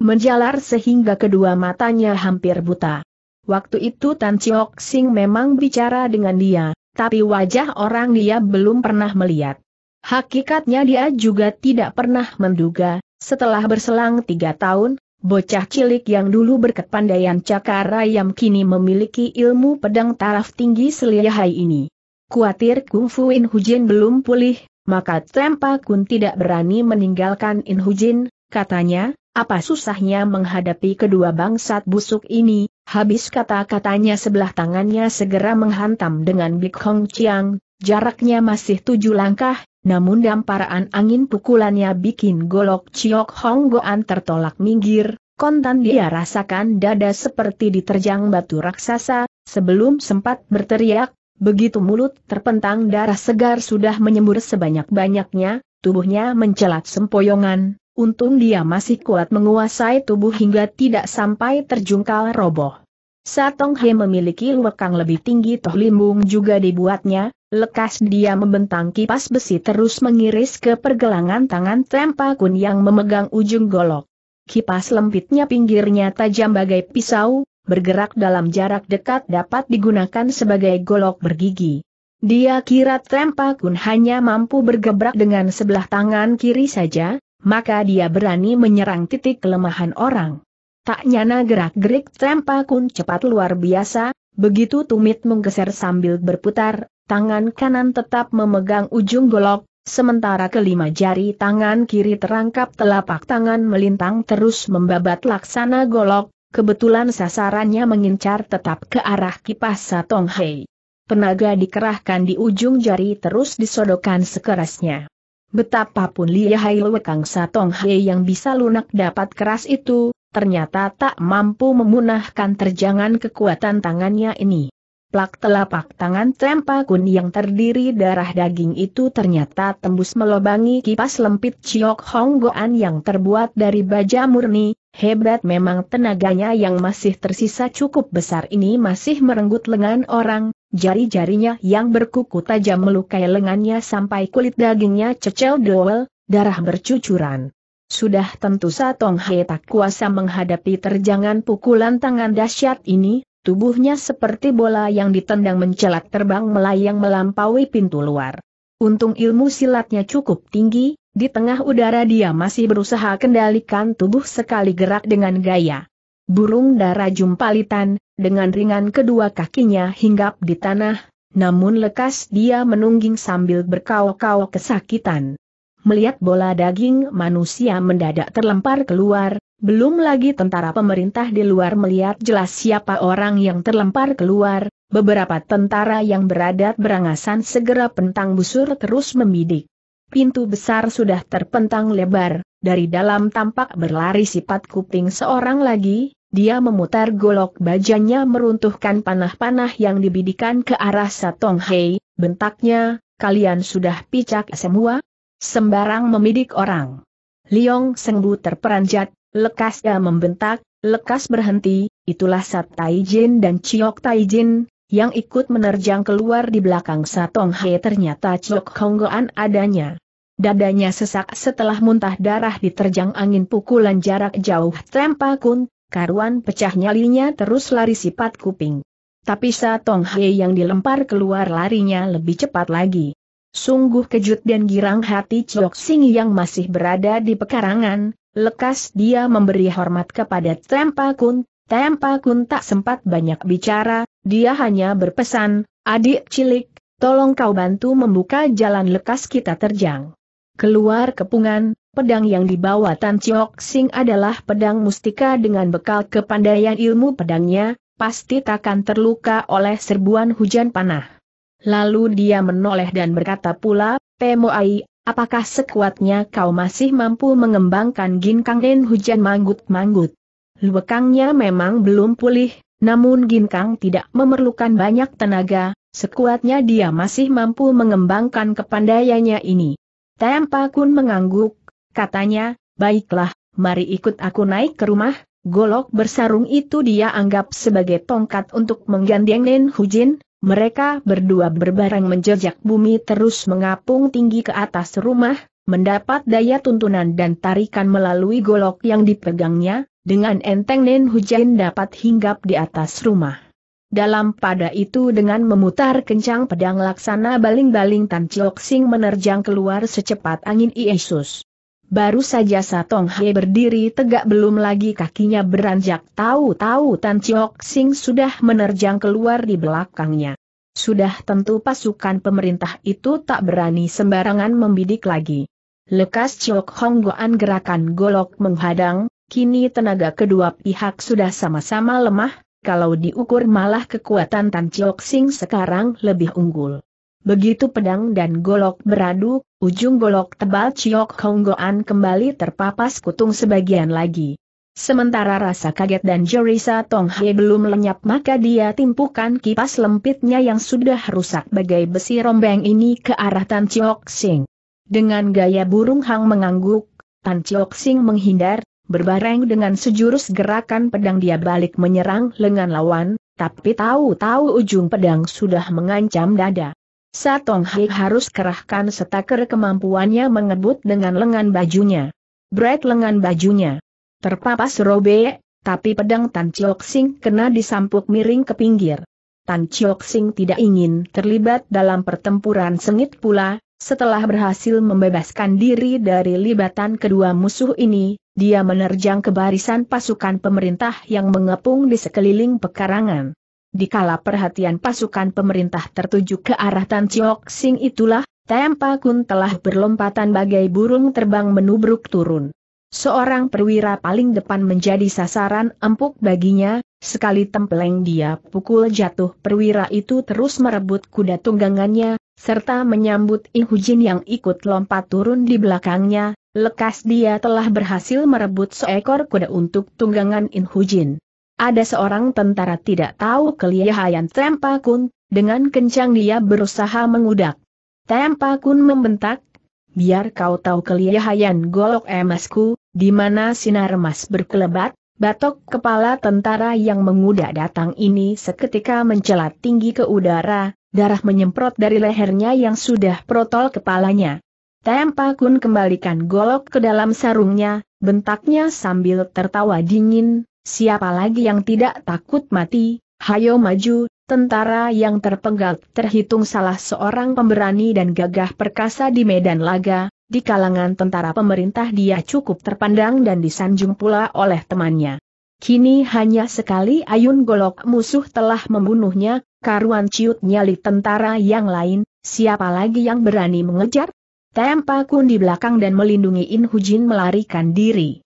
menjalar sehingga kedua matanya hampir buta. Waktu itu Tan Chiok Sing memang bicara dengan dia, tapi wajah orang dia belum pernah melihat. Hakikatnya dia juga tidak pernah menduga, setelah berselang tiga tahun, bocah cilik yang dulu berkepandaian yang kini memiliki ilmu pedang taraf tinggi seliahai ini. Kuatir Kung Fu In Hujin belum pulih, maka Tempa Kun tidak berani meninggalkan In Hujin, katanya, apa susahnya menghadapi kedua bangsat busuk ini, Habis kata-katanya sebelah tangannya segera menghantam dengan Big Hong Chiang, jaraknya masih tujuh langkah, namun damparan angin pukulannya bikin golok Chiok Hong Goan tertolak minggir, kontan dia rasakan dada seperti diterjang batu raksasa, sebelum sempat berteriak, begitu mulut terpentang darah segar sudah menyembur sebanyak-banyaknya, tubuhnya mencelat sempoyongan, Untung dia masih kuat menguasai tubuh hingga tidak sampai terjungkal roboh. Satong He memiliki lekang lebih tinggi toh limbung juga dibuatnya, lekas dia membentang kipas besi terus mengiris ke pergelangan tangan Tempa Kun yang memegang ujung golok. Kipas lempitnya pinggirnya tajam bagai pisau, bergerak dalam jarak dekat dapat digunakan sebagai golok bergigi. Dia kira tempa Kun hanya mampu bergebrak dengan sebelah tangan kiri saja, maka dia berani menyerang titik kelemahan orang. Tak nyana gerak-gerik Trempa Kun cepat luar biasa, begitu tumit menggeser sambil berputar, tangan kanan tetap memegang ujung golok, sementara kelima jari tangan kiri terangkap telapak tangan melintang terus membabat laksana golok, kebetulan sasarannya mengincar tetap ke arah kipas Satong Hei. Penaga dikerahkan di ujung jari terus disodokan sekerasnya. Betapapun lihai Wekang Satong Hei yang bisa lunak dapat keras itu, ternyata tak mampu memunahkan terjangan kekuatan tangannya ini. Plak telapak tangan Trempa Kun yang terdiri darah daging itu ternyata tembus melobangi kipas lempit Chiok Hong Goan yang terbuat dari baja murni, hebat memang tenaganya yang masih tersisa cukup besar ini masih merenggut lengan orang, Jari-jarinya yang berkuku tajam melukai lengannya sampai kulit dagingnya cecel doel, darah bercucuran. Sudah tentu Satong Hai tak kuasa menghadapi terjangan pukulan tangan dahsyat ini, tubuhnya seperti bola yang ditendang mencelak terbang melayang melampaui pintu luar. Untung ilmu silatnya cukup tinggi, di tengah udara dia masih berusaha kendalikan tubuh sekali gerak dengan gaya. Burung dara jumpalitan, dengan ringan kedua kakinya hinggap di tanah, namun lekas dia menungging sambil berkau-kau kesakitan. Melihat bola daging manusia mendadak terlempar keluar, belum lagi tentara pemerintah di luar melihat jelas siapa orang yang terlempar keluar, beberapa tentara yang beradat berangasan segera pentang busur terus membidik. Pintu besar sudah terpentang lebar, dari dalam tampak berlari sifat kuping seorang lagi, dia memutar golok bajanya meruntuhkan panah-panah yang dibidikan ke arah Satong Hei, bentaknya, kalian sudah picak semua? Sembarang memidik orang. Liong Sengbu terperanjat, lekas ia membentak, lekas berhenti, itulah Sat Tai Jin dan Tai Jin, yang ikut menerjang keluar di belakang Satong Hei ternyata Ciok Honggoan adanya. Dadanya sesak setelah muntah darah diterjang angin pukulan jarak jauh Trempa Kun, karuan pecah nyalinya terus lari sifat kuping. Tapi Sa Tong Hei yang dilempar keluar larinya lebih cepat lagi. Sungguh kejut dan girang hati Chok Sing yang masih berada di pekarangan, lekas dia memberi hormat kepada Tempa Kun. Tempa Kun tak sempat banyak bicara, dia hanya berpesan, adik cilik, tolong kau bantu membuka jalan lekas kita terjang. Keluar kepungan, Pedang yang dibawa Tan Chiok Sing adalah pedang mustika dengan bekal kepandaian ilmu pedangnya, pasti takkan terluka oleh serbuan hujan panah. Lalu dia menoleh dan berkata pula, Ai, apakah sekuatnya kau masih mampu mengembangkan ginkang dan hujan manggut-manggut? Luekangnya memang belum pulih, namun ginkang tidak memerlukan banyak tenaga, sekuatnya dia masih mampu mengembangkan kepandaiannya ini. Tempa Kun mengangguk, Katanya, baiklah, mari ikut aku naik ke rumah, golok bersarung itu dia anggap sebagai tongkat untuk menggandeng Nen Hujin, mereka berdua berbareng menjejak bumi terus mengapung tinggi ke atas rumah, mendapat daya tuntunan dan tarikan melalui golok yang dipegangnya, dengan enteng Nen Hujin dapat hinggap di atas rumah. Dalam pada itu dengan memutar kencang pedang laksana baling-baling Tan Chok Sing menerjang keluar secepat angin Yesus. Baru saja Satong He berdiri tegak belum lagi kakinya beranjak tahu-tahu Tan Chiok Sing sudah menerjang keluar di belakangnya. Sudah tentu pasukan pemerintah itu tak berani sembarangan membidik lagi. Lekas Chiok Hong Goan gerakan golok menghadang, kini tenaga kedua pihak sudah sama-sama lemah, kalau diukur malah kekuatan Tan Chiok Sing sekarang lebih unggul. Begitu pedang dan golok beradu, ujung golok tebal Ciok Honggoan kembali terpapas kutung sebagian lagi. Sementara rasa kaget dan jerisa Tong He belum lenyap maka dia timpukan kipas lempitnya yang sudah rusak bagai besi rombeng ini ke arah Tan Chiok Sing. Dengan gaya burung hang mengangguk, Tan Chiok Sing menghindar, berbareng dengan sejurus gerakan pedang dia balik menyerang lengan lawan, tapi tahu-tahu ujung pedang sudah mengancam dada. Satong Hei harus kerahkan setaker kemampuannya mengebut dengan lengan bajunya. Berat lengan bajunya. Terpapas robek, tapi pedang Tan Chiok Sing kena disampuk miring ke pinggir. Tan Chiok Sing tidak ingin terlibat dalam pertempuran sengit pula, setelah berhasil membebaskan diri dari libatan kedua musuh ini, dia menerjang ke barisan pasukan pemerintah yang mengepung di sekeliling pekarangan. Dikala perhatian pasukan pemerintah tertuju ke arah Tan Chiok Sing itulah, Tempa Kun telah berlompatan bagai burung terbang menubruk turun. Seorang perwira paling depan menjadi sasaran empuk baginya, sekali tempeleng dia pukul jatuh perwira itu terus merebut kuda tunggangannya, serta menyambut Ihujin yang ikut lompat turun di belakangnya, Lekas dia telah berhasil merebut seekor kuda untuk tunggangan Inhujin. Ada seorang tentara tidak tahu kelihayan Tempa Kun, dengan kencang dia berusaha mengudak. Tempa membentak, biar kau tahu kelihayan golok emasku, di mana sinar emas berkelebat, batok kepala tentara yang mengudak datang ini seketika mencelat tinggi ke udara, darah menyemprot dari lehernya yang sudah protol kepalanya. Tempa kembalikan golok ke dalam sarungnya, bentaknya sambil tertawa dingin, Siapa lagi yang tidak takut mati, hayo maju, tentara yang terpenggal terhitung salah seorang pemberani dan gagah perkasa di Medan Laga, di kalangan tentara pemerintah dia cukup terpandang dan disanjung pula oleh temannya. Kini hanya sekali ayun golok musuh telah membunuhnya, karuan ciut nyali tentara yang lain, siapa lagi yang berani mengejar? Tempa kun di belakang dan melindungi In Hujin melarikan diri.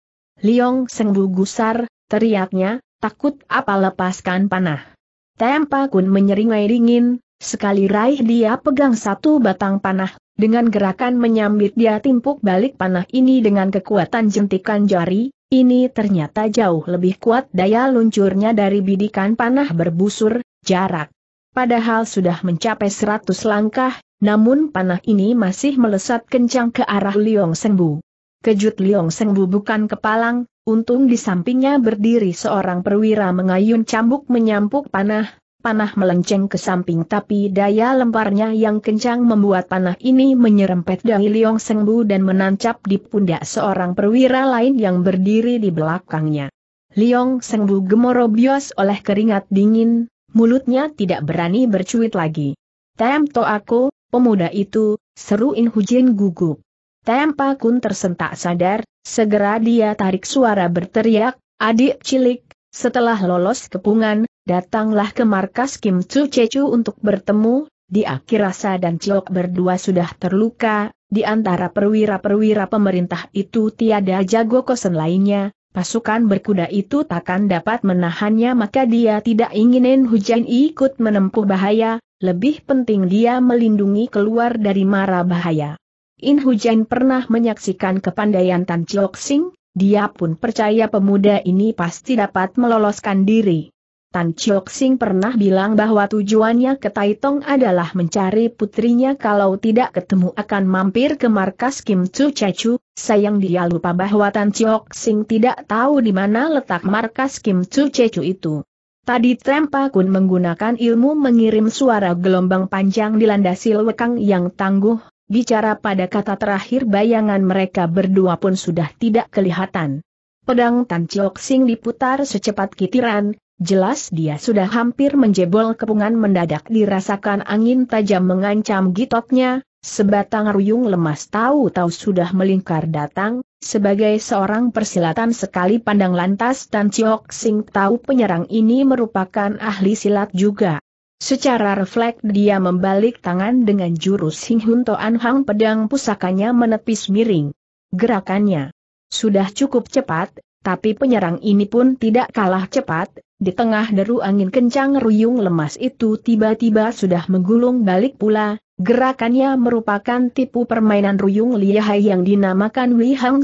Liong Sengbu gusar, Teriaknya, takut apa lepaskan panah. Tempa kun menyeringai dingin, sekali raih dia pegang satu batang panah, dengan gerakan menyambit dia timpuk balik panah ini dengan kekuatan jentikan jari, ini ternyata jauh lebih kuat daya luncurnya dari bidikan panah berbusur, jarak. Padahal sudah mencapai seratus langkah, namun panah ini masih melesat kencang ke arah Liong Sembu. Kejut Liong Seng bukan kepalang, untung di sampingnya berdiri seorang perwira mengayun cambuk menyampuk panah, panah melenceng ke samping tapi daya lemparnya yang kencang membuat panah ini menyerempet dari Liong Sengbu dan menancap di pundak seorang perwira lain yang berdiri di belakangnya. Liong Sengbu bios oleh keringat dingin, mulutnya tidak berani bercuit lagi. Tem to aku, pemuda itu, seru In Hujin gugup. Tempa Kun tersentak sadar, segera dia tarik suara berteriak, adik cilik, setelah lolos kepungan, datanglah ke markas Kim Chu Chechu untuk bertemu, di akhir rasa dan Ciok berdua sudah terluka, di antara perwira-perwira pemerintah itu tiada jago kosen lainnya, pasukan berkuda itu takkan dapat menahannya maka dia tidak inginin hujan ikut menempuh bahaya, lebih penting dia melindungi keluar dari mara bahaya. In Hujan pernah menyaksikan kepandaian Tan Chiok Sing, dia pun percaya pemuda ini pasti dapat meloloskan diri. Tan Chiok Sing pernah bilang bahwa tujuannya ke Taitong adalah mencari putrinya kalau tidak ketemu akan mampir ke markas Kim Chu Chachu, sayang dia lupa bahwa Tan Chiok Sing tidak tahu di mana letak markas Kim Chu Chachu itu. Tadi Trempa Kun menggunakan ilmu mengirim suara gelombang panjang di dilandasi lekang yang tangguh, Bicara pada kata terakhir bayangan mereka berdua pun sudah tidak kelihatan. Pedang Tan Chiok Sing diputar secepat kitiran, jelas dia sudah hampir menjebol kepungan mendadak dirasakan angin tajam mengancam gitotnya, sebatang ruyung lemas tahu-tahu sudah melingkar datang, sebagai seorang persilatan sekali pandang lantas Tan Chiok Sing tahu penyerang ini merupakan ahli silat juga. Secara refleks dia membalik tangan dengan jurus Hing Toan Hang pedang pusakanya menepis miring. Gerakannya sudah cukup cepat, tapi penyerang ini pun tidak kalah cepat, di tengah deru angin kencang ruyung lemas itu tiba-tiba sudah menggulung balik pula, gerakannya merupakan tipu permainan ruyung lihai yang dinamakan Wei Hang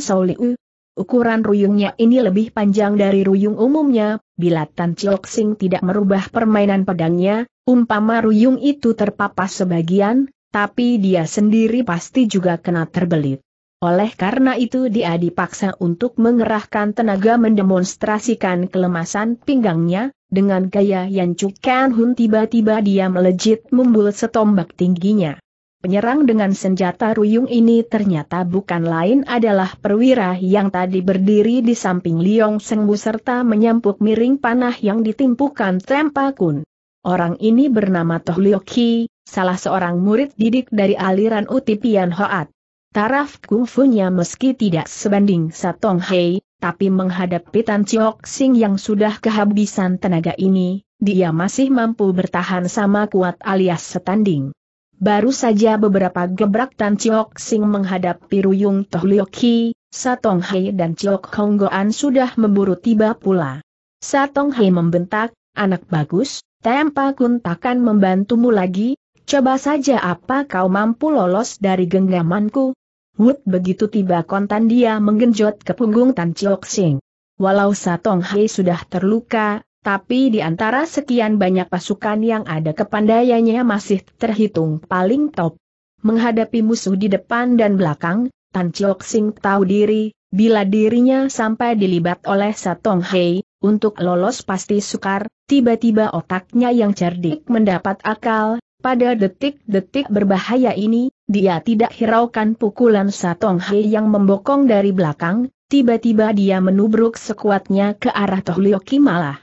Ukuran ruyungnya ini lebih panjang dari ruyung umumnya, bila Tan Chiok Sing tidak merubah permainan pedangnya, umpama ruyung itu terpapas sebagian, tapi dia sendiri pasti juga kena terbelit. Oleh karena itu dia dipaksa untuk mengerahkan tenaga mendemonstrasikan kelemasan pinggangnya, dengan gaya yang cukup kan Hun tiba-tiba dia melejit membul setombak tingginya. Penyerang dengan senjata ruyung ini ternyata bukan lain adalah perwira yang tadi berdiri di samping Liong Sengbu serta menyampuk miring panah yang ditimpukan Tempakun. Orang ini bernama Toh Lioki, salah seorang murid didik dari aliran Utipian Hoat. Taraf kungfunya meski tidak sebanding Satong Hei, tapi menghadapi Tan Chiok Sing yang sudah kehabisan tenaga ini, dia masih mampu bertahan sama kuat alias setanding. Baru saja beberapa gebrak Tan Chiok Sing menghadapi Ruyung Toh Lioki, Satong Hei dan Chiok Goan sudah memburu tiba pula. Satong Hei membentak, anak bagus, Tempa Kun takkan membantumu lagi, coba saja apa kau mampu lolos dari genggamanku. Wut begitu tiba kontan dia menggenjot ke punggung Tan Chiok Sing. Walau Satong Hei sudah terluka, tapi di antara sekian banyak pasukan yang ada kepandaiannya masih terhitung paling top. Menghadapi musuh di depan dan belakang, Tan Chiok Sing tahu diri, bila dirinya sampai dilibat oleh Satong Hei, untuk lolos pasti sukar, tiba-tiba otaknya yang cerdik mendapat akal, pada detik-detik berbahaya ini, dia tidak hiraukan pukulan Satong Hei yang membokong dari belakang, tiba-tiba dia menubruk sekuatnya ke arah Toh malah.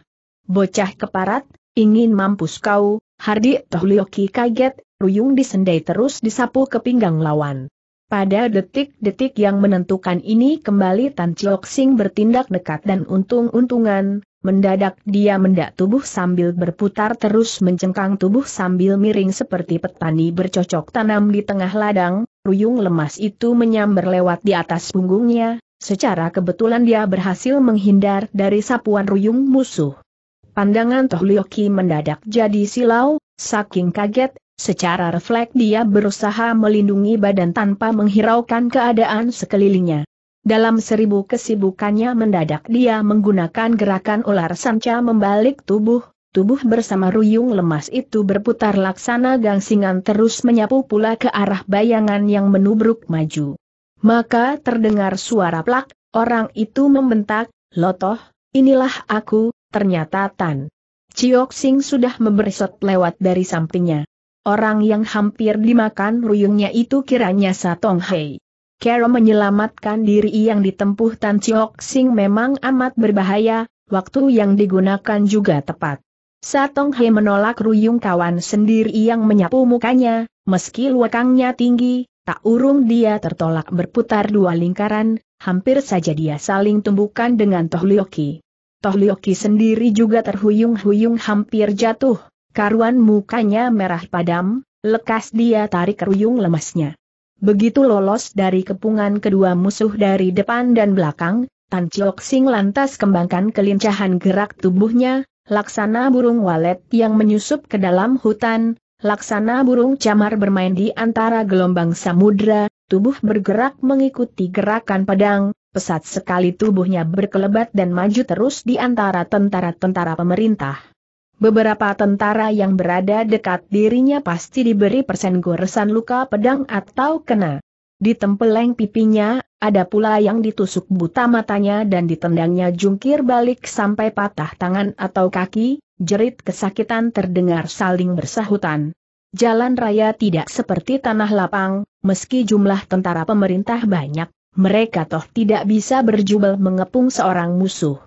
Bocah keparat, ingin mampus kau, Hardi Tohlioki kaget, ruyung disendai terus disapu ke pinggang lawan. Pada detik-detik yang menentukan ini kembali Tan Chok Sing bertindak dekat dan untung-untungan, mendadak dia mendak tubuh sambil berputar terus mencengkang tubuh sambil miring seperti petani bercocok tanam di tengah ladang, ruyung lemas itu menyambar lewat di atas punggungnya, secara kebetulan dia berhasil menghindar dari sapuan ruyung musuh. Pandangan Toh Lioki mendadak jadi silau, saking kaget, secara refleks dia berusaha melindungi badan tanpa menghiraukan keadaan sekelilingnya. Dalam seribu kesibukannya mendadak dia menggunakan gerakan ular sanca membalik tubuh, tubuh bersama ruyung lemas itu berputar laksana gangsingan terus menyapu pula ke arah bayangan yang menubruk maju. Maka terdengar suara plak, orang itu membentak, Lotoh, inilah aku, Ternyata Tan Chiok Sing sudah memberesot lewat dari sampingnya. Orang yang hampir dimakan ruyungnya itu kiranya Satong Hei. Kero menyelamatkan diri yang ditempuh Tan Chiok Sing memang amat berbahaya, waktu yang digunakan juga tepat. Satong Hei menolak ruyung kawan sendiri yang menyapu mukanya, meski luakangnya tinggi, tak urung dia tertolak berputar dua lingkaran, hampir saja dia saling tumbukan dengan Toh Tohlioki sendiri juga terhuyung-huyung hampir jatuh, karuan mukanya merah padam, lekas dia tarik keruyung lemasnya. Begitu lolos dari kepungan kedua musuh dari depan dan belakang, Tan Chiok Sing lantas kembangkan kelincahan gerak tubuhnya, laksana burung walet yang menyusup ke dalam hutan, laksana burung camar bermain di antara gelombang samudra, tubuh bergerak mengikuti gerakan pedang, pesat sekali tubuhnya berkelebat dan maju terus di antara tentara-tentara pemerintah. Beberapa tentara yang berada dekat dirinya pasti diberi persen goresan luka pedang atau kena. Di tempeleng pipinya, ada pula yang ditusuk buta matanya dan ditendangnya jungkir balik sampai patah tangan atau kaki, jerit kesakitan terdengar saling bersahutan. Jalan raya tidak seperti tanah lapang, meski jumlah tentara pemerintah banyak, mereka toh tidak bisa berjubel mengepung seorang musuh.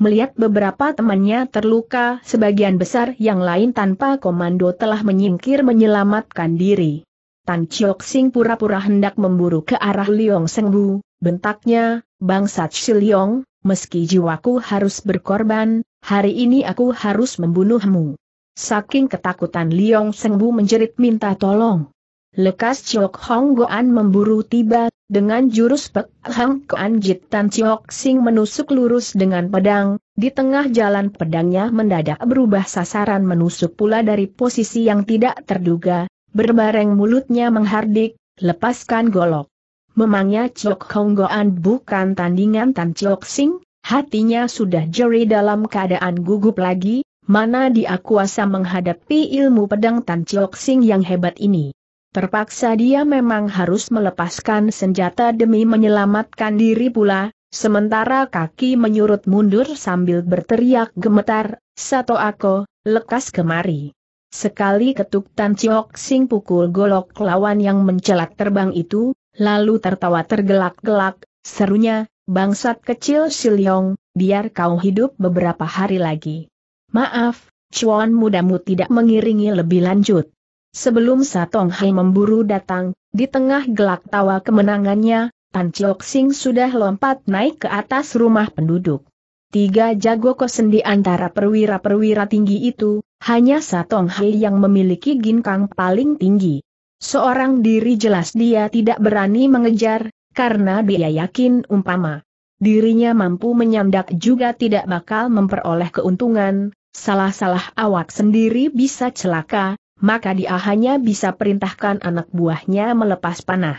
Melihat beberapa temannya terluka, sebagian besar yang lain tanpa komando telah menyingkir menyelamatkan diri. Tan Chiok Sing pura-pura hendak memburu ke arah Liong Sengbu, bentaknya, Bangsat Si Liong, meski jiwaku harus berkorban, hari ini aku harus membunuhmu. Saking ketakutan Liong Sengbu menjerit minta tolong. Lekas Chiok Hong Goan memburu tiba, dengan jurus Pek Hang Kuan Jit Tan Chiok Sing menusuk lurus dengan pedang, di tengah jalan pedangnya mendadak berubah sasaran menusuk pula dari posisi yang tidak terduga, berbareng mulutnya menghardik, lepaskan golok. Memangnya Chiok Goan bukan tandingan Tan Chiok Sing? Hatinya sudah jeri dalam keadaan gugup lagi, mana dia kuasa menghadapi ilmu pedang Tan Chiok Sing yang hebat ini. Terpaksa dia memang harus melepaskan senjata demi menyelamatkan diri pula, sementara kaki menyurut mundur sambil berteriak gemetar, Sato Ako, lekas kemari. Sekali ketuk Tan Chiok Sing pukul golok lawan yang mencelak terbang itu, lalu tertawa tergelak-gelak, serunya, bangsat kecil Siliong, biar kau hidup beberapa hari lagi. Maaf, Chuan mudamu tidak mengiringi lebih lanjut. Sebelum Satong Hai memburu datang, di tengah gelak tawa kemenangannya, Tan Chiok Sing sudah lompat naik ke atas rumah penduduk. Tiga jago kosen di antara perwira-perwira tinggi itu, hanya Satong Hai yang memiliki ginkang paling tinggi. Seorang diri jelas dia tidak berani mengejar, karena dia yakin umpama. Dirinya mampu menyandak juga tidak bakal memperoleh keuntungan, salah-salah awak sendiri bisa celaka, maka dia hanya bisa perintahkan anak buahnya melepas panah.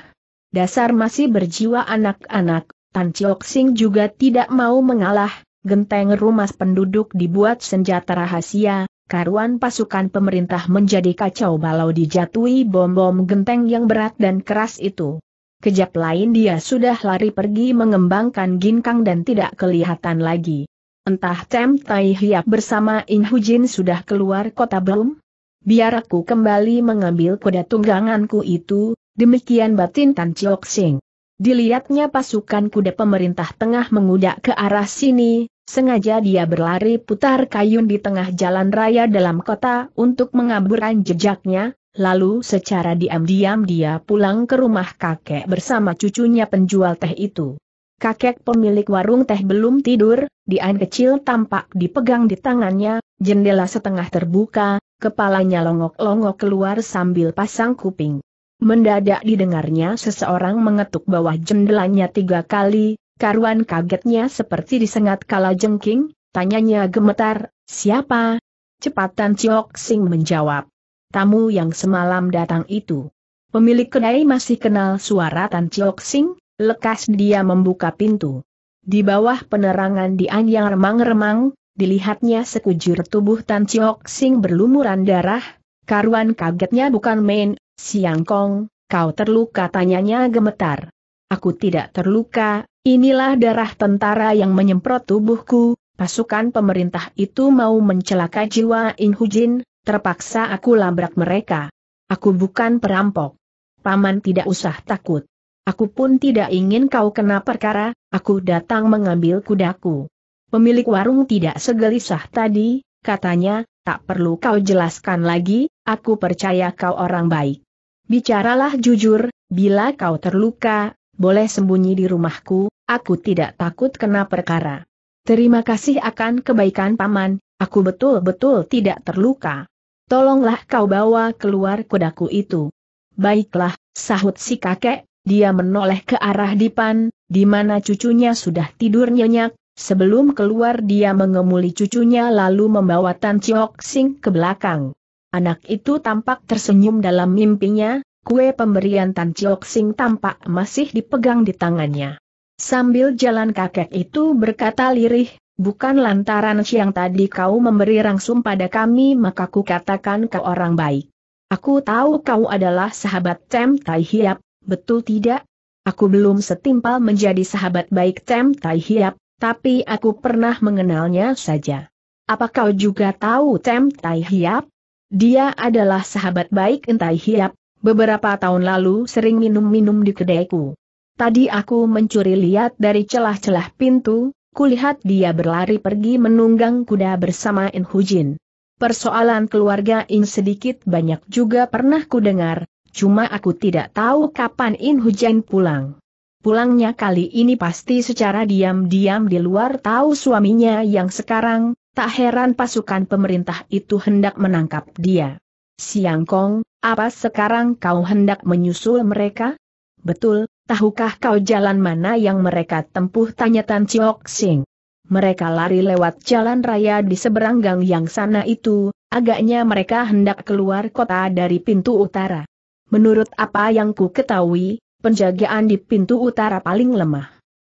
Dasar masih berjiwa anak-anak, Tan Chiok Sing juga tidak mau mengalah, genteng rumah penduduk dibuat senjata rahasia, karuan pasukan pemerintah menjadi kacau balau dijatuhi bom-bom genteng yang berat dan keras itu. Kejap lain dia sudah lari pergi mengembangkan ginkang dan tidak kelihatan lagi. Entah Tem Tai Hiap bersama In Hujin sudah keluar kota belum? biar aku kembali mengambil kuda tungganganku itu, demikian batin Tan Chiok Sing. Dilihatnya pasukan kuda pemerintah tengah mengudak ke arah sini, sengaja dia berlari putar kayun di tengah jalan raya dalam kota untuk mengaburkan jejaknya, lalu secara diam-diam dia pulang ke rumah kakek bersama cucunya penjual teh itu. Kakek pemilik warung teh belum tidur, dian kecil tampak dipegang di tangannya, jendela setengah terbuka, kepalanya longok-longok keluar sambil pasang kuping. Mendadak didengarnya seseorang mengetuk bawah jendelanya tiga kali, karuan kagetnya seperti disengat kala jengking, tanyanya gemetar, siapa? Cepatan Ciok Sing menjawab. Tamu yang semalam datang itu. Pemilik kedai masih kenal suara Tan Ciok Sing, lekas dia membuka pintu. Di bawah penerangan di yang remang-remang, dilihatnya sekujur tubuh Tan Chiok Sing berlumuran darah, karuan kagetnya bukan main, Siang Kong, kau terluka tanyanya gemetar. Aku tidak terluka, inilah darah tentara yang menyemprot tubuhku, pasukan pemerintah itu mau mencelaka jiwa In Hujin, terpaksa aku labrak mereka. Aku bukan perampok. Paman tidak usah takut. Aku pun tidak ingin kau kena perkara, aku datang mengambil kudaku. Pemilik warung tidak segelisah tadi, katanya, tak perlu kau jelaskan lagi, aku percaya kau orang baik. Bicaralah jujur, bila kau terluka, boleh sembunyi di rumahku, aku tidak takut kena perkara. Terima kasih akan kebaikan paman, aku betul-betul tidak terluka. Tolonglah kau bawa keluar kudaku itu. Baiklah, sahut si kakek, dia menoleh ke arah dipan, di mana cucunya sudah tidur nyenyak, Sebelum keluar dia mengemuli cucunya lalu membawa Tan Chiok Sing ke belakang. Anak itu tampak tersenyum dalam mimpinya, kue pemberian Tan Chiok Sing tampak masih dipegang di tangannya. Sambil jalan kakek itu berkata lirih, bukan lantaran siang tadi kau memberi langsung pada kami maka ku katakan ke orang baik. Aku tahu kau adalah sahabat Tem Tai Hiap, betul tidak? Aku belum setimpal menjadi sahabat baik Tem Tai Hiap, tapi aku pernah mengenalnya saja. Apa kau juga tahu Tem Tai Hiap? Dia adalah sahabat baik Entai Hiap, beberapa tahun lalu sering minum-minum di kedaiku. Tadi aku mencuri lihat dari celah-celah pintu, kulihat dia berlari pergi menunggang kuda bersama In Hujin. Persoalan keluarga In sedikit banyak juga pernah kudengar. cuma aku tidak tahu kapan In Hujin pulang pulangnya kali ini pasti secara diam-diam di luar tahu suaminya yang sekarang, tak heran pasukan pemerintah itu hendak menangkap dia. Siang Kong, apa sekarang kau hendak menyusul mereka? Betul, tahukah kau jalan mana yang mereka tempuh tanya Tan Chiok Sing. Mereka lari lewat jalan raya di seberang gang yang sana itu, agaknya mereka hendak keluar kota dari pintu utara. Menurut apa yang ku ketahui, penjagaan di pintu utara paling lemah.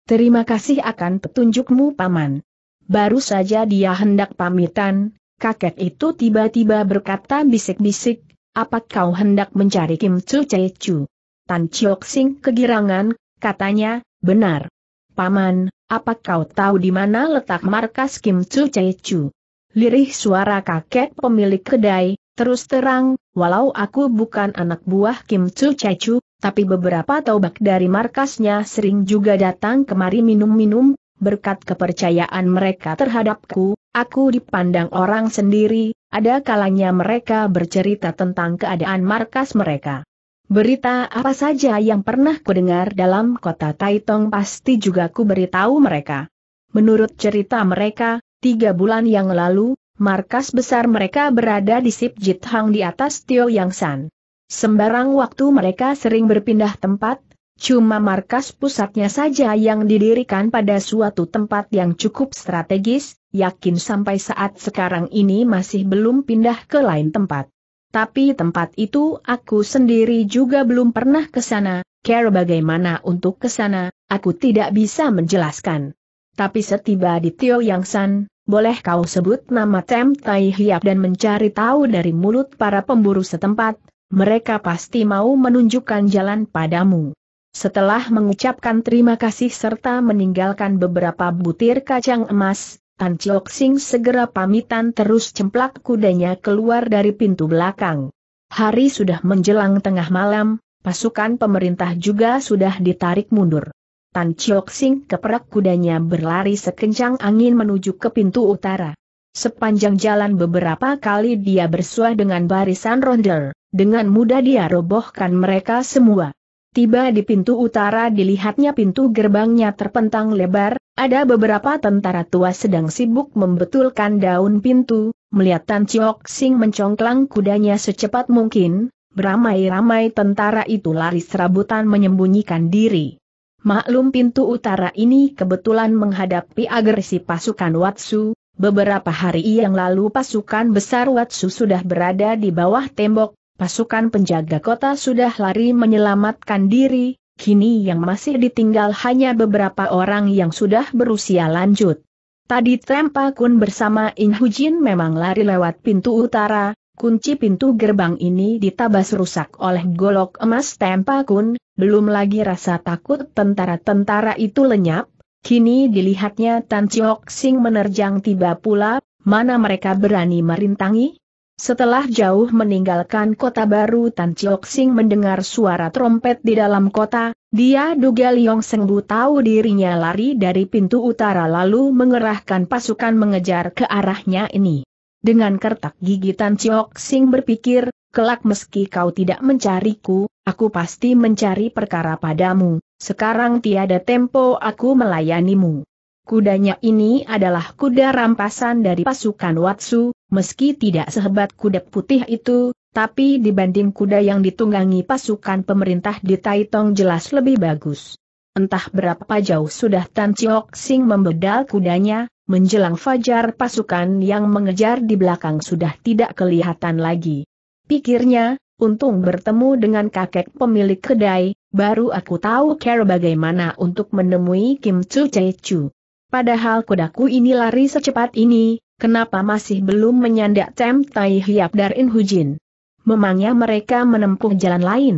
Terima kasih akan petunjukmu paman. Baru saja dia hendak pamitan, kakek itu tiba-tiba berkata bisik-bisik, apa kau hendak mencari Kim Chu Chai Chu? Tan Chiok Sing kegirangan, katanya, benar. Paman, apa kau tahu di mana letak markas Kim Chu Chai Chu? Lirih suara kakek pemilik kedai, Terus terang, walau aku bukan anak buah Kim Chu Chu, tapi beberapa taubak dari markasnya sering juga datang kemari minum-minum, berkat kepercayaan mereka terhadapku, aku dipandang orang sendiri, ada kalanya mereka bercerita tentang keadaan markas mereka. Berita apa saja yang pernah kudengar dalam kota Taitong pasti juga ku beritahu mereka. Menurut cerita mereka, tiga bulan yang lalu, Markas besar mereka berada di Sip Jit Hang di atas Tio Yang San. Sembarang waktu mereka sering berpindah tempat, cuma markas pusatnya saja yang didirikan pada suatu tempat yang cukup strategis, yakin sampai saat sekarang ini masih belum pindah ke lain tempat. Tapi tempat itu aku sendiri juga belum pernah ke sana, care bagaimana untuk ke sana, aku tidak bisa menjelaskan. Tapi setiba di Tio Yang San, boleh kau sebut nama Tem Tai Hiap dan mencari tahu dari mulut para pemburu setempat, mereka pasti mau menunjukkan jalan padamu. Setelah mengucapkan terima kasih serta meninggalkan beberapa butir kacang emas, Tan Chiok Sing segera pamitan terus cemplak kudanya keluar dari pintu belakang. Hari sudah menjelang tengah malam, pasukan pemerintah juga sudah ditarik mundur. Tan Chiok Sing keperak kudanya berlari sekencang angin menuju ke pintu utara. Sepanjang jalan beberapa kali dia bersuah dengan barisan ronder, dengan mudah dia robohkan mereka semua. Tiba di pintu utara dilihatnya pintu gerbangnya terpentang lebar, ada beberapa tentara tua sedang sibuk membetulkan daun pintu, melihat Tan Chiok Sing mencongklang kudanya secepat mungkin, beramai-ramai tentara itu lari serabutan menyembunyikan diri. Maklum pintu utara ini kebetulan menghadapi agresi pasukan Watsu, beberapa hari yang lalu pasukan besar Watsu sudah berada di bawah tembok, pasukan penjaga kota sudah lari menyelamatkan diri, kini yang masih ditinggal hanya beberapa orang yang sudah berusia lanjut. Tadi Trempa Kun bersama Inhujin memang lari lewat pintu utara, kunci pintu gerbang ini ditabas rusak oleh golok emas tempa kun, belum lagi rasa takut tentara-tentara itu lenyap, kini dilihatnya Tan Chiok Sing menerjang tiba pula, mana mereka berani merintangi? Setelah jauh meninggalkan kota baru Tan Chiok Sing mendengar suara trompet di dalam kota, dia duga Liong Sengbu tahu dirinya lari dari pintu utara lalu mengerahkan pasukan mengejar ke arahnya ini. Dengan kertak gigitan Ciok Sing berpikir, kelak meski kau tidak mencariku, aku pasti mencari perkara padamu, sekarang tiada tempo aku melayanimu. Kudanya ini adalah kuda rampasan dari pasukan Watsu, meski tidak sehebat kuda putih itu, tapi dibanding kuda yang ditunggangi pasukan pemerintah di Taitong jelas lebih bagus. Entah berapa jauh sudah Tan Chiok Sing membedal kudanya, menjelang fajar pasukan yang mengejar di belakang sudah tidak kelihatan lagi. Pikirnya, untung bertemu dengan kakek pemilik kedai, baru aku tahu cara bagaimana untuk menemui Kim Chu Chu. Padahal kudaku ini lari secepat ini, kenapa masih belum menyandak Tem Tai Hiap Darin Hujin? Memangnya mereka menempuh jalan lain?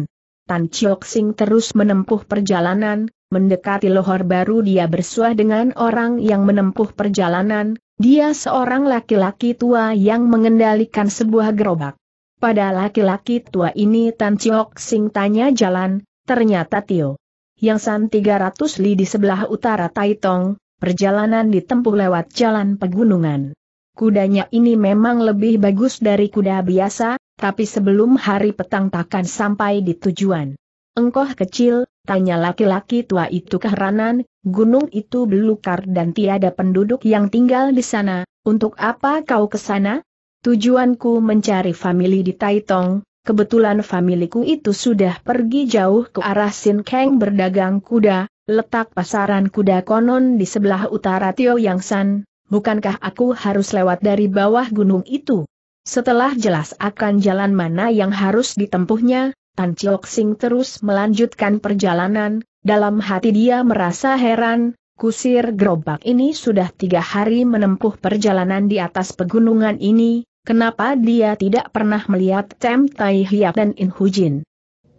Tan Chiok Sing terus menempuh perjalanan, Mendekati Lohor baru dia bersuah dengan orang yang menempuh perjalanan, dia seorang laki-laki tua yang mengendalikan sebuah gerobak. Pada laki-laki tua ini Tan Chiok Sing tanya jalan, ternyata Tio. Yang San 300 li di sebelah utara Taitong, perjalanan ditempuh lewat jalan pegunungan. Kudanya ini memang lebih bagus dari kuda biasa, tapi sebelum hari petang takkan sampai di tujuan. Engkoh kecil, Tanya laki-laki tua itu keheranan, gunung itu belukar dan tiada penduduk yang tinggal di sana, untuk apa kau ke sana? Tujuanku mencari famili di Taitong, kebetulan familiku itu sudah pergi jauh ke arah Sinkeng berdagang kuda, letak pasaran kuda konon di sebelah utara Tio Yang San, bukankah aku harus lewat dari bawah gunung itu? Setelah jelas akan jalan mana yang harus ditempuhnya, Tan Chiok Sing terus melanjutkan perjalanan, dalam hati dia merasa heran, kusir gerobak ini sudah tiga hari menempuh perjalanan di atas pegunungan ini, kenapa dia tidak pernah melihat Tem Tai Hiap dan In Hujin.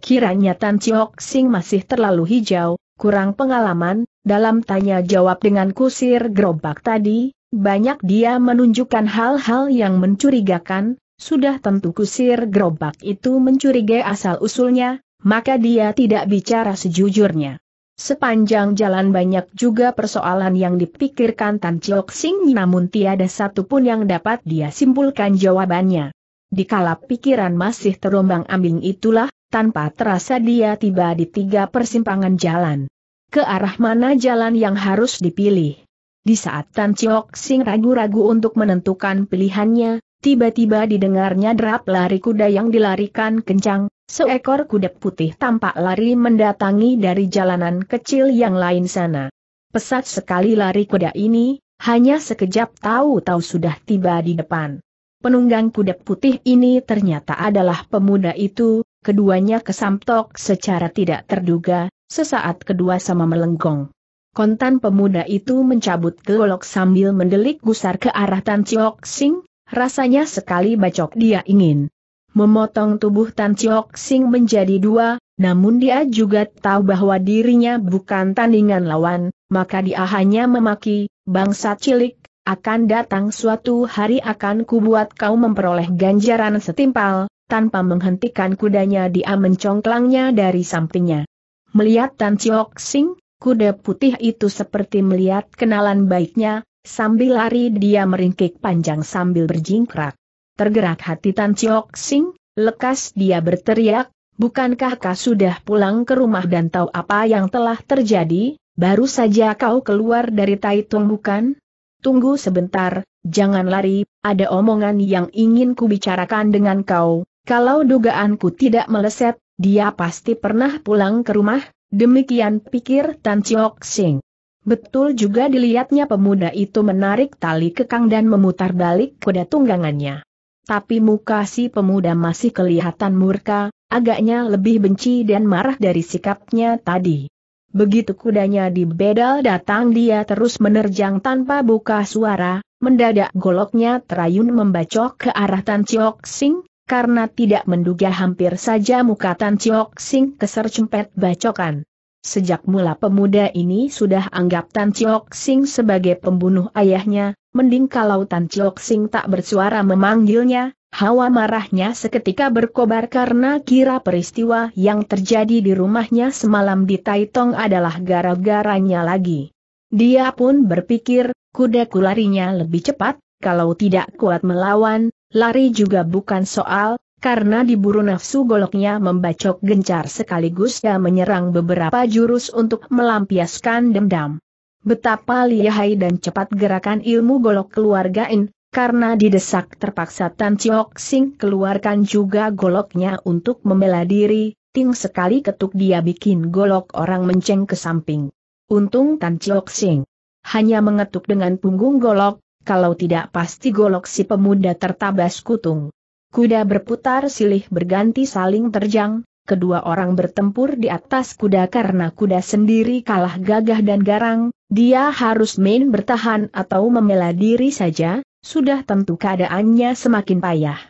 Kiranya Tan Chiok Sing masih terlalu hijau, kurang pengalaman, dalam tanya jawab dengan kusir gerobak tadi, banyak dia menunjukkan hal-hal yang mencurigakan, sudah tentu kusir gerobak itu mencurigai asal-usulnya, maka dia tidak bicara sejujurnya. Sepanjang jalan banyak juga persoalan yang dipikirkan Tan Chok Sing namun tiada satupun yang dapat dia simpulkan jawabannya. Di kalap pikiran masih terombang ambing itulah, tanpa terasa dia tiba di tiga persimpangan jalan. Ke arah mana jalan yang harus dipilih? Di saat Tan Chok Sing ragu-ragu untuk menentukan pilihannya, Tiba-tiba didengarnya derap lari kuda yang dilarikan kencang, seekor kuda putih tampak lari mendatangi dari jalanan kecil yang lain sana. Pesat sekali lari kuda ini, hanya sekejap tahu-tahu sudah tiba di depan. Penunggang kuda putih ini ternyata adalah pemuda itu, keduanya kesamtok secara tidak terduga, sesaat kedua sama melenggong. Kontan pemuda itu mencabut golok sambil mendelik gusar ke arah Tan Chiok Sing, Rasanya sekali bacok dia ingin memotong tubuh Tan Chiok Sing menjadi dua, namun dia juga tahu bahwa dirinya bukan tandingan lawan, maka dia hanya memaki, bangsa cilik, akan datang suatu hari akan kubuat kau memperoleh ganjaran setimpal, tanpa menghentikan kudanya dia mencongklangnya dari sampingnya. Melihat Tan Chiok Sing, kuda putih itu seperti melihat kenalan baiknya, Sambil lari dia meringkik panjang sambil berjingkrak. Tergerak hati Tan Chiok Sing, lekas dia berteriak, bukankah kau sudah pulang ke rumah dan tahu apa yang telah terjadi, baru saja kau keluar dari Tai Tung bukan? Tunggu sebentar, jangan lari, ada omongan yang ingin kubicarakan dengan kau, kalau dugaanku tidak meleset, dia pasti pernah pulang ke rumah, demikian pikir Tan Chiok Sing. Betul juga dilihatnya pemuda itu menarik tali kekang dan memutar balik kuda tunggangannya. Tapi muka si pemuda masih kelihatan murka, agaknya lebih benci dan marah dari sikapnya tadi. Begitu kudanya dibedal datang dia terus menerjang tanpa buka suara, mendadak goloknya terayun membacok ke arah Tan Chiok Sing, karena tidak menduga hampir saja muka Tan Chiok Sing cempet bacokan. Sejak mula pemuda ini sudah anggap Tan Chiok Sing sebagai pembunuh ayahnya, mending kalau Tan Chiok Sing tak bersuara memanggilnya, hawa marahnya seketika berkobar karena kira peristiwa yang terjadi di rumahnya semalam di Taitong adalah gara-garanya lagi. Dia pun berpikir, kuda kularinya lebih cepat, kalau tidak kuat melawan, lari juga bukan soal, karena diburu nafsu goloknya membacok gencar sekaligus ia menyerang beberapa jurus untuk melampiaskan dendam. Betapa lihai dan cepat gerakan ilmu golok keluarga In, karena didesak terpaksa Tan Chiok Sing keluarkan juga goloknya untuk membela diri, ting sekali ketuk dia bikin golok orang menceng ke samping. Untung Tan Chiok Sing hanya mengetuk dengan punggung golok, kalau tidak pasti golok si pemuda tertabas kutung. Kuda berputar silih berganti saling terjang, kedua orang bertempur di atas kuda karena kuda sendiri kalah gagah dan garang, dia harus main bertahan atau memela diri saja, sudah tentu keadaannya semakin payah.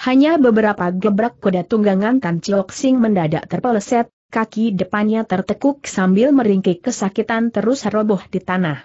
Hanya beberapa gebrak kuda tunggangan Tan Chiok Sing mendadak terpeleset, kaki depannya tertekuk sambil meringkik kesakitan terus roboh di tanah.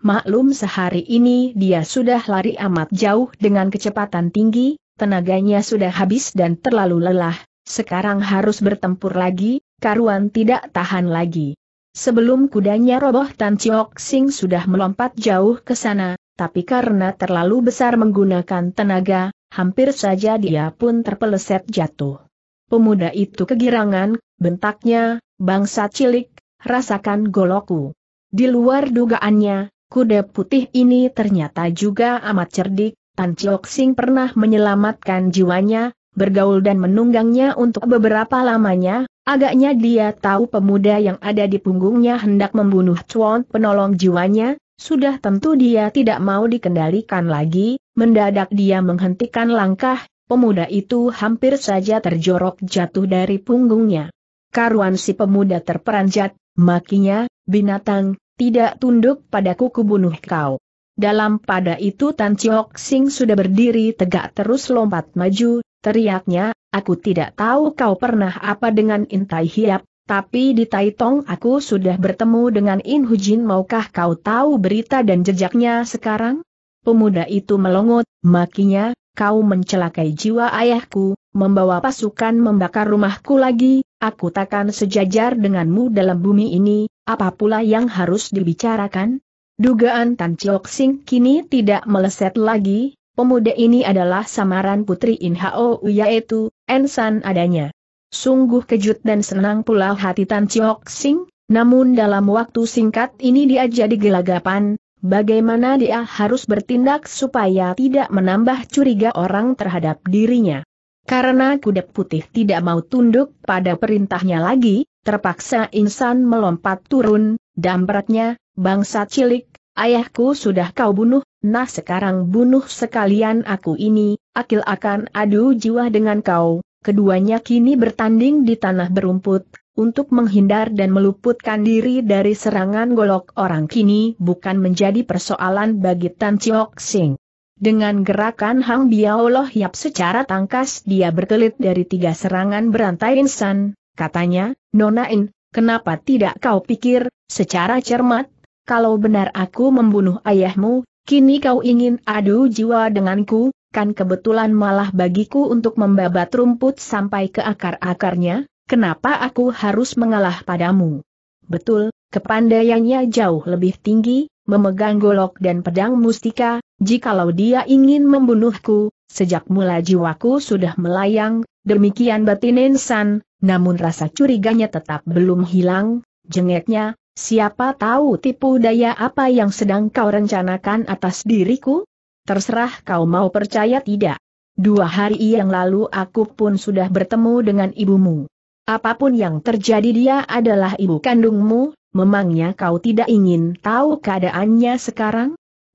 Maklum sehari ini dia sudah lari amat jauh dengan kecepatan tinggi, Tenaganya sudah habis dan terlalu lelah, sekarang harus bertempur lagi, karuan tidak tahan lagi. Sebelum kudanya roboh Tan Chiok Sing sudah melompat jauh ke sana, tapi karena terlalu besar menggunakan tenaga, hampir saja dia pun terpeleset jatuh. Pemuda itu kegirangan, bentaknya, bangsa cilik, rasakan goloku. Di luar dugaannya, kuda putih ini ternyata juga amat cerdik, Tan Chok Sing pernah menyelamatkan jiwanya, bergaul dan menunggangnya untuk beberapa lamanya, agaknya dia tahu pemuda yang ada di punggungnya hendak membunuh Chuan penolong jiwanya, sudah tentu dia tidak mau dikendalikan lagi, mendadak dia menghentikan langkah, pemuda itu hampir saja terjorok jatuh dari punggungnya. Karuan si pemuda terperanjat, makinya, binatang, tidak tunduk padaku kubunuh kau. Dalam pada itu Tan Chiok Sing sudah berdiri tegak terus lompat maju, teriaknya, aku tidak tahu kau pernah apa dengan Intai Hiap, tapi di Taitong aku sudah bertemu dengan In Hujin maukah kau tahu berita dan jejaknya sekarang? Pemuda itu melongot, makinya, kau mencelakai jiwa ayahku, membawa pasukan membakar rumahku lagi, aku takkan sejajar denganmu dalam bumi ini, apa pula yang harus dibicarakan? Dugaan Tan Chok Sing kini tidak meleset lagi, pemuda ini adalah samaran putri In Hao yaitu, Ensan adanya. Sungguh kejut dan senang pula hati Tan Chok Sing, namun dalam waktu singkat ini dia jadi gelagapan, bagaimana dia harus bertindak supaya tidak menambah curiga orang terhadap dirinya. Karena kuda putih tidak mau tunduk pada perintahnya lagi, terpaksa insan melompat turun, dampratnya, bangsa cilik, ayahku sudah kau bunuh, nah sekarang bunuh sekalian aku ini, akil akan adu jiwa dengan kau, keduanya kini bertanding di tanah berumput, untuk menghindar dan meluputkan diri dari serangan golok orang kini bukan menjadi persoalan bagi Tan Chiok Sing. Dengan gerakan Hang Biao Loh Yap secara tangkas dia berkelit dari tiga serangan berantai insan, katanya, Nona In, kenapa tidak kau pikir, secara cermat, kalau benar aku membunuh ayahmu, kini kau ingin adu jiwa denganku, kan kebetulan malah bagiku untuk membabat rumput sampai ke akar-akarnya, kenapa aku harus mengalah padamu? Betul, kepandaiannya jauh lebih tinggi, memegang golok dan pedang mustika, Jikalau dia ingin membunuhku, sejak mula jiwaku sudah melayang, demikian batin insan, namun rasa curiganya tetap belum hilang, jengeknya, siapa tahu tipu daya apa yang sedang kau rencanakan atas diriku? Terserah kau mau percaya tidak. Dua hari yang lalu aku pun sudah bertemu dengan ibumu. Apapun yang terjadi dia adalah ibu kandungmu, memangnya kau tidak ingin tahu keadaannya sekarang?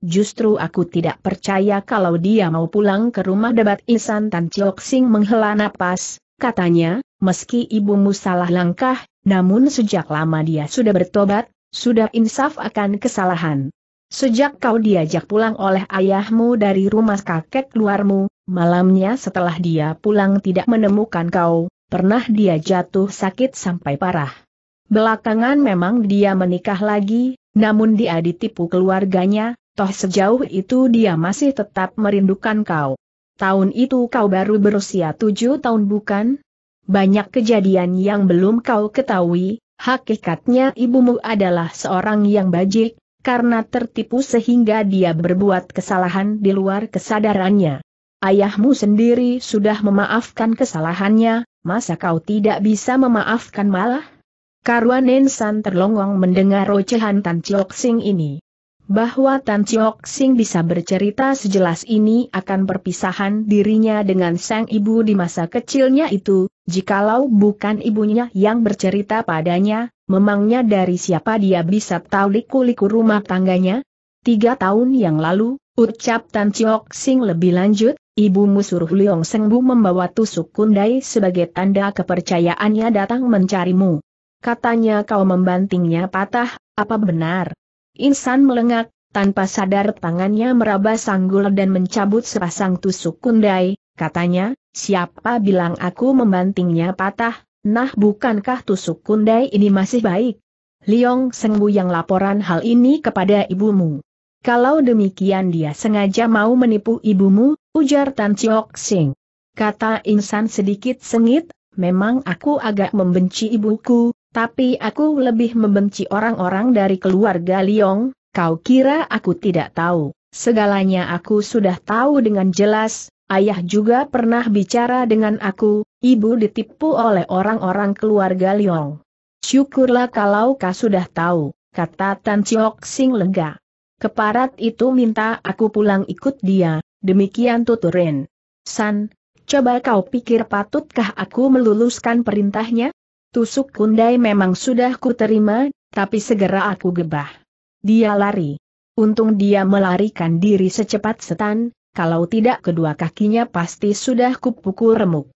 Justru aku tidak percaya kalau dia mau pulang ke rumah debat Isan Tan Chok Sing menghela napas, katanya, meski ibumu salah langkah, namun sejak lama dia sudah bertobat, sudah insaf akan kesalahan. Sejak kau diajak pulang oleh ayahmu dari rumah kakek keluarmu, malamnya setelah dia pulang tidak menemukan kau, pernah dia jatuh sakit sampai parah. Belakangan memang dia menikah lagi, namun dia ditipu keluarganya, Toh sejauh itu dia masih tetap merindukan kau. Tahun itu kau baru berusia tujuh tahun bukan? Banyak kejadian yang belum kau ketahui, hakikatnya ibumu adalah seorang yang bajik, karena tertipu sehingga dia berbuat kesalahan di luar kesadarannya. Ayahmu sendiri sudah memaafkan kesalahannya, masa kau tidak bisa memaafkan malah? Karuan Nensan terlongong mendengar ocehan Tan Chiok Sing ini bahwa Tan Chiok Sing bisa bercerita sejelas ini akan perpisahan dirinya dengan sang ibu di masa kecilnya itu, jikalau bukan ibunya yang bercerita padanya, memangnya dari siapa dia bisa tahu liku-liku rumah tangganya? Tiga tahun yang lalu, ucap Tan Chiok Sing lebih lanjut, ibumu suruh Liong Bu membawa tusuk kundai sebagai tanda kepercayaannya datang mencarimu. Katanya kau membantingnya patah, apa benar? Insan melengak, tanpa sadar tangannya meraba sanggul dan mencabut sepasang tusuk kundai, katanya, siapa bilang aku membantingnya patah, nah bukankah tusuk kundai ini masih baik? Liong Sengbu yang laporan hal ini kepada ibumu. Kalau demikian dia sengaja mau menipu ibumu, ujar Tan Chiok Sing. Kata insan sedikit sengit, memang aku agak membenci ibuku, tapi aku lebih membenci orang-orang dari keluarga Liong, kau kira aku tidak tahu. Segalanya aku sudah tahu dengan jelas, ayah juga pernah bicara dengan aku, ibu ditipu oleh orang-orang keluarga Liong. Syukurlah kalau kau sudah tahu, kata Tan Chiok Sing lega. Keparat itu minta aku pulang ikut dia, demikian tuturin. San, coba kau pikir patutkah aku meluluskan perintahnya? Tusuk kundai memang sudah kuterima, tapi segera aku gebah. Dia lari. Untung dia melarikan diri secepat setan, kalau tidak kedua kakinya pasti sudah kupukul remuk.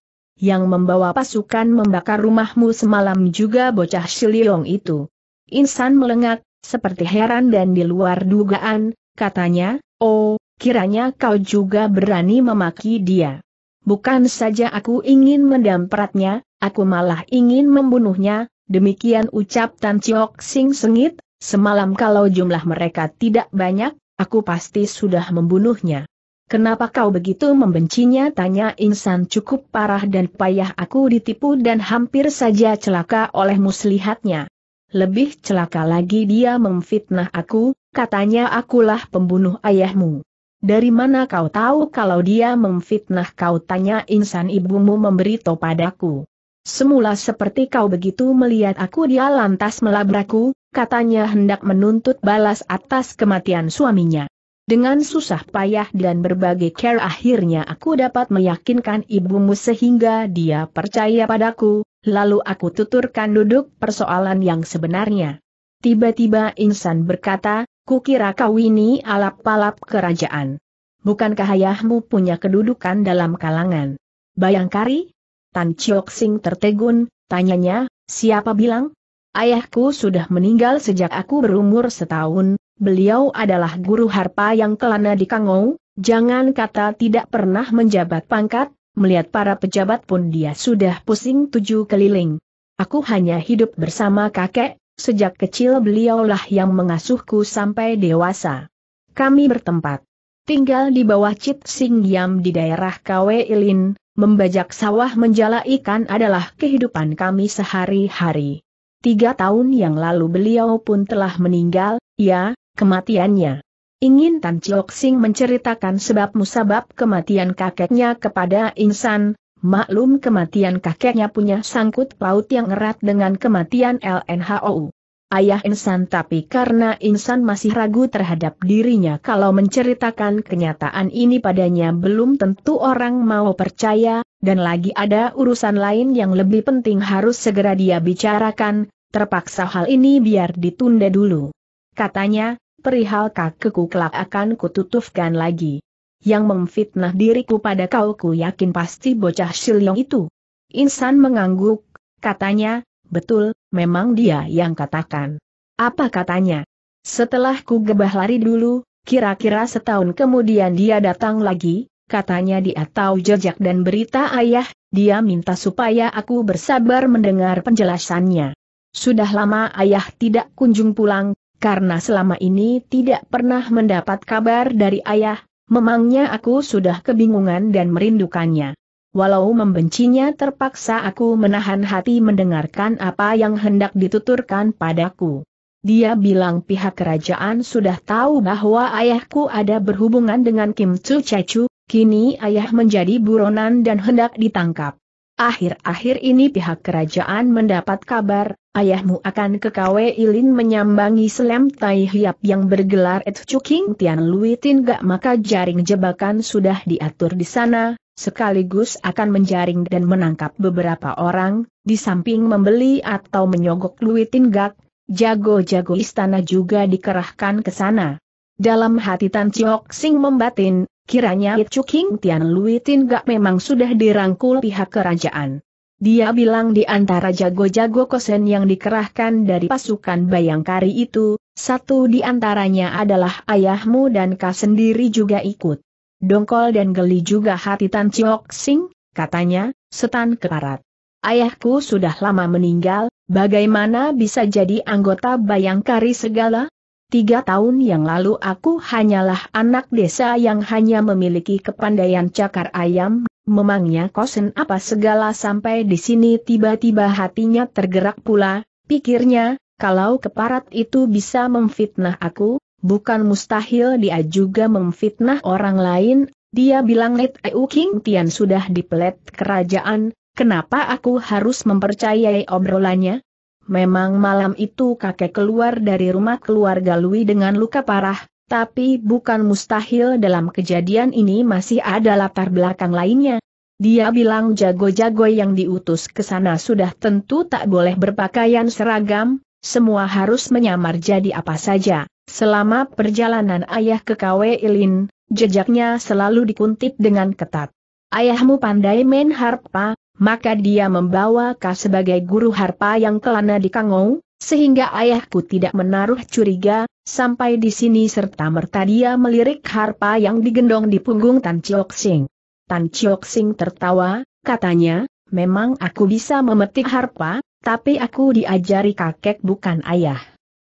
Yang membawa pasukan membakar rumahmu semalam juga bocah siliong itu. Insan melengak, seperti heran dan di luar dugaan, katanya, oh, kiranya kau juga berani memaki dia bukan saja aku ingin mendampratnya, aku malah ingin membunuhnya, demikian ucap Tan Chiok Sing sengit, semalam kalau jumlah mereka tidak banyak, aku pasti sudah membunuhnya. Kenapa kau begitu membencinya? Tanya insan cukup parah dan payah aku ditipu dan hampir saja celaka oleh muslihatnya. Lebih celaka lagi dia memfitnah aku, katanya akulah pembunuh ayahmu. Dari mana kau tahu kalau dia memfitnah kau tanya insan ibumu memberitahu padaku. Semula seperti kau begitu melihat aku dia lantas melabrakku, katanya hendak menuntut balas atas kematian suaminya. Dengan susah payah dan berbagai care akhirnya aku dapat meyakinkan ibumu sehingga dia percaya padaku, lalu aku tuturkan duduk persoalan yang sebenarnya. Tiba-tiba insan berkata, Kukira kau ini alap-alap kerajaan. Bukankah ayahmu punya kedudukan dalam kalangan? Bayangkari? Tan Chiok Sing tertegun, tanyanya, siapa bilang? Ayahku sudah meninggal sejak aku berumur setahun, beliau adalah guru harpa yang kelana di Kangou, jangan kata tidak pernah menjabat pangkat, melihat para pejabat pun dia sudah pusing tujuh keliling. Aku hanya hidup bersama kakek, Sejak kecil beliaulah yang mengasuhku sampai dewasa. Kami bertempat. Tinggal di bawah Cit Sing Yam di daerah Kwe Ilin, membajak sawah menjala ikan adalah kehidupan kami sehari-hari. Tiga tahun yang lalu beliau pun telah meninggal, ya, kematiannya. Ingin Tan Chiok Sing menceritakan sebab musabab kematian kakeknya kepada Insan, Maklum kematian kakeknya punya sangkut paut yang erat dengan kematian LNHOU. Ayah insan tapi karena insan masih ragu terhadap dirinya kalau menceritakan kenyataan ini padanya belum tentu orang mau percaya, dan lagi ada urusan lain yang lebih penting harus segera dia bicarakan, terpaksa hal ini biar ditunda dulu. Katanya, perihal kakekku kelak akan kututufkan lagi yang memfitnah diriku pada kau ku yakin pasti bocah silong itu. Insan mengangguk, katanya, betul, memang dia yang katakan. Apa katanya? Setelah ku gebah lari dulu, kira-kira setahun kemudian dia datang lagi, katanya dia tahu jejak dan berita ayah, dia minta supaya aku bersabar mendengar penjelasannya. Sudah lama ayah tidak kunjung pulang, karena selama ini tidak pernah mendapat kabar dari ayah, Memangnya aku sudah kebingungan dan merindukannya. Walau membencinya terpaksa aku menahan hati mendengarkan apa yang hendak dituturkan padaku. Dia bilang pihak kerajaan sudah tahu bahwa ayahku ada berhubungan dengan Kim Tzu Chechu. kini ayah menjadi buronan dan hendak ditangkap. Akhir-akhir ini pihak kerajaan mendapat kabar, ayahmu akan ke KW Ilin menyambangi selem tai hiap yang bergelar Et Chuking Tian Lui Tin Gak maka jaring jebakan sudah diatur di sana, sekaligus akan menjaring dan menangkap beberapa orang, di samping membeli atau menyogok Lui Tin Gak, jago-jago istana juga dikerahkan ke sana. Dalam hati Tan Chiok Sing membatin, kiranya It Chuking Tian Lui Tin Gak memang sudah dirangkul pihak kerajaan. Dia bilang di antara jago-jago kosen yang dikerahkan dari pasukan Bayangkari itu, satu di antaranya adalah ayahmu dan kau sendiri juga ikut. Dongkol dan geli juga hati Tan Chiok Sing, katanya, setan keparat. Ayahku sudah lama meninggal, bagaimana bisa jadi anggota Bayangkari segala? Tiga tahun yang lalu aku hanyalah anak desa yang hanya memiliki kepandaian cakar ayam memangnya kosen apa segala sampai di sini tiba-tiba hatinya tergerak pula, pikirnya, kalau keparat itu bisa memfitnah aku, bukan mustahil dia juga memfitnah orang lain, dia bilang Let Eu King Tian sudah dipelet kerajaan, kenapa aku harus mempercayai obrolannya? Memang malam itu kakek keluar dari rumah keluarga Lui dengan luka parah, tapi bukan mustahil dalam kejadian ini masih ada latar belakang lainnya. Dia bilang jago-jago yang diutus ke sana sudah tentu tak boleh berpakaian seragam, semua harus menyamar jadi apa saja. Selama perjalanan ayah ke KW Ilin, jejaknya selalu dikuntit dengan ketat. Ayahmu pandai main harpa, maka dia membawa Ka sebagai guru harpa yang kelana di Kangou, sehingga ayahku tidak menaruh curiga, sampai di sini serta-merta dia melirik harpa yang digendong di punggung Tan Chiok Sing. Tan Chiok Sing tertawa, katanya, memang aku bisa memetik harpa, tapi aku diajari kakek bukan ayah.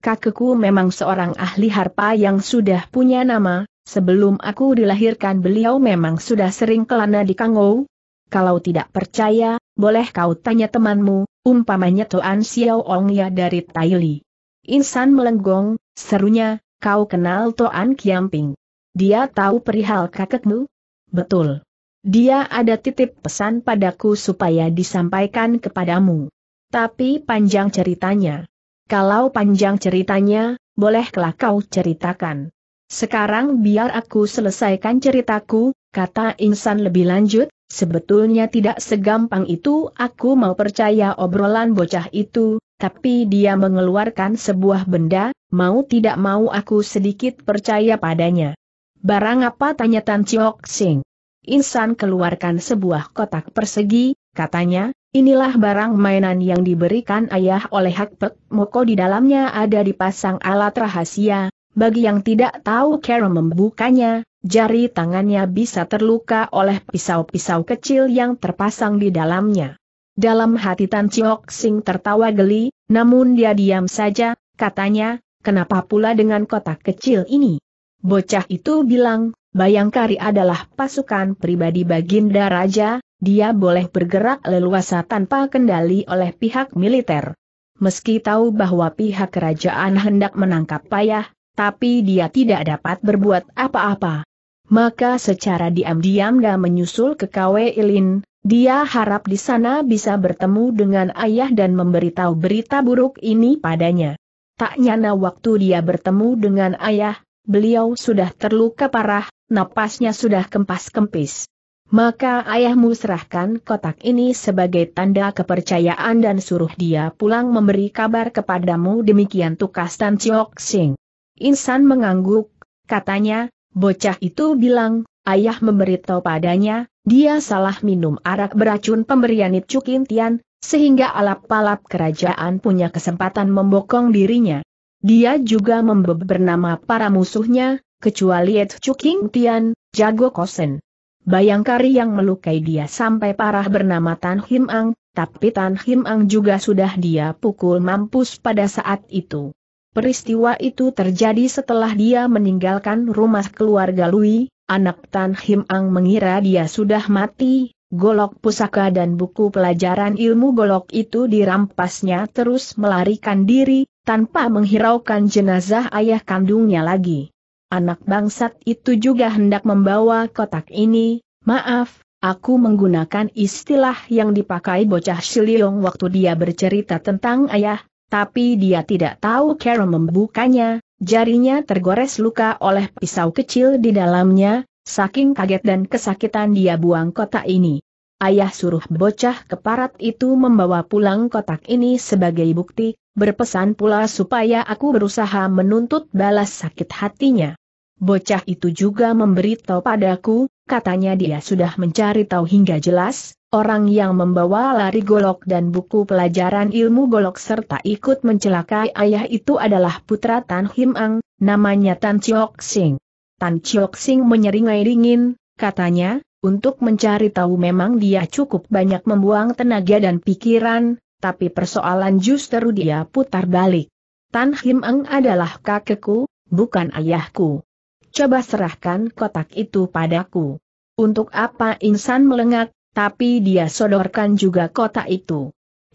Kakekku memang seorang ahli harpa yang sudah punya nama, sebelum aku dilahirkan beliau memang sudah sering kelana di Kangou. Kalau tidak percaya, boleh kau tanya temanmu, umpamanya Toan Xiao Ong ya dari Taili. Insan melenggong, serunya, kau kenal Toan Kiamping. Dia tahu perihal kakekmu? Betul. Dia ada titip pesan padaku supaya disampaikan kepadamu. Tapi panjang ceritanya. Kalau panjang ceritanya, bolehkah kau ceritakan. Sekarang biar aku selesaikan ceritaku, kata Insan lebih lanjut, Sebetulnya tidak segampang itu aku mau percaya obrolan bocah itu, tapi dia mengeluarkan sebuah benda, mau tidak mau aku sedikit percaya padanya. Barang apa tanya Tan Chiok Sing? Insan keluarkan sebuah kotak persegi, katanya, inilah barang mainan yang diberikan ayah oleh Hak Pek Moko di dalamnya ada dipasang alat rahasia, bagi yang tidak tahu cara membukanya, jari tangannya bisa terluka oleh pisau-pisau kecil yang terpasang di dalamnya. Dalam hati Tan Chiok Sing tertawa geli, namun dia diam saja, katanya, kenapa pula dengan kotak kecil ini? Bocah itu bilang, Bayangkari adalah pasukan pribadi Baginda Raja, dia boleh bergerak leluasa tanpa kendali oleh pihak militer. Meski tahu bahwa pihak kerajaan hendak menangkap payah, tapi dia tidak dapat berbuat apa-apa. Maka secara diam-diam dia menyusul ke KW Ilin, dia harap di sana bisa bertemu dengan ayah dan memberitahu berita buruk ini padanya. Tak nyana waktu dia bertemu dengan ayah, beliau sudah terluka parah, napasnya sudah kempas-kempis. Maka ayahmu serahkan kotak ini sebagai tanda kepercayaan dan suruh dia pulang memberi kabar kepadamu demikian tukas Tan Chiok Sing. Insan mengangguk, katanya, bocah itu bilang, ayah memberitahu padanya, dia salah minum arak beracun pemberian It Cukintian, sehingga alap-alap kerajaan punya kesempatan membokong dirinya. Dia juga membeb bernama para musuhnya, kecuali It Cukintian, jago kosen. Bayangkari yang melukai dia sampai parah bernama Tan Him Ang, tapi Tan Him Ang juga sudah dia pukul mampus pada saat itu. Peristiwa itu terjadi setelah dia meninggalkan rumah keluarga Lui, anak Tan Him Ang mengira dia sudah mati, golok pusaka dan buku pelajaran ilmu golok itu dirampasnya terus melarikan diri, tanpa menghiraukan jenazah ayah kandungnya lagi. Anak bangsat itu juga hendak membawa kotak ini, maaf, aku menggunakan istilah yang dipakai bocah Siliong waktu dia bercerita tentang ayah, tapi dia tidak tahu cara membukanya, jarinya tergores luka oleh pisau kecil di dalamnya, saking kaget dan kesakitan dia buang kotak ini. Ayah suruh bocah keparat itu membawa pulang kotak ini sebagai bukti, berpesan pula supaya aku berusaha menuntut balas sakit hatinya. Bocah itu juga memberitahu padaku, katanya dia sudah mencari tahu hingga jelas, orang yang membawa lari golok dan buku pelajaran ilmu golok serta ikut mencelakai ayah itu adalah putra Tan Him Ang, namanya Tan Chiok Sing. Tan Chiok Sing menyeringai dingin, katanya, untuk mencari tahu memang dia cukup banyak membuang tenaga dan pikiran, tapi persoalan justru dia putar balik. Tan Him Ang adalah kakekku, bukan ayahku. Coba serahkan kotak itu padaku. Untuk apa insan melengat? tapi dia sodorkan juga kotak itu.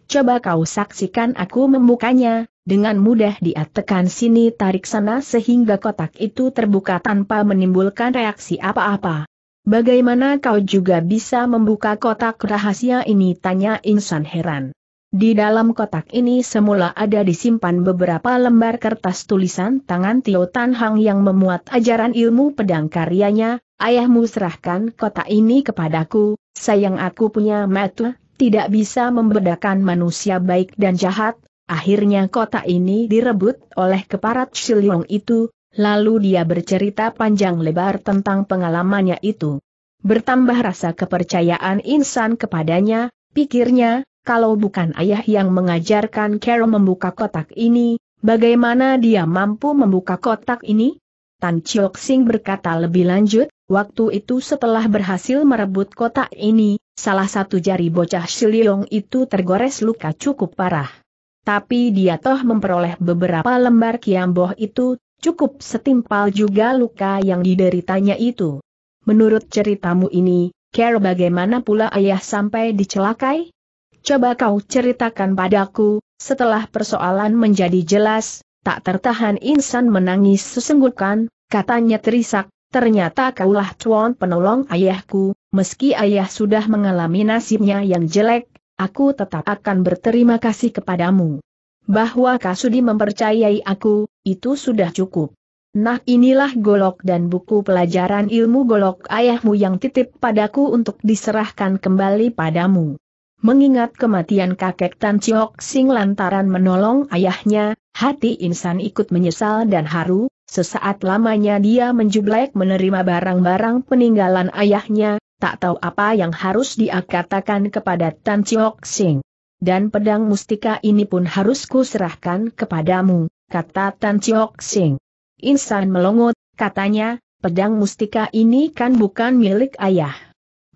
Coba kau saksikan aku membukanya, dengan mudah dia tekan sini tarik sana sehingga kotak itu terbuka tanpa menimbulkan reaksi apa-apa. Bagaimana kau juga bisa membuka kotak rahasia ini tanya insan heran. Di dalam kotak ini semula ada disimpan beberapa lembar kertas tulisan tangan Tio Tan Hang yang memuat ajaran ilmu pedang karyanya, Ayahmu serahkan kota ini kepadaku, sayang aku punya mata, tidak bisa membedakan manusia baik dan jahat, akhirnya kota ini direbut oleh keparat Shilong itu, lalu dia bercerita panjang lebar tentang pengalamannya itu. Bertambah rasa kepercayaan insan kepadanya, pikirnya, kalau bukan ayah yang mengajarkan Carol membuka kotak ini, bagaimana dia mampu membuka kotak ini? Tan Chiok Sing berkata lebih lanjut, Waktu itu setelah berhasil merebut kota ini, salah satu jari bocah Siliong itu tergores luka cukup parah. Tapi dia toh memperoleh beberapa lembar kiamboh itu, cukup setimpal juga luka yang dideritanya itu. Menurut ceritamu ini, Care bagaimana pula ayah sampai dicelakai? Coba kau ceritakan padaku, setelah persoalan menjadi jelas, tak tertahan insan menangis sesenggukan, katanya terisak, Ternyata kaulah cuan penolong ayahku, meski ayah sudah mengalami nasibnya yang jelek, aku tetap akan berterima kasih kepadamu. Bahwa Kasudi mempercayai aku, itu sudah cukup. Nah inilah golok dan buku pelajaran ilmu golok ayahmu yang titip padaku untuk diserahkan kembali padamu. Mengingat kematian kakek Tan Chiok Sing lantaran menolong ayahnya, hati insan ikut menyesal dan haru, Sesaat lamanya dia menjublek menerima barang-barang peninggalan ayahnya, tak tahu apa yang harus dia katakan kepada Tan Chiok Sing. Dan pedang mustika ini pun harus kuserahkan kepadamu, kata Tan Chiok Sing. Insan melongot, katanya, pedang mustika ini kan bukan milik ayah.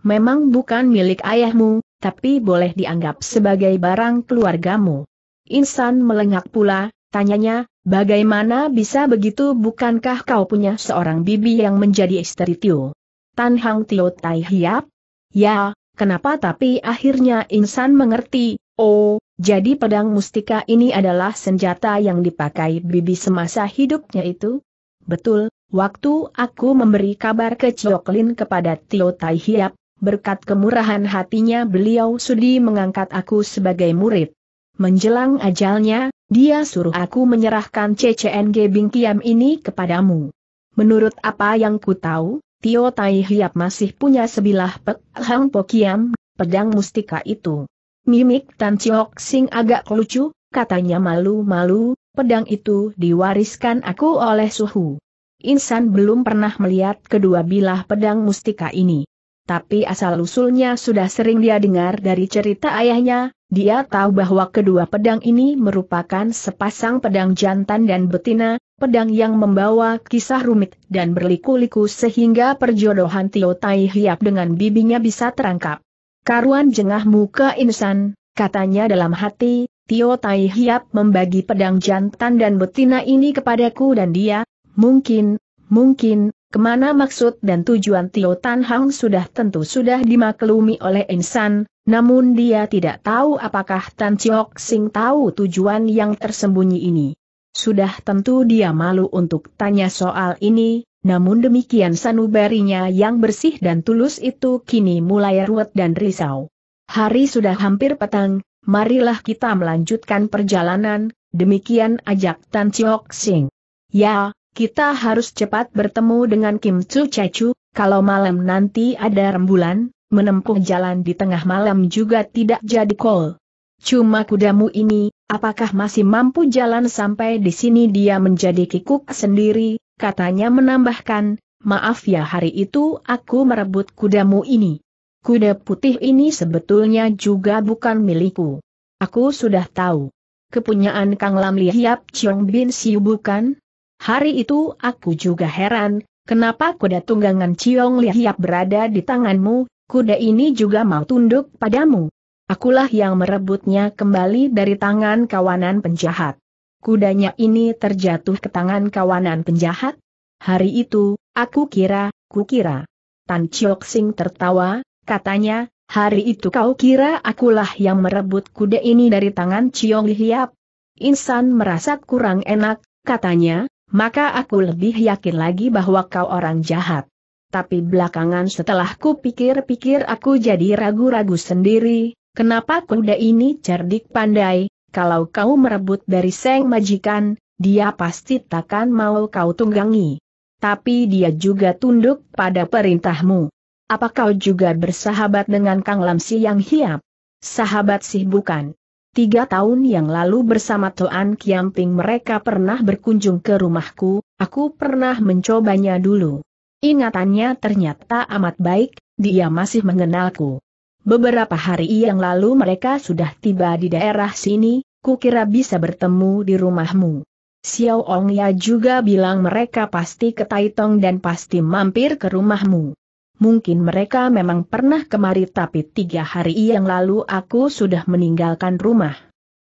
Memang bukan milik ayahmu, tapi boleh dianggap sebagai barang keluargamu. Insan melengak pula, tanyanya, Bagaimana bisa begitu bukankah kau punya seorang bibi yang menjadi istri Tio? Tan Hang Tio Tai Hiap? Ya, kenapa tapi akhirnya insan mengerti, oh, jadi pedang mustika ini adalah senjata yang dipakai bibi semasa hidupnya itu? Betul, waktu aku memberi kabar ke Cioklin kepada Tio Tai Hiap, berkat kemurahan hatinya beliau sudi mengangkat aku sebagai murid. Menjelang ajalnya, dia suruh aku menyerahkan CCNG Bingkiam ini kepadamu. Menurut apa yang ku tahu, Tio Tai Hiap masih punya sebilah Pek Hang Pokiam, pedang mustika itu. Mimik Tan Chiok Sing agak lucu, katanya malu-malu, pedang itu diwariskan aku oleh Suhu. Insan belum pernah melihat kedua bilah pedang mustika ini. Tapi asal-usulnya sudah sering dia dengar dari cerita ayahnya, dia tahu bahwa kedua pedang ini merupakan sepasang pedang jantan dan betina, pedang yang membawa kisah rumit dan berliku-liku sehingga perjodohan Tio Tai Hiap dengan bibinya bisa terangkap. Karuan jengah muka insan, katanya dalam hati, Tio Tai Hiap membagi pedang jantan dan betina ini kepadaku dan dia, mungkin, mungkin, Kemana maksud dan tujuan Tio Tan Hang sudah tentu sudah dimaklumi oleh insan, namun dia tidak tahu apakah Tan Chiok Sing tahu tujuan yang tersembunyi ini. Sudah tentu dia malu untuk tanya soal ini, namun demikian sanubarinya yang bersih dan tulus itu kini mulai ruwet dan risau. Hari sudah hampir petang, marilah kita melanjutkan perjalanan, demikian ajak Tan Chiok Sing. Ya, kita harus cepat bertemu dengan Kim Chu Chechu. kalau malam nanti ada rembulan, menempuh jalan di tengah malam juga tidak jadi kol. Cuma kudamu ini, apakah masih mampu jalan sampai di sini dia menjadi kikuk sendiri, katanya menambahkan, maaf ya hari itu aku merebut kudamu ini. Kuda putih ini sebetulnya juga bukan milikku. Aku sudah tahu. Kepunyaan Kang Lam Lihiap Chong Bin Siu bukan? Hari itu aku juga heran, kenapa kuda tunggangan Ciong Lihiap berada di tanganmu, kuda ini juga mau tunduk padamu. Akulah yang merebutnya kembali dari tangan kawanan penjahat. Kudanya ini terjatuh ke tangan kawanan penjahat? Hari itu, aku kira, kira. Tan Chiok Sing tertawa, katanya, hari itu kau kira akulah yang merebut kuda ini dari tangan Ciong Hiap? Insan merasa kurang enak, katanya, maka aku lebih yakin lagi bahwa kau orang jahat. Tapi belakangan setelah ku pikir-pikir aku jadi ragu-ragu sendiri, kenapa kuda ini cerdik pandai, kalau kau merebut dari seng majikan, dia pasti takkan mau kau tunggangi. Tapi dia juga tunduk pada perintahmu. Apa kau juga bersahabat dengan Kang Lamsi yang hiap? Sahabat sih bukan. Tiga tahun yang lalu bersama Tuan Kiamping mereka pernah berkunjung ke rumahku, aku pernah mencobanya dulu. Ingatannya ternyata amat baik, dia masih mengenalku. Beberapa hari yang lalu mereka sudah tiba di daerah sini, kukira bisa bertemu di rumahmu. Xiao Ong Ya juga bilang mereka pasti ke Taitong dan pasti mampir ke rumahmu. Mungkin mereka memang pernah kemari tapi tiga hari yang lalu aku sudah meninggalkan rumah.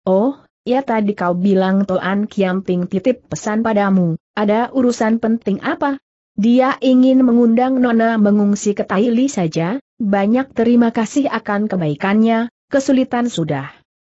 Oh, ya tadi kau bilang Toan Kiamping titip pesan padamu, ada urusan penting apa? Dia ingin mengundang Nona mengungsi ke Taili saja, banyak terima kasih akan kebaikannya, kesulitan sudah.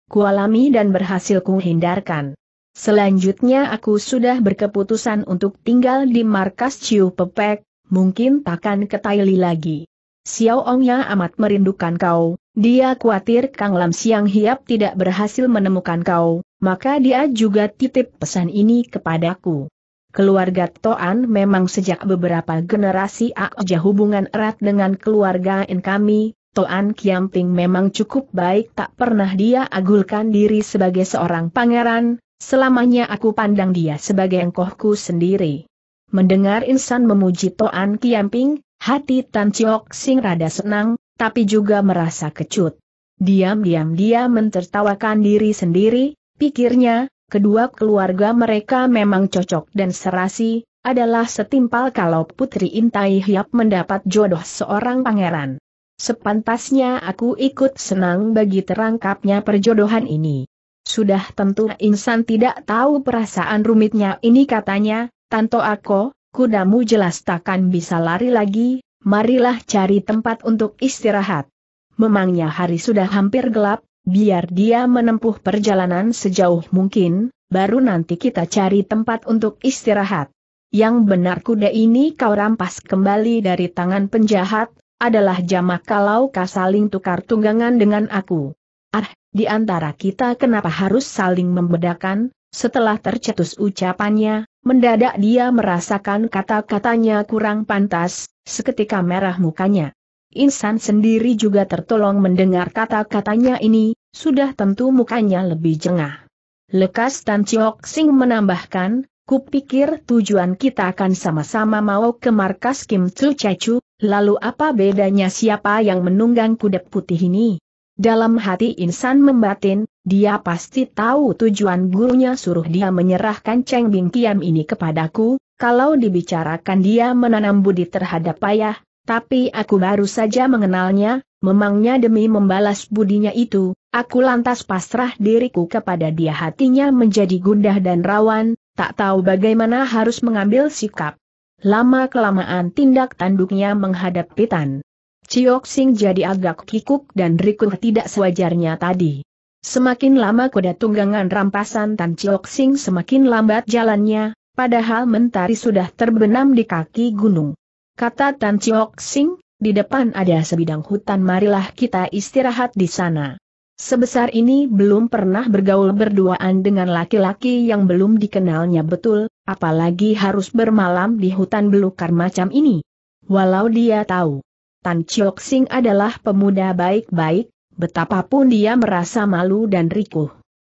Kualami dan berhasil kuhindarkan. Selanjutnya aku sudah berkeputusan untuk tinggal di markas Ciu Pepek, mungkin takkan ke Taili lagi. Xiao Ongnya amat merindukan kau, dia khawatir Kang Lam Siang Hiap tidak berhasil menemukan kau, maka dia juga titip pesan ini kepadaku. Keluarga Toan memang sejak beberapa generasi aja hubungan erat dengan keluarga in kami, Toan Kiamping memang cukup baik tak pernah dia agulkan diri sebagai seorang pangeran, selamanya aku pandang dia sebagai engkohku sendiri. Mendengar insan memuji Toan Kiamping, hati Tan Chiok Sing rada senang, tapi juga merasa kecut. Diam-diam dia mentertawakan diri sendiri, pikirnya, kedua keluarga mereka memang cocok dan serasi, adalah setimpal kalau Putri Intai Hiap mendapat jodoh seorang pangeran. Sepantasnya aku ikut senang bagi terangkapnya perjodohan ini. Sudah tentu insan tidak tahu perasaan rumitnya ini katanya, Tanto aku, kudamu jelas takkan bisa lari lagi, marilah cari tempat untuk istirahat. Memangnya hari sudah hampir gelap, biar dia menempuh perjalanan sejauh mungkin, baru nanti kita cari tempat untuk istirahat. Yang benar kuda ini kau rampas kembali dari tangan penjahat, adalah jamak kalau kau saling tukar tunggangan dengan aku. Ah, di antara kita kenapa harus saling membedakan, setelah tercetus ucapannya, Mendadak dia merasakan kata-katanya kurang pantas, seketika merah mukanya. Insan sendiri juga tertolong mendengar kata-katanya ini, sudah tentu mukanya lebih jengah. Lekas Tan Chiok Sing menambahkan, kupikir tujuan kita akan sama-sama mau ke markas Kim Tzu Cacu, lalu apa bedanya siapa yang menunggang kuda putih ini? Dalam hati insan membatin, dia pasti tahu tujuan gurunya suruh dia menyerahkan Cheng Bing Kiam ini kepadaku, kalau dibicarakan dia menanam budi terhadap payah, tapi aku baru saja mengenalnya, memangnya demi membalas budinya itu, aku lantas pasrah diriku kepada dia hatinya menjadi gundah dan rawan, tak tahu bagaimana harus mengambil sikap. Lama-kelamaan tindak tanduknya menghadap Pitan. Ciok Sing jadi agak kikuk dan rikuh tidak sewajarnya tadi. Semakin lama kuda tunggangan rampasan Tan Chiok Sing semakin lambat jalannya, padahal mentari sudah terbenam di kaki gunung. Kata Tan Chiok Sing, di depan ada sebidang hutan marilah kita istirahat di sana. Sebesar ini belum pernah bergaul berduaan dengan laki-laki yang belum dikenalnya betul, apalagi harus bermalam di hutan belukar macam ini. Walau dia tahu, Tan Chiok Sing adalah pemuda baik-baik, Betapapun dia merasa malu dan rikuh.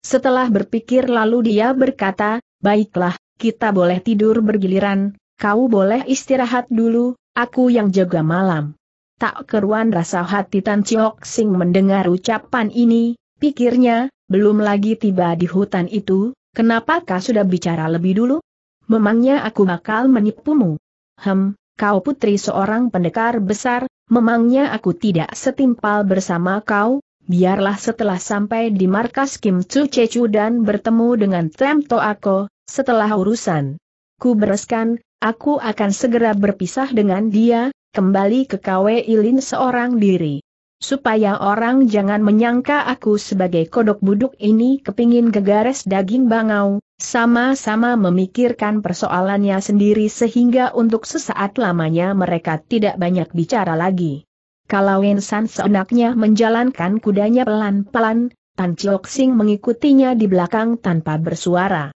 Setelah berpikir lalu dia berkata, baiklah, kita boleh tidur bergiliran, kau boleh istirahat dulu, aku yang jaga malam. Tak keruan rasa hati Tan Chiok Sing mendengar ucapan ini, pikirnya, belum lagi tiba di hutan itu, kenapa kau sudah bicara lebih dulu? Memangnya aku bakal menipumu? Hem, kau putri seorang pendekar besar, Memangnya aku tidak setimpal bersama kau, biarlah setelah sampai di markas Kim Chu Chechu dan bertemu dengan Toh Ako, setelah urusan. Ku bereskan, aku akan segera berpisah dengan dia, kembali ke KW Ilin seorang diri supaya orang jangan menyangka aku sebagai kodok buduk ini kepingin gegares daging bangau, sama-sama memikirkan persoalannya sendiri sehingga untuk sesaat lamanya mereka tidak banyak bicara lagi. Kalau Wensan seenaknya menjalankan kudanya pelan-pelan, Tan Chiok Sing mengikutinya di belakang tanpa bersuara.